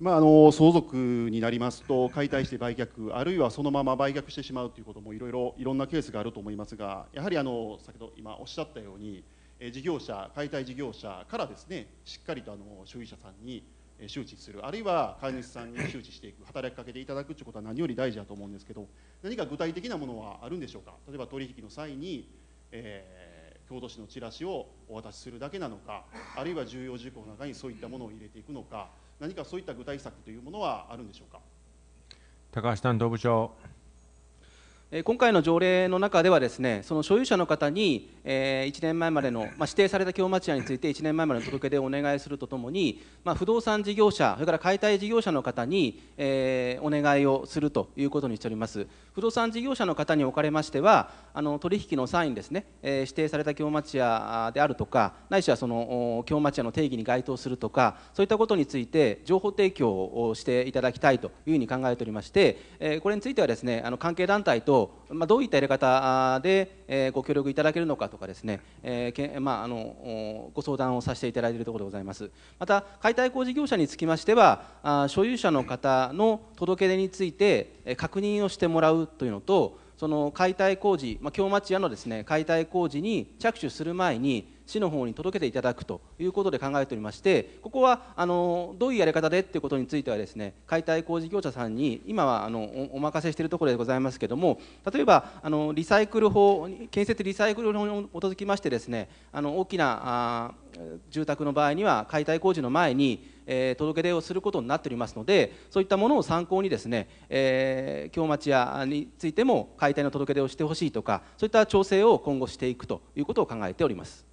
まあ、あの相続になりますと解体して売却あるいはそのまま売却してしまうということもいろいろいろんなケースがあると思いますがやはりあの先ほど今おっしゃったように事業者解体事業者からですねしっかりとあの所有者さんに周知するあるいは飼い主さんに周知していく働きかけていただくということは何より大事だと思うんですけど何か具体的なものはあるんでしょうか例えば取引の際に、えー、京都市のチラシをお渡しするだけなのかあるいは重要事項の中にそういったものを入れていくのか何かそういった具体策というものはあるんでしょうか高橋担当部長今回の条例の中ではですねその所有者の方に、え1年前までの、まあ、指定された京町屋について1年前までの届け出をお願いするとともに、まあ、不動産事業者それから解体事業者の方に、えお願いをするということにしております不動産事業者の方におかれましてはあの取引の際にですね、え指定された京町家であるとかないしはその京町家の定義に該当するとかそういったことについて情報提供をしていただきたいというふうに考えておりまして、えこれについてはですねあの関係団体とど、まあ、どういったやり方で、えご協力いただけるのかとかですね、えーけまあ、あのご相談をさせていただいているところでございますまた解体工事業者につきましてはあ所有者の方の届け出について確認をしてもらうというのとその解体工事、まあ、京町屋のですね解体工事に着手する前に市の方に届けていただくということで考えておりましてここはあのどういうやり方でっていうことについてはですね解体工事業者さんに今はあのお任せしているところでございますけども例えばあのリサイクル法建設リサイクル法に基づきましてですねあの大きな住宅の場合には解体工事の前に、えー、届け出をすることになっておりますのでそういったものを参考にですね、えー、京町屋についても解体の届け出をしてほしいとかそういった調整を今後していくということを考えております。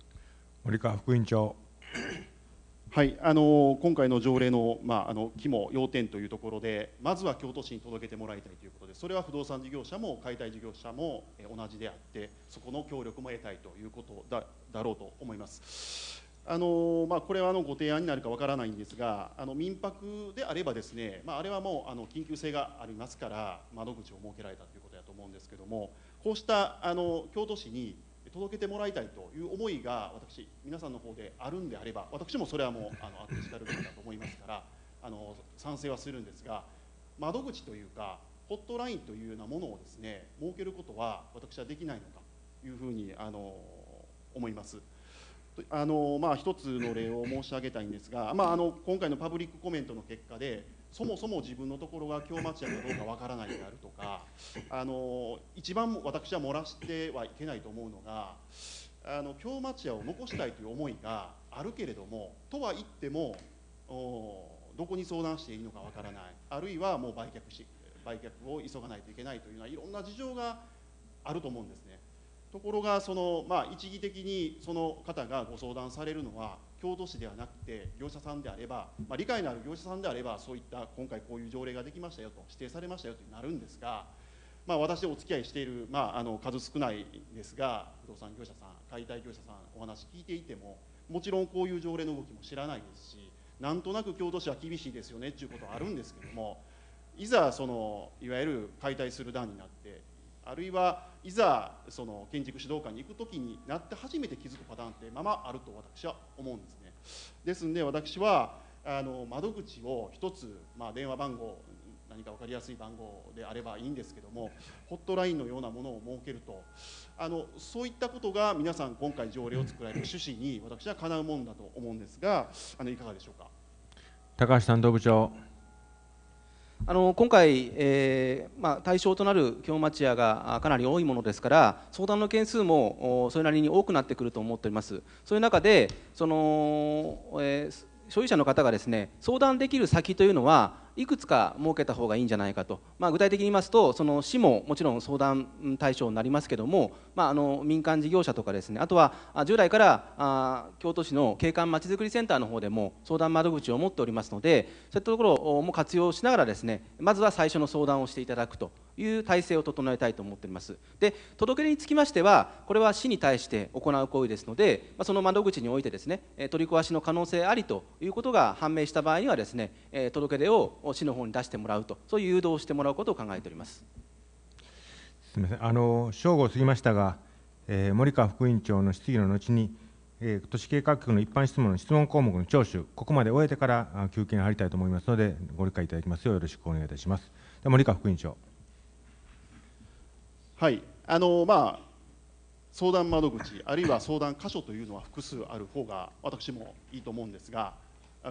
森川副院長。はい、あの今回の条例の,、まあ、あの肝要点というところでまずは京都市に届けてもらいたいということでそれは不動産事業者も解体事業者も同じであってそこの協力も得たいということだだろうと思います。あのまあ、これはあのご提案になるかわからないんですがあの民泊であればですね、まあ、あれはもうあの緊急性がありますから窓口を設けられたということだと思うんですけどもこうしたあの京都市に届けてもらいたいという思いが私皆さんの方であるんであれば私もそれはもう あのあってしかるべきだと思いますからあの賛成はするんですが窓口というかホットラインというようなものをですね設けることは私はできないのかというふうにあの思います。あのまあ、一つの例を申し上げたいんですが、まあ、あの今回のパブリックコメントの結果でそもそも自分のところが京町屋かどうかわからないであるとかあの一番私は漏らしてはいけないと思うのがあの京町屋を残したいという思いがあるけれどもとは言ってもどこに相談していいのかわからないあるいはもう売却し売却を急がないといけないというのはいろんな事情があると思うんですね。ところがその、まあ、一義的にその方がご相談されるのは京都市ではなくて業者さんであれば、まあ、理解のある業者さんであればそういった今回こういう条例ができましたよと指定されましたよとなるんですが、まあ、私お付き合いしている、まあ、あの数少ないですが不動産業者さん解体業者さんお話聞いていてももちろんこういう条例の動きも知らないですしなんとなく京都市は厳しいですよねということはあるんですけどもいざそのいわゆる解体する段になってあるいはいざその建築指導官に行く時になって初めて気づくパターンってままあると私は思うんですね。ですんで私はあの窓口を1つ、まあ、電話番号何か分かりやすい番号であればいいんですけどもホットラインのようなものを設けるとあのそういったことが皆さん今回条例を作られる趣旨に私はかなうもんだと思うんですがあのいかがでしょうか高橋担当部長あの今回、えーまあ、対象となる京町屋がかなり多いものですから相談の件数もそれなりに多くなってくると思っておりますそういう中でその、えー、所有者の方がですね相談できる先というのはいくつか設けた方がいいんじゃないかと、まあ、具体的に言いますとその市ももちろん相談対象になりますけども、まあ、あの民間事業者とかですねあとは従来からあ京都市の景観まちづくりセンターの方でも相談窓口を持っておりますのでそういったところも活用しながらですねまずは最初の相談をしていただくという体制を整えたいと思っておりますで届け出につきましてはこれは市に対して行う行為ですので、まあ、その窓口においてですね取り壊しの可能性ありということが判明した場合にはですね届け出をを市の方に出してもらうとそういう誘導をしてもらうことを考えておりますすみませんあの正午を過ぎましたが、えー、森川副委員長の質疑の後に、えー、都市計画局の一般質問の質問項目の聴取ここまで終えてから休憩に入りたいと思いますのでご理解いただきますようよろしくお願いいたしますで森川副委員長はいあのまあ相談窓口あるいは相談箇所というのは複数ある方が私もいいと思うんですが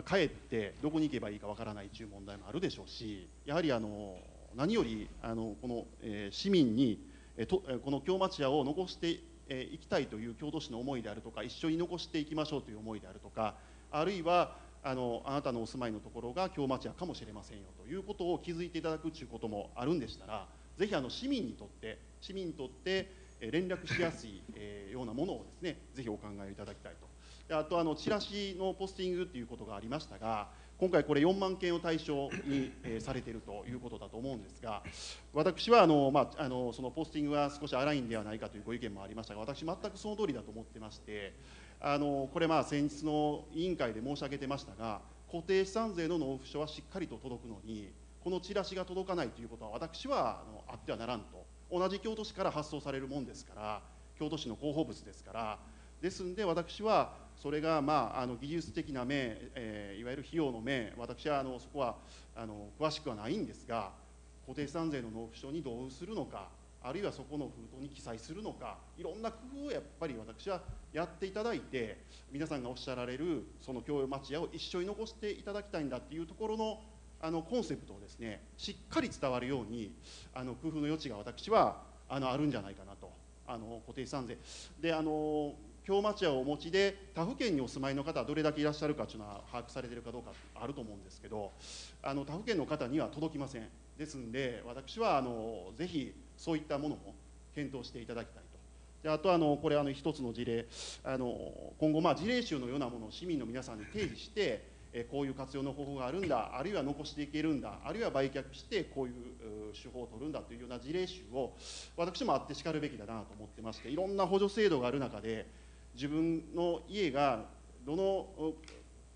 かえってどこに行けばいいかわからないという問題もあるでしょうしやはりあの何よりあのこの、え市民に、えこの京町屋を残してえきたいという京都市の思いであるとか一緒に残していきましょうという思いであるとかあるいはあのあなたのお住まいのところが京町屋かもしれませんよということを気づいていただくということもあるんでしたらぜひあの市民にとって市民にとって連絡しやすい、えようなものをですねぜひお考えいただきたいとあとあのチラシのポスティングということがありましたが、今回これ4万件を対象に、えー、されているということだと思うんですが私はあの、まあ、あのそのポスティングは少し荒いんではないかというご意見もありましたが私全くその通りだと思ってましてあのこれまあ先日の委員会で申し上げてましたが固定資産税の納付書はしっかりと届くのにこのチラシが届かないということは私はあのあってはならんと同じ京都市から発送されるもんですから京都市の広報物ですからですんで私はそれが、まあ、あの技術的な面、えー、いわゆる費用の面私はあのそこはあの詳しくはないんですが固定資産税の納付書に同意するのかあるいはそこの封筒に記載するのかいろんな工夫をやっぱり私はやっていただいて皆さんがおっしゃられるその共用町家を一緒に残していただきたいんだっていうところのあのコンセプトをですねしっかり伝わるようにあの工夫の余地が私はあのあるんじゃないかなとあの固定資産税であの京町屋をお持ちで他府県にお住まいの方どれだけいらっしゃるかというのは把握されてるかどうかあると思うんですけどあの他府県の方には届きませんですんで私はあのぜひそういったものも検討していただきたいとであとあのこれあの一つの事例あの今後まあ事例集のようなものを市民の皆さんに提示してえこういう活用の方法があるんだあるいは残していけるんだあるいは売却してこういう手法を取るんだというような事例集を私もあってしかるべきだなと思ってましていろんな補助制度がある中で自分の家がどの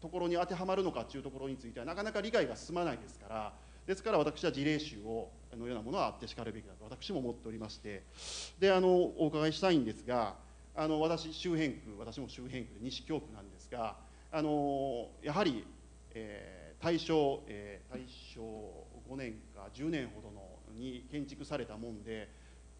ところに当てはまるのかというところについてはなかなか理解が進まないですからですから私は事例集をのようなものはあってしかるべきだと私も思っておりましてであのお伺いしたいんですがあの私周辺区私も周辺区で西京区なんですがあのやはり、えー、大正、えー、大正5年か10年ほどのに建築されたもんで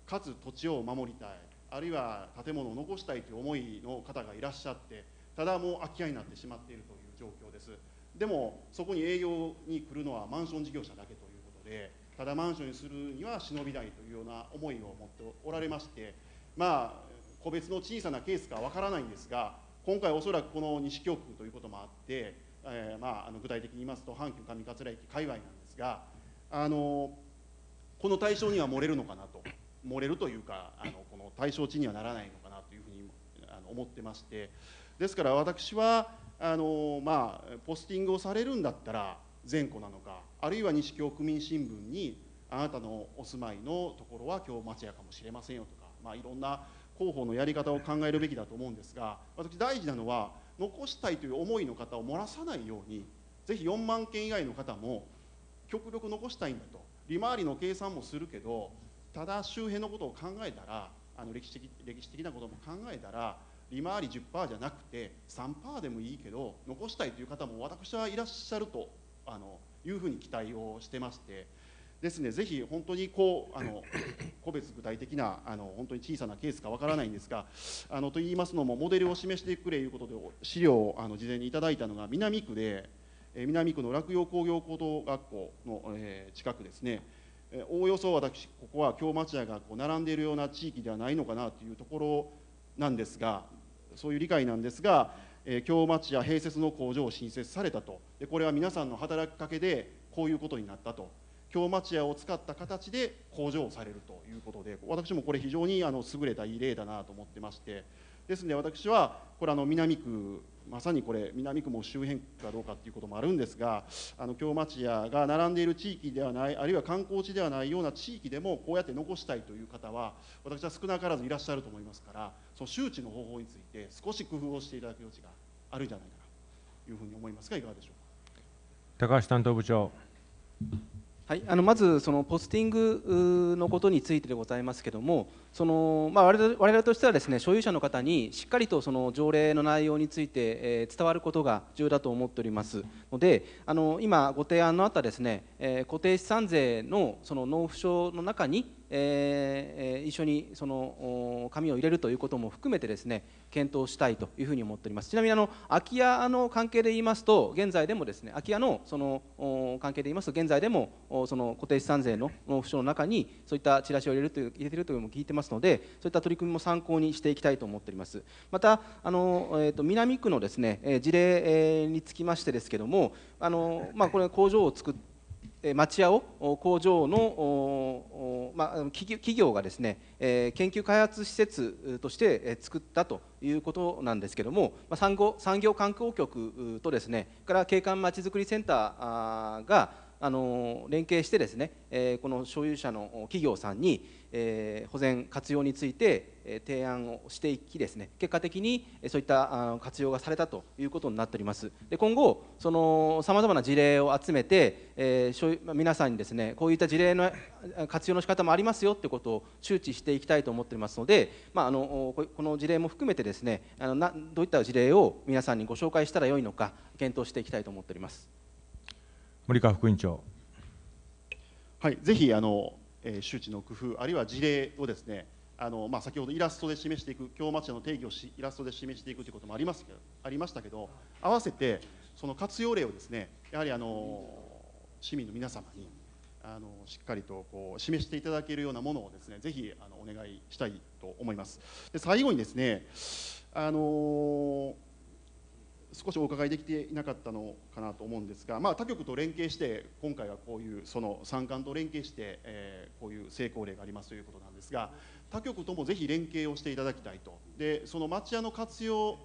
かつ土地を守りたいあるいは建物を残したいという思いの方がいらっしゃってただもう空き家になってしまっているという状況ですでもそこに営業に来るのはマンション事業者だけということでただマンションにするには忍びないというような思いを持っておられましてまあ個別の小さなケースかわからないんですが今回おそらくこの西京区ということもあって、えー、まあ、あの具体的に言いますと阪急上桂駅界隈なんですがあのこの対象には漏れるのかなと漏れるというかあのこの対象地にはならないのかなというふうにあの思ってましてですから私はあの、まあ、ポスティングをされるんだったら全戸なのかあるいは西京区民新聞にあなたのお住まいのところは今日町屋かもしれませんよとか、まあ、いろんな広報のやり方を考えるべきだと思うんですが私大事なのは残したいという思いの方を漏らさないようにぜひ4万件以外の方も極力残したいんだと利回りの計算もするけどただ周辺のことを考えたらあの歴史的歴史的なことも考えたら利回り10%じゃなくて3%でもいいけど残したいという方も私はいらっしゃるとあのいうふうに期待をしてまして。ですね、ぜひ本当にこうあの 個別具体的なあの本当に小さなケースかわからないんですがあのと言いますのもモデルを示してくれということで資料をあの事前にいただいたのが南区で、え南区の洛陽工業高等学校の、え近くですねおおよそ私ここは京町屋がこう並んでいるような地域ではないのかなというところなんですがそういう理解なんですが、えー、京町屋併設の工場を新設されたとでこれは皆さんの働きかけでこういうことになったと京町屋を使った形で工場をされるということで私もこれ非常にあの優れたいい例だなと思ってましてですので私はこれあの南区まさにこれ南区も周辺区かどうかということもあるんですがあの京町屋が並んでいる地域ではないあるいは観光地ではないような地域でもこうやって残したいという方は私は少なからずいらっしゃると思いますからその周知の方法について少し工夫をしていただく余地があるんじゃないかなというふうに思いますがいかがでしょうか高橋担当部長はい、あのまずそのポスティングのことについてでございますけどもその、まあ、我々としてはですね所有者の方にしっかりとその条例の内容について、えー、伝わることが重要だと思っておりますのであの今ご提案のあったですね、えー、固定資産税のその納付書の中にえー、一緒にその紙を入れるということも含めてですね検討したいというふうに思っておりますちなみにあの空き家の関係で言いますと現在でもですね空き家のその関係で言いますと現在でもその固定資産税の納付書の中にそういったチラシを入れるという入れてるというのも聞いてますのでそういった取り組みも参考にしていきたいと思っておりますまたあの、えーと、と南区のですね事例につきましてですけどもあの、まあ、これ工場を作って町屋を工場の、まあ、企業がですね、え研究開発施設として作ったということなんですけども産後産業観光局とですねから景観まちづくりセンターがあの連携してですね、えこの所有者の企業さんに、え保全活用について、え提案をしていきですね結果的にそういったあ活用がされたということになっておりますで今後そのさまざまな事例を集めて、え皆さんにですねこういった事例の活用の仕方もありますよということを周知していきたいと思っておりますので、まあ、あのこの事例も含めてですねあのなどういった事例を皆さんにご紹介したらよいのか検討していきたいと思っております。森川副委員長。はい、ぜひあの、えー、周知の工夫あるいは事例をですねあの、まあ、先ほどイラストで示していく京町の定義をしイラストで示していくということもありますありましたけど合わせてその活用例をですねやはりあの市民の皆様にあのしっかりとこう示していただけるようなものをですねぜひあのお願いしたいと思います。で最後にですねあのー少しお伺いできていなかったのかなと思うんですが、まあ、他局と連携して今回はこういうその三冠と連携して、えー、こういう成功例がありますということなんですが他局ともぜひ連携をしていただきたいとでその町屋の活用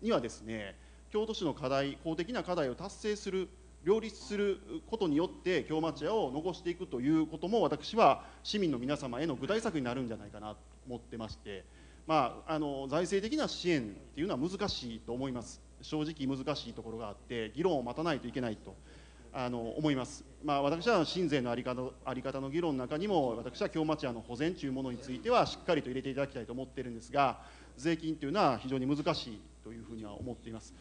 にはですね京都市の課題公的な課題を達成する両立することによって京町屋を残していくということも私は市民の皆様への具体策になるんじゃないかなと思ってまして。まあ、あの財政的な支援っていうのは難しいと思います。正直難しいところがあって議論を待たないといけないとあの思います、まあ、私は親税の在り方在り方の議論の中にも私は京町屋の保全というものについてはしっかりと入れていただきたいと思っているんですが税金というのは非常に難しいというふうには思っています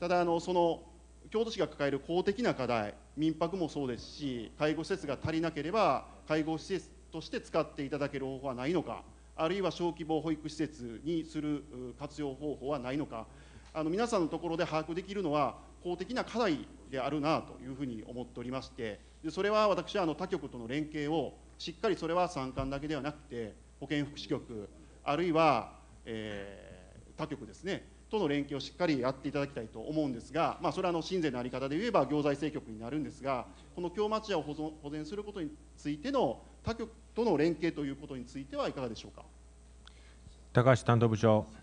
ただあのその京都市が抱える公的な課題民泊もそうですし介護施設が足りなければ介護施設として使っていただける方法はないのかあるいは小規模保育施設にする活用方法はないのかあの皆さんのところで把握できるのは公的な課題であるなというふうに思っておりましてでそれは私はあの他局との連携をしっかりそれは参観だけではなくて保健福祉局あるいは、えー、他局ですねとの連携をしっかりやっていただきたいと思うんですが、まあ、それはあの親善の在り方で言えば行財政局になるんですがこの京町屋を保存保全することについての他局との連携ということについてはいかがでしょうか高橋担当部長。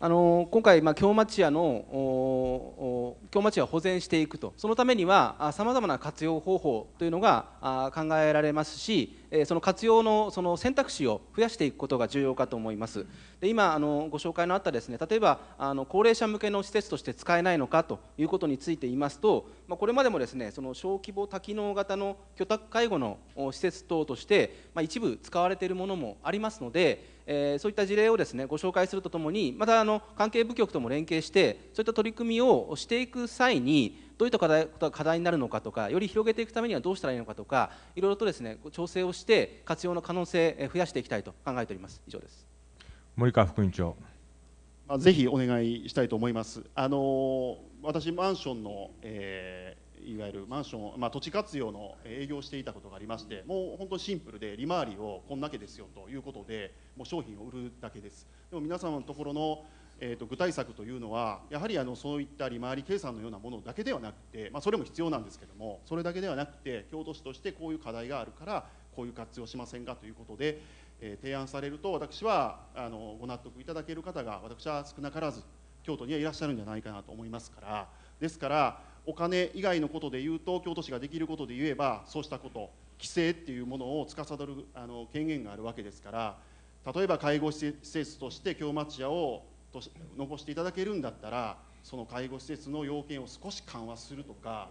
あの今回、まあ、京町屋の京町屋を保全していくとそのためにはさまざまな活用方法というのが考えられますしえその活用のその選択肢を増やしていくことが重要かと思いますで今あのご紹介のあったですね例えばあの高齢者向けの施設として使えないのかということについて言いますと、まあ、これまでもですねその小規模多機能型の居宅介護の施設等として、まあ、一部使われているものもありますのでえー、そういった事例をですねご紹介するとともにまたあの関係部局とも連携してそういった取り組みをしていく際にどういった課題課題になるのかとかより広げていくためにはどうしたらいいのかとかいろいろとですね調整をして活用の可能性増やしていきたいと考えております以上です森川副委員長ぜひお願いしたいと思いますあの私マンションの、えーいわゆるマンション、まあ、土地活用の営業をしていたことがありましてもう本当にシンプルで利回りをこんだけですよということでもう商品を売るだけですでも皆様のところの、えーと、具体策というのはやはりあのそういった利回り計算のようなものだけではなくて、まあ、それも必要なんですけどもそれだけではなくて京都市としてこういう課題があるからこういう活用しませんかということで、えー、提案されると私はあのご納得いただける方が私は少なからず京都にはいらっしゃるんじゃないかなと思いますからですからお金以外のことで言うと京都市ができることで言えばそうしたこと規制っていうものを司るあの権限があるわけですから例えば介護施設として京町屋をと残していただけるんだったらその介護施設の要件を少し緩和するとか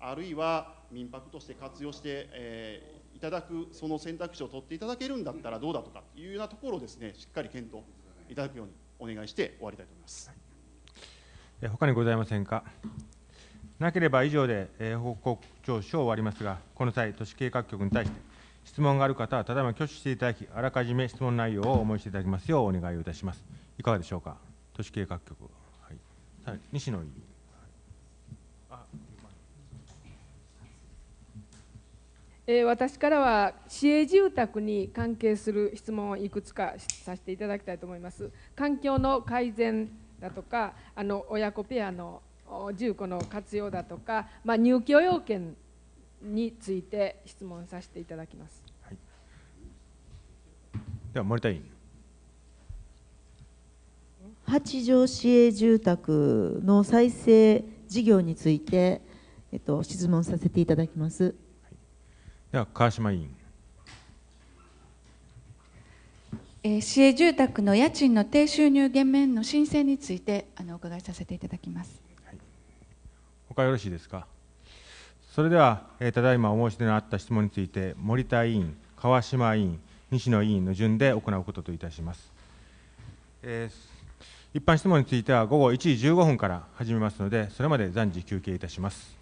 あるいは民泊として活用して、えー、いただくその選択肢を取っていただけるんだったらどうだとかいうようなところをですねしっかり検討いただくようにお願いして終わりたいと思います。他にございませんか。なければ以上で、え報告聴取を終わりますが、この際、都市計画局に対して、質問がある方はただいま挙手していただき、あらかじめ質問内容をお申していただきますようお願いをいたします。いかがでしょうか都市計画局、はい、西野委員、え私からは市営住宅に関係する質問をいくつかさせていただきたいと思います環境の改善だとかあの親子ペアの住戸の活用だとか、まあ、入居要件について質問させていただきます、はい、では森田委員八条市営住宅の再生事業について、えっと、質問させていただきます。では川島委員、え市営住宅の家賃の低収入減免の申請についてあのお伺いさせていただきます、はい、他よろしいですかそれでは、えただいまお申し出のあった質問について森田委員川島委員西野委員の順で行うことといたします、えー一般質問については午後1時15分から始めますので、それまで暫時休憩いたします。